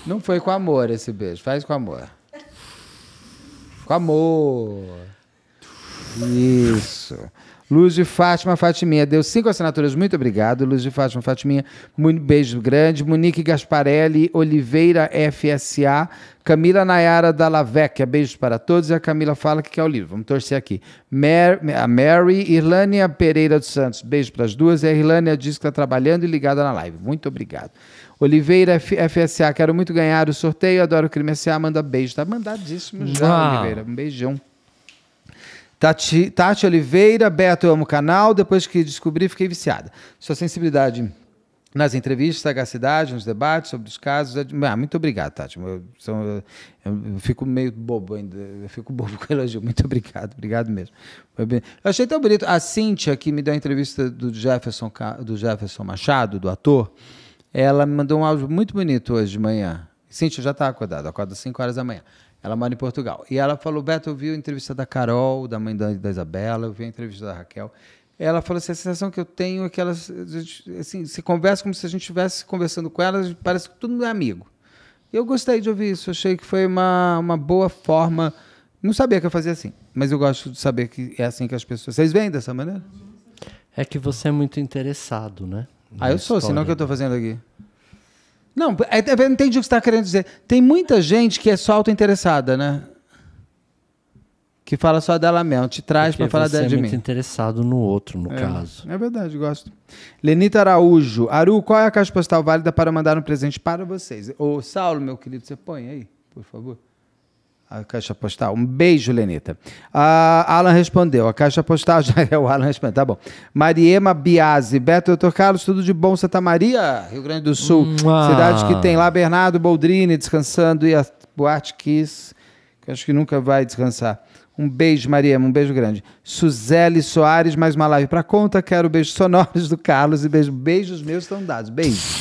B: Não foi com amor esse beijo, faz com amor. Com amor. Isso. Luz de Fátima, Fatiminha, deu cinco assinaturas. Muito obrigado, Luz de Fátima, Fatiminha. Muito beijo grande. Monique Gasparelli, Oliveira FSA, Camila Nayara da beijos para todos. E a Camila fala que quer o livro. Vamos torcer aqui. Mer, a Mary, Irlânia Pereira dos Santos, beijo para as duas. E a Irlânia diz que está trabalhando e ligada na live. Muito obrigado. Oliveira FSA, quero muito ganhar o sorteio, adoro o crime SA, manda beijo. Tá mandadíssimo já, ah. Oliveira. Um beijão. Tati, Tati Oliveira, Beto, eu amo o canal. Depois que descobri, fiquei viciada. Sua sensibilidade nas entrevistas, sagacidade, nos debates sobre os casos. É ah, muito obrigado, Tati. Eu, eu, eu, fico meio bobo ainda. Eu fico bobo com o elogio. Muito obrigado, obrigado mesmo. Eu achei tão bonito. A Cíntia, que me deu a entrevista do Jefferson, do Jefferson Machado, do ator, ela me mandou um áudio muito bonito hoje de manhã. Cíntia já está acordada, acorda às 5 horas da manhã. Ela mora em Portugal. E ela falou: Beto, eu vi a entrevista da Carol, da mãe da, da Isabela, eu vi a entrevista da Raquel. Ela falou assim: a sensação que eu tenho é que elas assim, se conversa como se a gente estivesse conversando com elas, parece que todo mundo é amigo. Eu gostei de ouvir isso, achei que foi uma, uma boa forma. Não sabia que eu fazia assim, mas eu gosto de saber que é assim que as pessoas. Vocês veem dessa maneira? É que você é muito interessado, né? Ah, eu sou, senão o que eu estou fazendo aqui? Não, é, é, eu entendi o que você está querendo dizer. Tem muita gente que é só auto-interessada, né? Que fala só dela mesmo, te traz para falar dela é de mim. muito
D: interessado
B: no outro, no é, caso. É verdade, gosto. Lenita Araújo. Aru, qual é a caixa postal válida para mandar um presente para vocês? Ô, Saulo, meu querido, você põe aí, por favor. A caixa postal. Um beijo, Lenita. Alan respondeu. A caixa postal já é o Alan respondeu. Tá bom. Mariema Biasi. Beto Doutor Carlos, tudo de bom. Santa Maria, Rio Grande do Sul. Cidade que tem lá Bernardo Boldrini descansando e a Boate Kiss, que acho que nunca vai descansar. Um beijo, Mariema. Um beijo grande. Suzele Soares, mais uma live para conta. Quero beijos sonoros do Carlos e beijo. beijos meus estão dados. Beijo.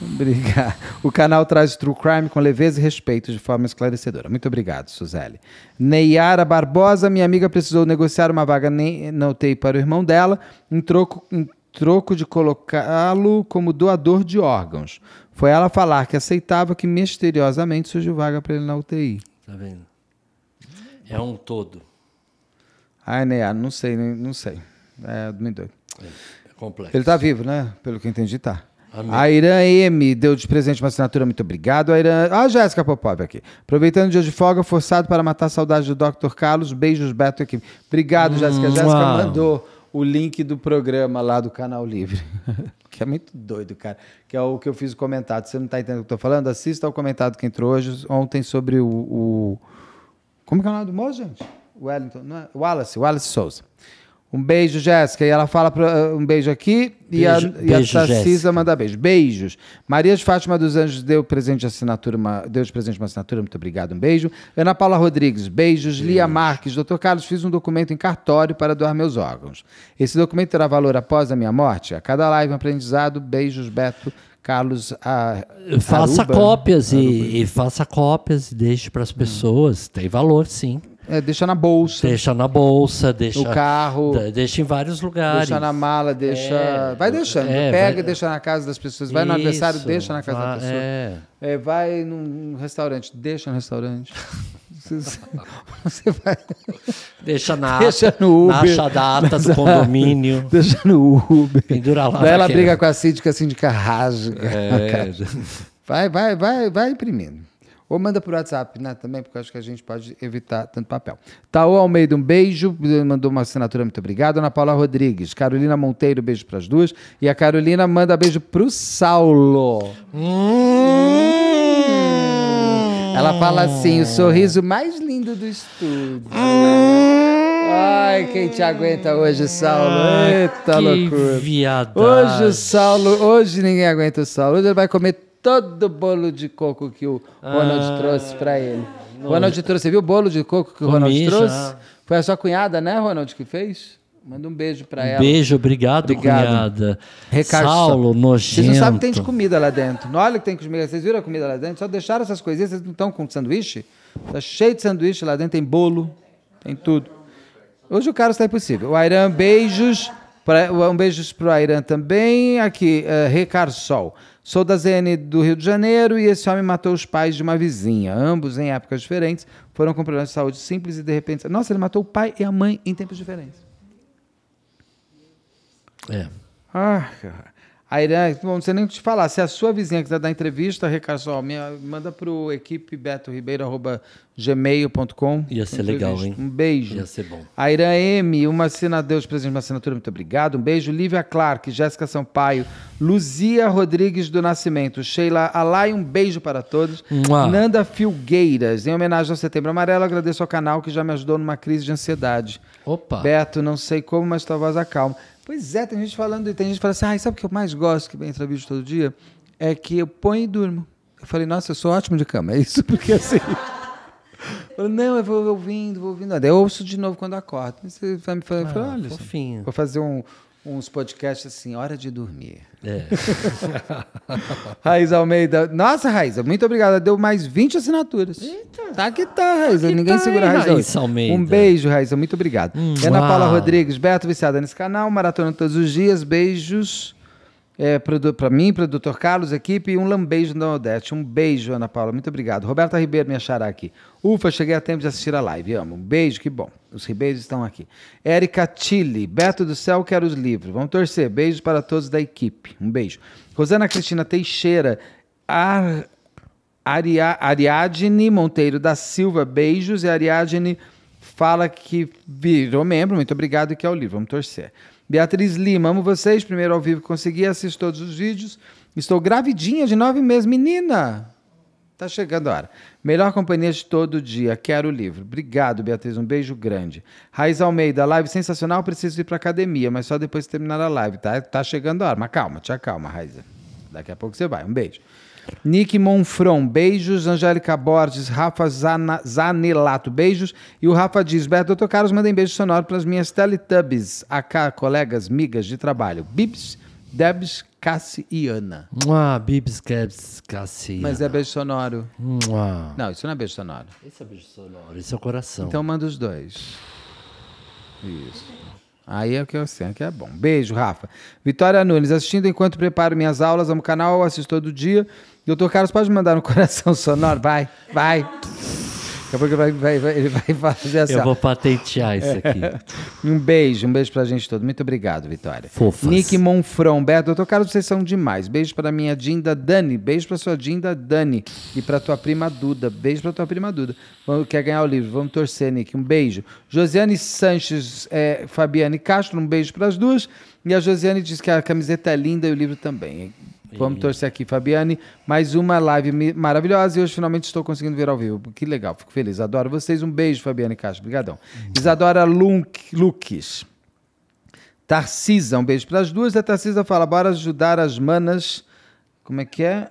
B: Obrigado. O canal traz True Crime com leveza e respeito de forma esclarecedora. Muito obrigado, Suzelle. Neiara Barbosa, minha amiga precisou negociar uma vaga na UTI para o irmão dela, em troco, em troco de colocá-lo como doador de órgãos. Foi ela falar que aceitava que misteriosamente surgiu vaga para ele na UTI.
D: Tá vendo? É um todo.
B: Ai, Neiara, não sei, não sei. É me doido.
D: É, é complexo. Ele tá
B: vivo, né? Pelo que entendi, tá. Amém. A Irã M deu de presente uma assinatura, muito obrigado. A Irã. Ah, Jéssica Popov aqui. Aproveitando o dia de folga, forçado para matar a saudade do Dr. Carlos. Beijos, Beto aqui. Obrigado, hum, Jéssica. Jéssica mandou o link do programa lá do Canal Livre. que é muito doido, cara. Que é o que eu fiz o comentado. Você não está entendendo o que eu tô falando? Assista ao comentário que entrou hoje, ontem, sobre o. o... Como é que é o nome do moço, gente? Wellington. Não é? Wallace, Wallace Souza. Um beijo, Jéssica. E ela fala pra, eh, um beijo aqui beijo, e a, beijo, a manda beijo. Beijos. Maria de Fátima dos Anjos deu presente de assinatura, uma, deu de presente uma assinatura, muito obrigado, um beijo. Ana Paula Rodrigues, beijos. Beijo. Lia Marques, doutor Carlos, fiz um documento em cartório para doar meus órgãos. Esse documento terá valor após a minha morte? A cada live, um aprendizado. Beijos, Beto. Carlos a, faça Aruba.
D: cópias ah, e, e, faça cópias e deixe para as pessoas hum. tem valor sim é, deixa na bolsa. Deixa na bolsa, deixa. No carro. Deixa em vários lugares. Deixa na mala, deixa. É, vai deixando. É, pega vai... e
B: deixa na casa das pessoas. Vai Isso, no aniversário, deixa na casa vai, da pessoa. É. é vai num restaurante, deixa no restaurante. Você vai. Deixa na, deixa no Uber, na data do condomínio.
D: Deixa no Uber. Pendura lá. Daí ela briga
B: com a síndica, a síndica rasga. É. Vai, vai, vai, vai imprimindo. Ou manda por WhatsApp, né? Também, porque acho que a gente pode evitar tanto papel. Taô Almeida, um beijo. Mandou uma assinatura, muito obrigado. Ana Paula Rodrigues. Carolina Monteiro, beijo para as duas. E a Carolina manda beijo para o Saulo. Hum. Ela fala assim: o sorriso mais
A: lindo do estúdio.
B: Ai, quem te aguenta hoje, Saulo? Ah, Eita que loucura. Viadagem. Hoje o Saulo, hoje ninguém aguenta o Saulo. Hoje ele vai comer todo o bolo de coco que o Ronald ah, trouxe para ele. Não. Ronald trouxe, você viu o bolo de coco que o Ronald trouxe? Já. Ah. Foi a sua cunhada, né, Ronald, que fez? Manda um beijo para um ela. Beijo, obrigado, obrigado.
D: cunhada. Saulo, nojento. Vocês não sabem o que tem de
B: comida lá dentro. Não olha o que tem comida. Vocês viram a comida lá dentro? Só deixaram essas coisinhas. Vocês não estão com sanduíche? Está cheio de sanduíche lá dentro. Tem bolo, tem tudo. Hoje o cara está impossível. O Airan, beijos. Pra, um para o Airan também. Aqui, uh, Recarsol. Sou da ZN do Rio de Janeiro e esse homem matou os pais de uma vizinha. Ambos, em épocas diferentes, foram com problemas de saúde simples e de repente. Nossa, ele matou o pai e a mãe em tempos diferentes. É. Ah, cara. A Irã, né, não sei nem te falar, se a sua vizinha quiser dar entrevista, Recassol, manda para o equipe betoribeiro.gmail.com. Ia ser legal, hein? Um beijo. Ia ser bom. A Irã M, uma assinatura, Deus presente uma assinatura, muito obrigado. Um beijo. Lívia Clark, Jéssica Sampaio, Luzia Rodrigues do Nascimento, Sheila Alay, um beijo para todos. Mua. Nanda Filgueiras, em homenagem ao Setembro Amarelo, agradeço ao canal que já me ajudou numa crise de ansiedade. Opa! Beto, não sei como, mas tua voz acalma. Pois é, tem gente falando, tem gente falando assim, ah, sabe o que eu mais gosto que entra vídeo todo dia? É que eu ponho e durmo. Eu falei, nossa, eu sou ótimo de cama, é isso? Porque assim. Falei, não, eu vou ouvindo, vou ouvindo. Daí eu ouço de novo quando acordo. Você vai me falar, ah, olha, fofinho. vou fazer um, uns podcasts assim, hora de dormir. É. Raiz Almeida. Nossa, Raiza, muito obrigada. Deu mais 20 assinaturas. Eita. Tá que tá, Raiza. Tá Ninguém tá segura a Raiza. Raiz Almeida. Um beijo, Raiza. Muito obrigado. Hum, Ana Paula Rodrigues, Beto Viciada nesse canal, maratona todos os dias. Beijos é, para mim, para o Dr. Carlos, equipe, e um lambeijo da Odete. Um beijo, Ana Paula. Muito obrigado. Roberta Ribeiro me achará aqui. Ufa, cheguei a tempo de assistir a live. Amo. Um beijo, que bom. Os Ribeiros estão aqui. Érica Tilly. Beto do céu, quero os livros. Vamos torcer. Beijos para todos da equipe. Um beijo. Rosana Cristina Teixeira. Ar... Ariadne Monteiro da Silva. Beijos. E Ariadne fala que virou membro. Muito obrigado e quer é o livro. Vamos torcer. Beatriz Lima, amo vocês. Primeiro ao vivo consegui, assisto todos os vídeos. Estou gravidinha de nove meses. Menina! Tá chegando a hora. Melhor companhia de todo dia. Quero o livro. Obrigado, Beatriz. Um beijo grande. Raiz Almeida, live sensacional. Preciso ir para academia, mas só depois de terminar a live, tá? Tá chegando a hora. Mas calma, te acalma, Raiz. Daqui a pouco você vai. Um beijo. Nick Monfron, beijos. Angélica Borges, Rafa Zana, Zanelato, beijos. E o Rafa diz: Beto, doutor Carlos, mandem beijo sonoro para as minhas Teletubbies, AK, colegas, migas de trabalho. Bibs, Debs, Cassi e Ana.
D: Ah, Bibs, Debs, Cassi. Mas é
B: beijo sonoro. Mua. Não, isso não é beijo sonoro.
D: Isso é beijo sonoro, isso é coração. Então
B: manda os dois. Isso. Aí é o que eu sei, é que é bom. Beijo, Rafa. Vitória Nunes, assistindo enquanto preparo minhas aulas, amo o canal, assisto todo dia. Doutor Carlos, pode mandar um coração sonoro? Vai, vai. Daqui a pouco ele vai fazer essa. Assim, Eu vou
D: patentear isso aqui. um beijo,
B: um beijo pra gente todo. Muito obrigado, Vitória. Fofas. Nick Monfron, Beto, doutor Carlos, vocês são demais. Beijo pra minha Dinda Dani. Beijo pra sua Dinda Dani. E pra tua prima Duda. Beijo pra tua prima Duda. Vamos, quer ganhar o livro? Vamos torcer, Nick. Um beijo. Josiane Sanches, é, Fabiane Castro, um beijo pras duas. E a Josiane diz que a camiseta é linda e o livro também. Vamos torcer aqui, Fabiane. Mais uma live maravilhosa e hoje finalmente estou conseguindo ver ao vivo. Que legal, fico feliz. Adoro vocês. Um beijo, Fabiane Castro. Obrigadão. Isadora Lunk, Luques. Tarcisa, um beijo para as duas. A Tarcisa fala: bora ajudar as manas. Como é que é?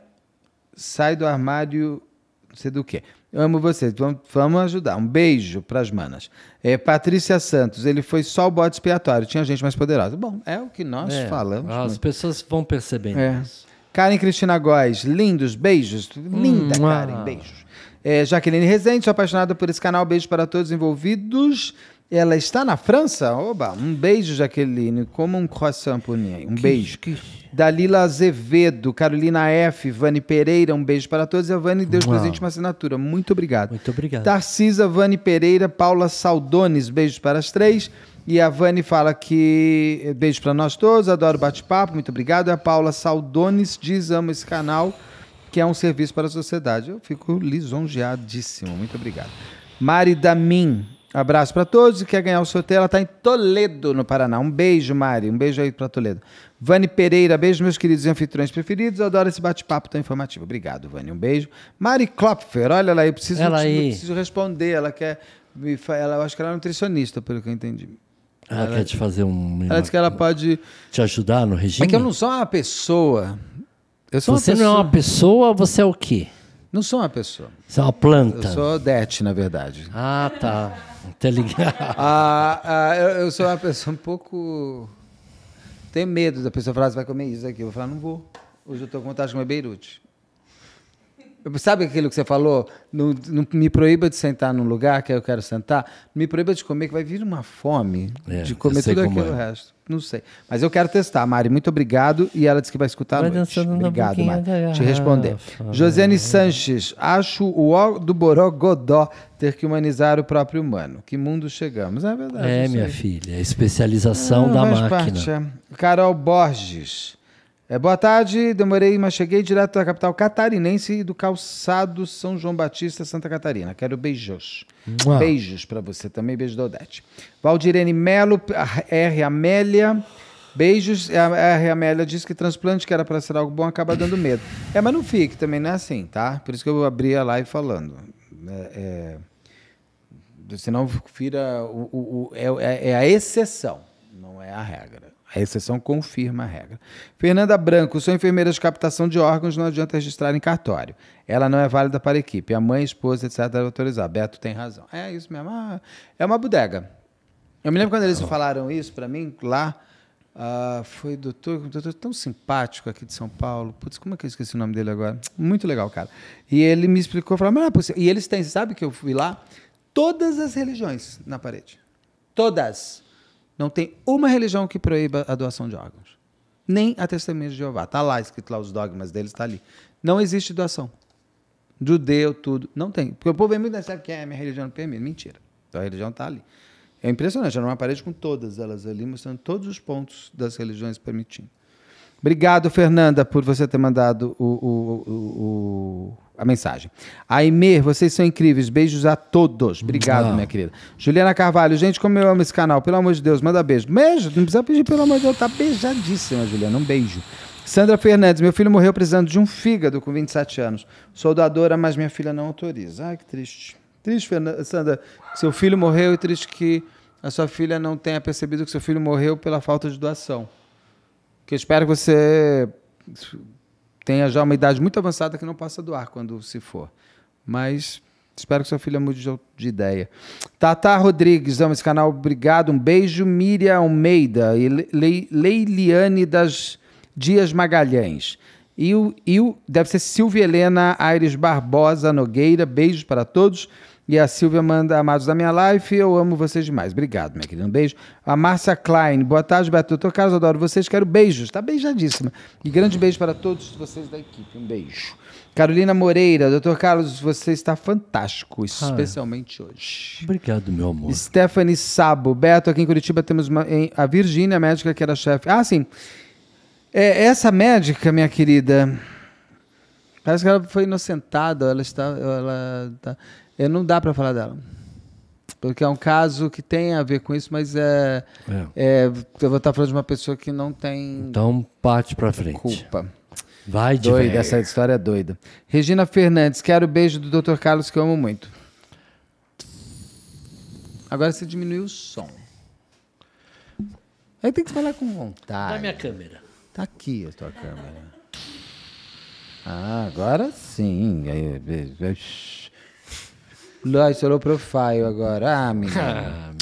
B: Sai do armário, não sei do que. Amo vocês, vamos, vamos ajudar. Um beijo para as manas. É, Patrícia Santos, ele foi só o bode expiatório, tinha gente mais poderosa.
D: Bom, é o que nós é, falamos. As muito. pessoas vão percebendo é. isso.
B: Karen Cristina Góes, lindos, beijos. Linda, hum, Karen, ah. beijos. É, Jaqueline Rezende, sou apaixonada por esse canal. Beijo para todos envolvidos. Ela está na França? Oba, um beijo, Jaqueline. Como um croissant por mim. Um que, beijo. Que... Dalila Azevedo, Carolina F, Vani Pereira, um beijo para todos. E a Vani, Deus Uau. presente uma assinatura. Muito obrigado. Muito obrigado. Tarcisa, Vani Pereira, Paula Saldones, beijos para as três. E a Vani fala que eh, beijo para nós todos, adoro bate-papo, muito obrigado. E a Paula Saldones diz: amo esse canal, que é um serviço para a sociedade. Eu fico lisonjeadíssimo, muito obrigado. Mari Damin, abraço para todos. E quer ganhar o sorteio? Ela está em Toledo, no Paraná. Um beijo, Mari, um beijo aí para Toledo. Vani Pereira, beijo, meus queridos anfitriões preferidos. adoro esse bate-papo tão informativo. Obrigado, Vani, um beijo. Mari Klopfer, olha lá, eu preciso, ela aí. Eu preciso responder. Ela quer. Ela, eu acho que ela é nutricionista, pelo que eu entendi.
D: Ela, ela quer te fazer um. Ela disse que ela pode. Te ajudar no regime? É que eu não sou uma pessoa. Eu sou você uma pessoa... não é uma pessoa, você é o quê? Não sou uma pessoa. Você é uma planta. Eu sou Odete,
B: na verdade.
D: Ah, tá. Tá ligado.
B: Ah, ah, eu, eu, sou uma pessoa um pouco. Tenho medo da pessoa falar, você vai comer isso aqui. Eu vou falar, não vou. Hoje eu estou com vontade de comer Beirute. Sabe aquilo que você falou? Não, me proíba de sentar num lugar que eu quero sentar. Me proíba de comer, que vai vir uma fome é, de comer tudo aquilo é. resto. Não sei. Mas eu quero testar. Mari, muito obrigado. E ela disse que vai escutar vai noite. Obrigado, Mari. Te responder. Ah, Josiane Sanches. Acho o ó do Borogodó ter que humanizar o próprio humano. Que mundo chegamos. É verdade. É, minha
D: filha. É especialização ah, da máquina. Parte. É.
B: Carol Borges. É, boa tarde, demorei, mas cheguei direto da capital catarinense do calçado São João Batista, Santa Catarina. Quero beijos. Beijos para você também, beijo da Odete. Valdirene Melo, R. Amélia. Beijos. A, R. Amélia disse que transplante, que era para ser algo bom, acaba dando medo. É, mas não fique, também não é assim, tá? Por isso que eu abri a live falando. É, é, senão vira. O, o, o é, é, é a exceção, não é a regra. A exceção confirma a regra. Fernanda Branco, sou enfermeira de captação de órgãos, não adianta registrar em cartório. Ela não é válida para a equipe. A mãe, a esposa, etc., deve é autorizar. Beto tem razão. É isso mesmo. Ah, é uma bodega. Eu me lembro quando eles falaram isso para mim lá. Uh, foi doutor, um doutor tão simpático aqui de São Paulo. Putz, como é que eu esqueci o nome dele agora? Muito legal, cara. E ele me explicou, falou, mas não é possível. E eles têm, sabe que eu fui lá? Todas as religiões na parede. Todas. Não tem uma religião que proíba a doação de órgãos. Nem a testemunha de Jeová. Está lá escrito lá os dogmas deles, está ali. Não existe doação. Judeu, tudo. Não tem. Porque o povo né? é muito nessa que é, minha religião não permite. Mentira. Então a religião está ali. É impressionante. Era uma parede com todas elas ali, mostrando todos os pontos das religiões permitindo. Obrigado, Fernanda, por você ter mandado o, o, o, o a mensagem. aimer vocês são incríveis. Beijos a todos. Obrigado, não. Ah. minha querida. Juliana Carvalho, gente, como eu amo esse canal. Pelo amor de Deus, manda beijo. Beijo, não precisa pedir, pelo amor de Deus. Tá beijadíssima, Juliana. Um beijo. Sandra Fernandes, meu filho morreu precisando de um fígado com 27 anos. Sou doadora, mas minha filha não autoriza. Ai, que triste. Triste, Fernanda, Sandra, seu filho morreu e triste que a sua filha não tenha percebido que seu filho morreu pela falta de doação. Que eu espero que você tenha já uma idade muito avançada que não passa do ar quando se for. Mas espero que sua filha mude de ideia. Tata Rodrigues, amo esse canal, obrigado. Um beijo. Miriam Almeida e Le Leiliane das Dias Magalhães. E o, e o, deve ser Silvia Helena Aires Barbosa Nogueira. Beijos para todos. E a Silvia manda amados da minha life, eu amo vocês demais. Obrigado, minha querida. Um beijo. A Márcia Klein, boa tarde, Beto. Doutor Carlos, adoro vocês, quero beijos. Tá beijadíssima. E grande beijo para todos vocês da equipe. Um beijo. Carolina Moreira, doutor Carlos, você está fantástico, ah. especialmente ah, hoje. Obrigado, meu amor. Stephanie Sabo, Beto, aqui em Curitiba temos uma, em, a Virgínia, médica que era chefe. Ah, sim. É, essa médica, minha querida, parece que ela foi inocentada. Ela está. Ela está eu não dá para falar dela. Porque é um caso que tem a ver com isso, mas é, é. é eu vou estar tá falando de uma pessoa que não tem.
D: Então, parte para frente. Culpa. Vai de Doida, essa
B: história é doida. Regina Fernandes, quero o beijo do Dr. Carlos, que eu amo muito. Agora você diminuiu o som.
D: Aí tem que falar com vontade. Na minha câmera. Tá
B: aqui a tua câmera. Ah, agora sim. Aí, beijo é Low Profile agora. Ah, menina. Ah, menina.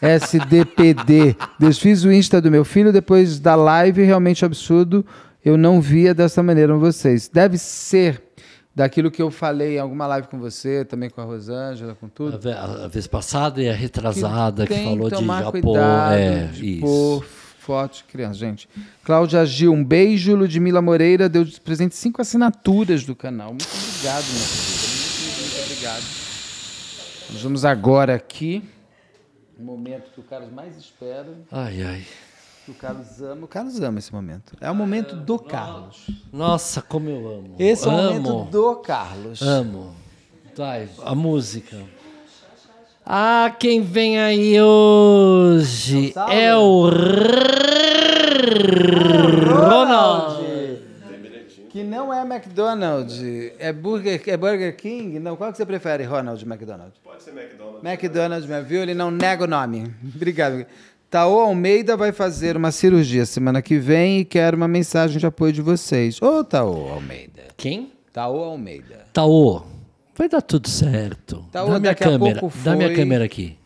B: SDPD. Desfiz o Insta do meu filho depois da live, realmente absurdo. Eu não via dessa maneira vocês. Deve ser daquilo que eu falei em alguma live com você, também com a Rosângela,
D: com tudo. A, a vez passada e a retrasada que, que falou de Japão. É, de isso. Fotos de criança, gente.
B: Cláudia Gil, um beijo. Ludmila Moreira deu de presente cinco assinaturas do canal. Muito
D: obrigado, minha querida. Muito, muito, muito obrigado.
B: Nós vamos agora aqui, o momento que o Carlos mais espera. Ai, ai. o Carlos ama. O Carlos ama esse momento. É o momento do
D: Carlos. Nossa, como eu amo. Esse é o momento do Carlos. Amo. Vai, a música. Ah, quem vem aí hoje é o Ronald.
B: Não é McDonald's, é Burger, é Burger King? Não, qual que você prefere, Ronald McDonald's? Pode ser McDonald's. McDonald's, né? viu? Ele não nega o nome. Obrigado. Taô Almeida vai fazer uma cirurgia semana que vem e quero uma mensagem de apoio de vocês. Ô, Taô Almeida. Quem? Taô Almeida.
D: Taô, vai dar tudo certo. Taô, dá minha câmera. Foi... Dá minha câmera aqui.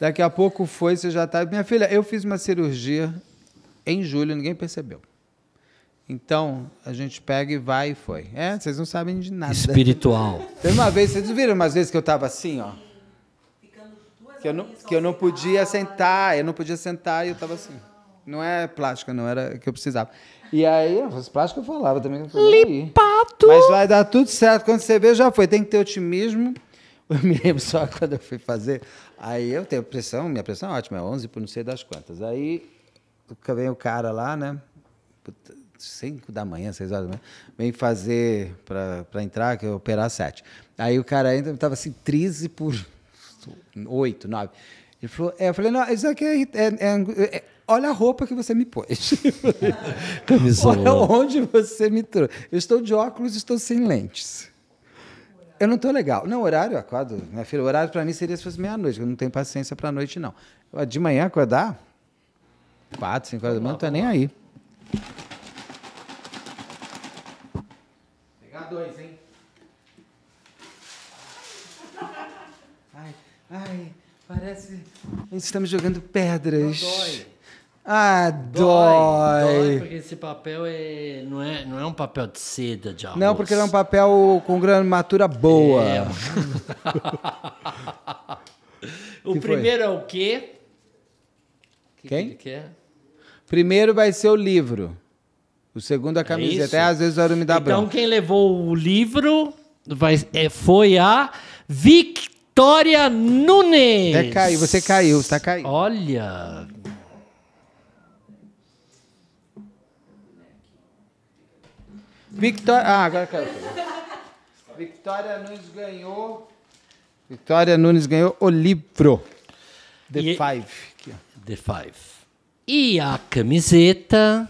B: Daqui a pouco foi, você já tá. Minha filha, eu fiz uma cirurgia em julho, ninguém percebeu. Então, a gente pega e vai e foi. É, vocês não sabem de nada.
D: Espiritual.
B: Teve uma vez, vocês viram umas vezes que eu estava assim, ó. Que eu não, que eu não podia sentar, eu não podia sentar e eu estava assim. Não é plástica, não, era que eu precisava. E aí, os plásticos eu falava também. Lipato! Mas vai dar tudo certo. Quando você vê, já foi. Tem que ter otimismo. Eu me lembro só quando eu fui fazer. Aí eu tenho pressão, minha pressão é ótima, é 11 por não sei das quantas. Aí vem o cara lá, né? Puta, 5 da manhã, 6 horas da manhã, vem fazer para entrar, que eu é operar às 7. Aí o cara entra, tava assim, 13 por 8, 9. Ele falou, é, eu falei, não, isso aqui é, é é, é, é olha a roupa que você me pôs.
A: Camisola. Olha
B: onde você me trouxe. Eu estou de óculos, estou sem lentes. Eu não estou legal. Não, horário, eu acordo. Minha né, filha, horário para mim seria se fosse meia-noite, eu não tenho paciência para noite, não. De manhã acordar, quatro, cinco horas da manhã, não tá nem aí.
E: dois, hein?
D: Ai, ai, parece.
B: Estamos jogando pedras. dói. Ah, dói. dói. Dói, porque
D: esse papel é, não, é, não é um papel de seda, de arroz. Não, porque ele é um
B: papel com gramatura boa. É.
D: o que primeiro foi? é o quê? Que Quem? quer?
B: Primeiro vai ser o livro. O segundo a é camiseta. É, às vezes o Arumi dá então, bronca. Então
D: quem levou o livro vai, é, foi a Victoria Nunes. Até caiu, você caiu, está caindo. Olha.
B: Victoria. Ah, agora caiu. Victoria Nunes ganhou. Victoria Nunes ganhou o livro.
D: The e... Five. Aqui, The Five. E a camiseta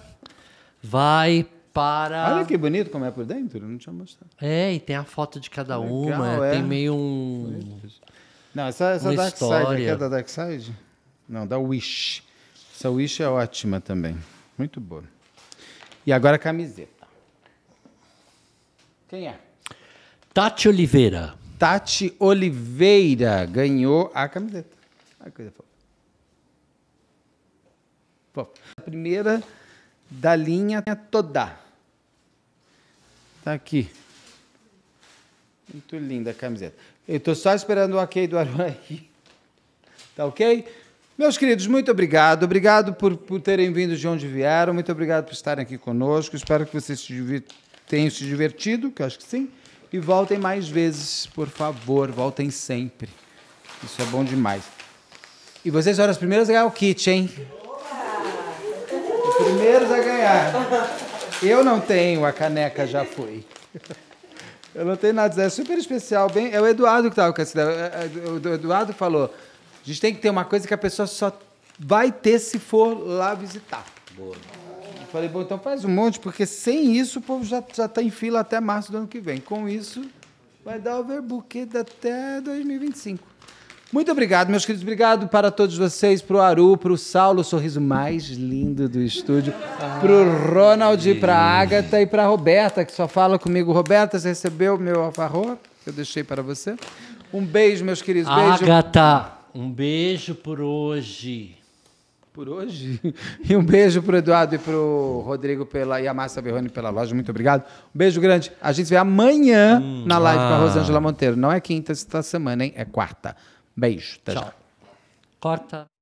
D: vai
B: para. Olha que bonito como é por dentro, não tinha mostrado.
D: É, e tem a foto de cada Legal, uma, é. tem meio um. Não, essa, essa uma Dark história. Side aqui é da Dark Side? Não, da Wish.
B: Essa Wish é ótima também. Muito boa. E agora a camiseta. Quem é? Tati Oliveira. Tati Oliveira ganhou a camiseta. A coisa fofa. A primeira da linha toda. Tá aqui. Muito linda a camiseta. Eu estou só esperando o ok do Arão aqui. Tá ok? Meus queridos, muito obrigado. Obrigado por, por terem vindo de onde vieram. Muito obrigado por estarem aqui conosco. Espero que vocês se tenham se divertido, que eu acho que sim. E voltem mais vezes, por favor. Voltem sempre. Isso é bom demais. E vocês foram as primeiras a ganhar o kit, hein? primeiros a ganhar. Eu não tenho, a caneca já foi. Eu não tenho nada, é super especial. Bem, é o Eduardo que estava tá com essa ideia. É, é, o Eduardo falou: a gente tem que ter uma coisa que a pessoa só vai ter se for lá visitar. Boa. Eu falei, bom, então faz um monte, porque sem isso o povo já está em fila até março do ano que vem. Com isso, vai dar overbooked até 2025. Muito obrigado, meus queridos. Obrigado para todos vocês, pro Aru, pro Saulo, o sorriso mais lindo do estúdio, para pro Ronald, e... pra Agatha e pra Roberta, que só fala comigo. Roberta, você recebeu meu alfarro? Eu deixei para você. Um beijo, meus queridos. Beijo. Agatha, um beijo por hoje por hoje. E um beijo pro Eduardo e pro Rodrigo pela, e a Márcia Verrone pela loja. Muito obrigado. Um beijo grande. A gente se vê amanhã hum, na live ah. com a ah. Rosângela Monteiro. Não é quinta
A: esta semana, hein? É quarta. Beijo. Tchau.
D: Corta.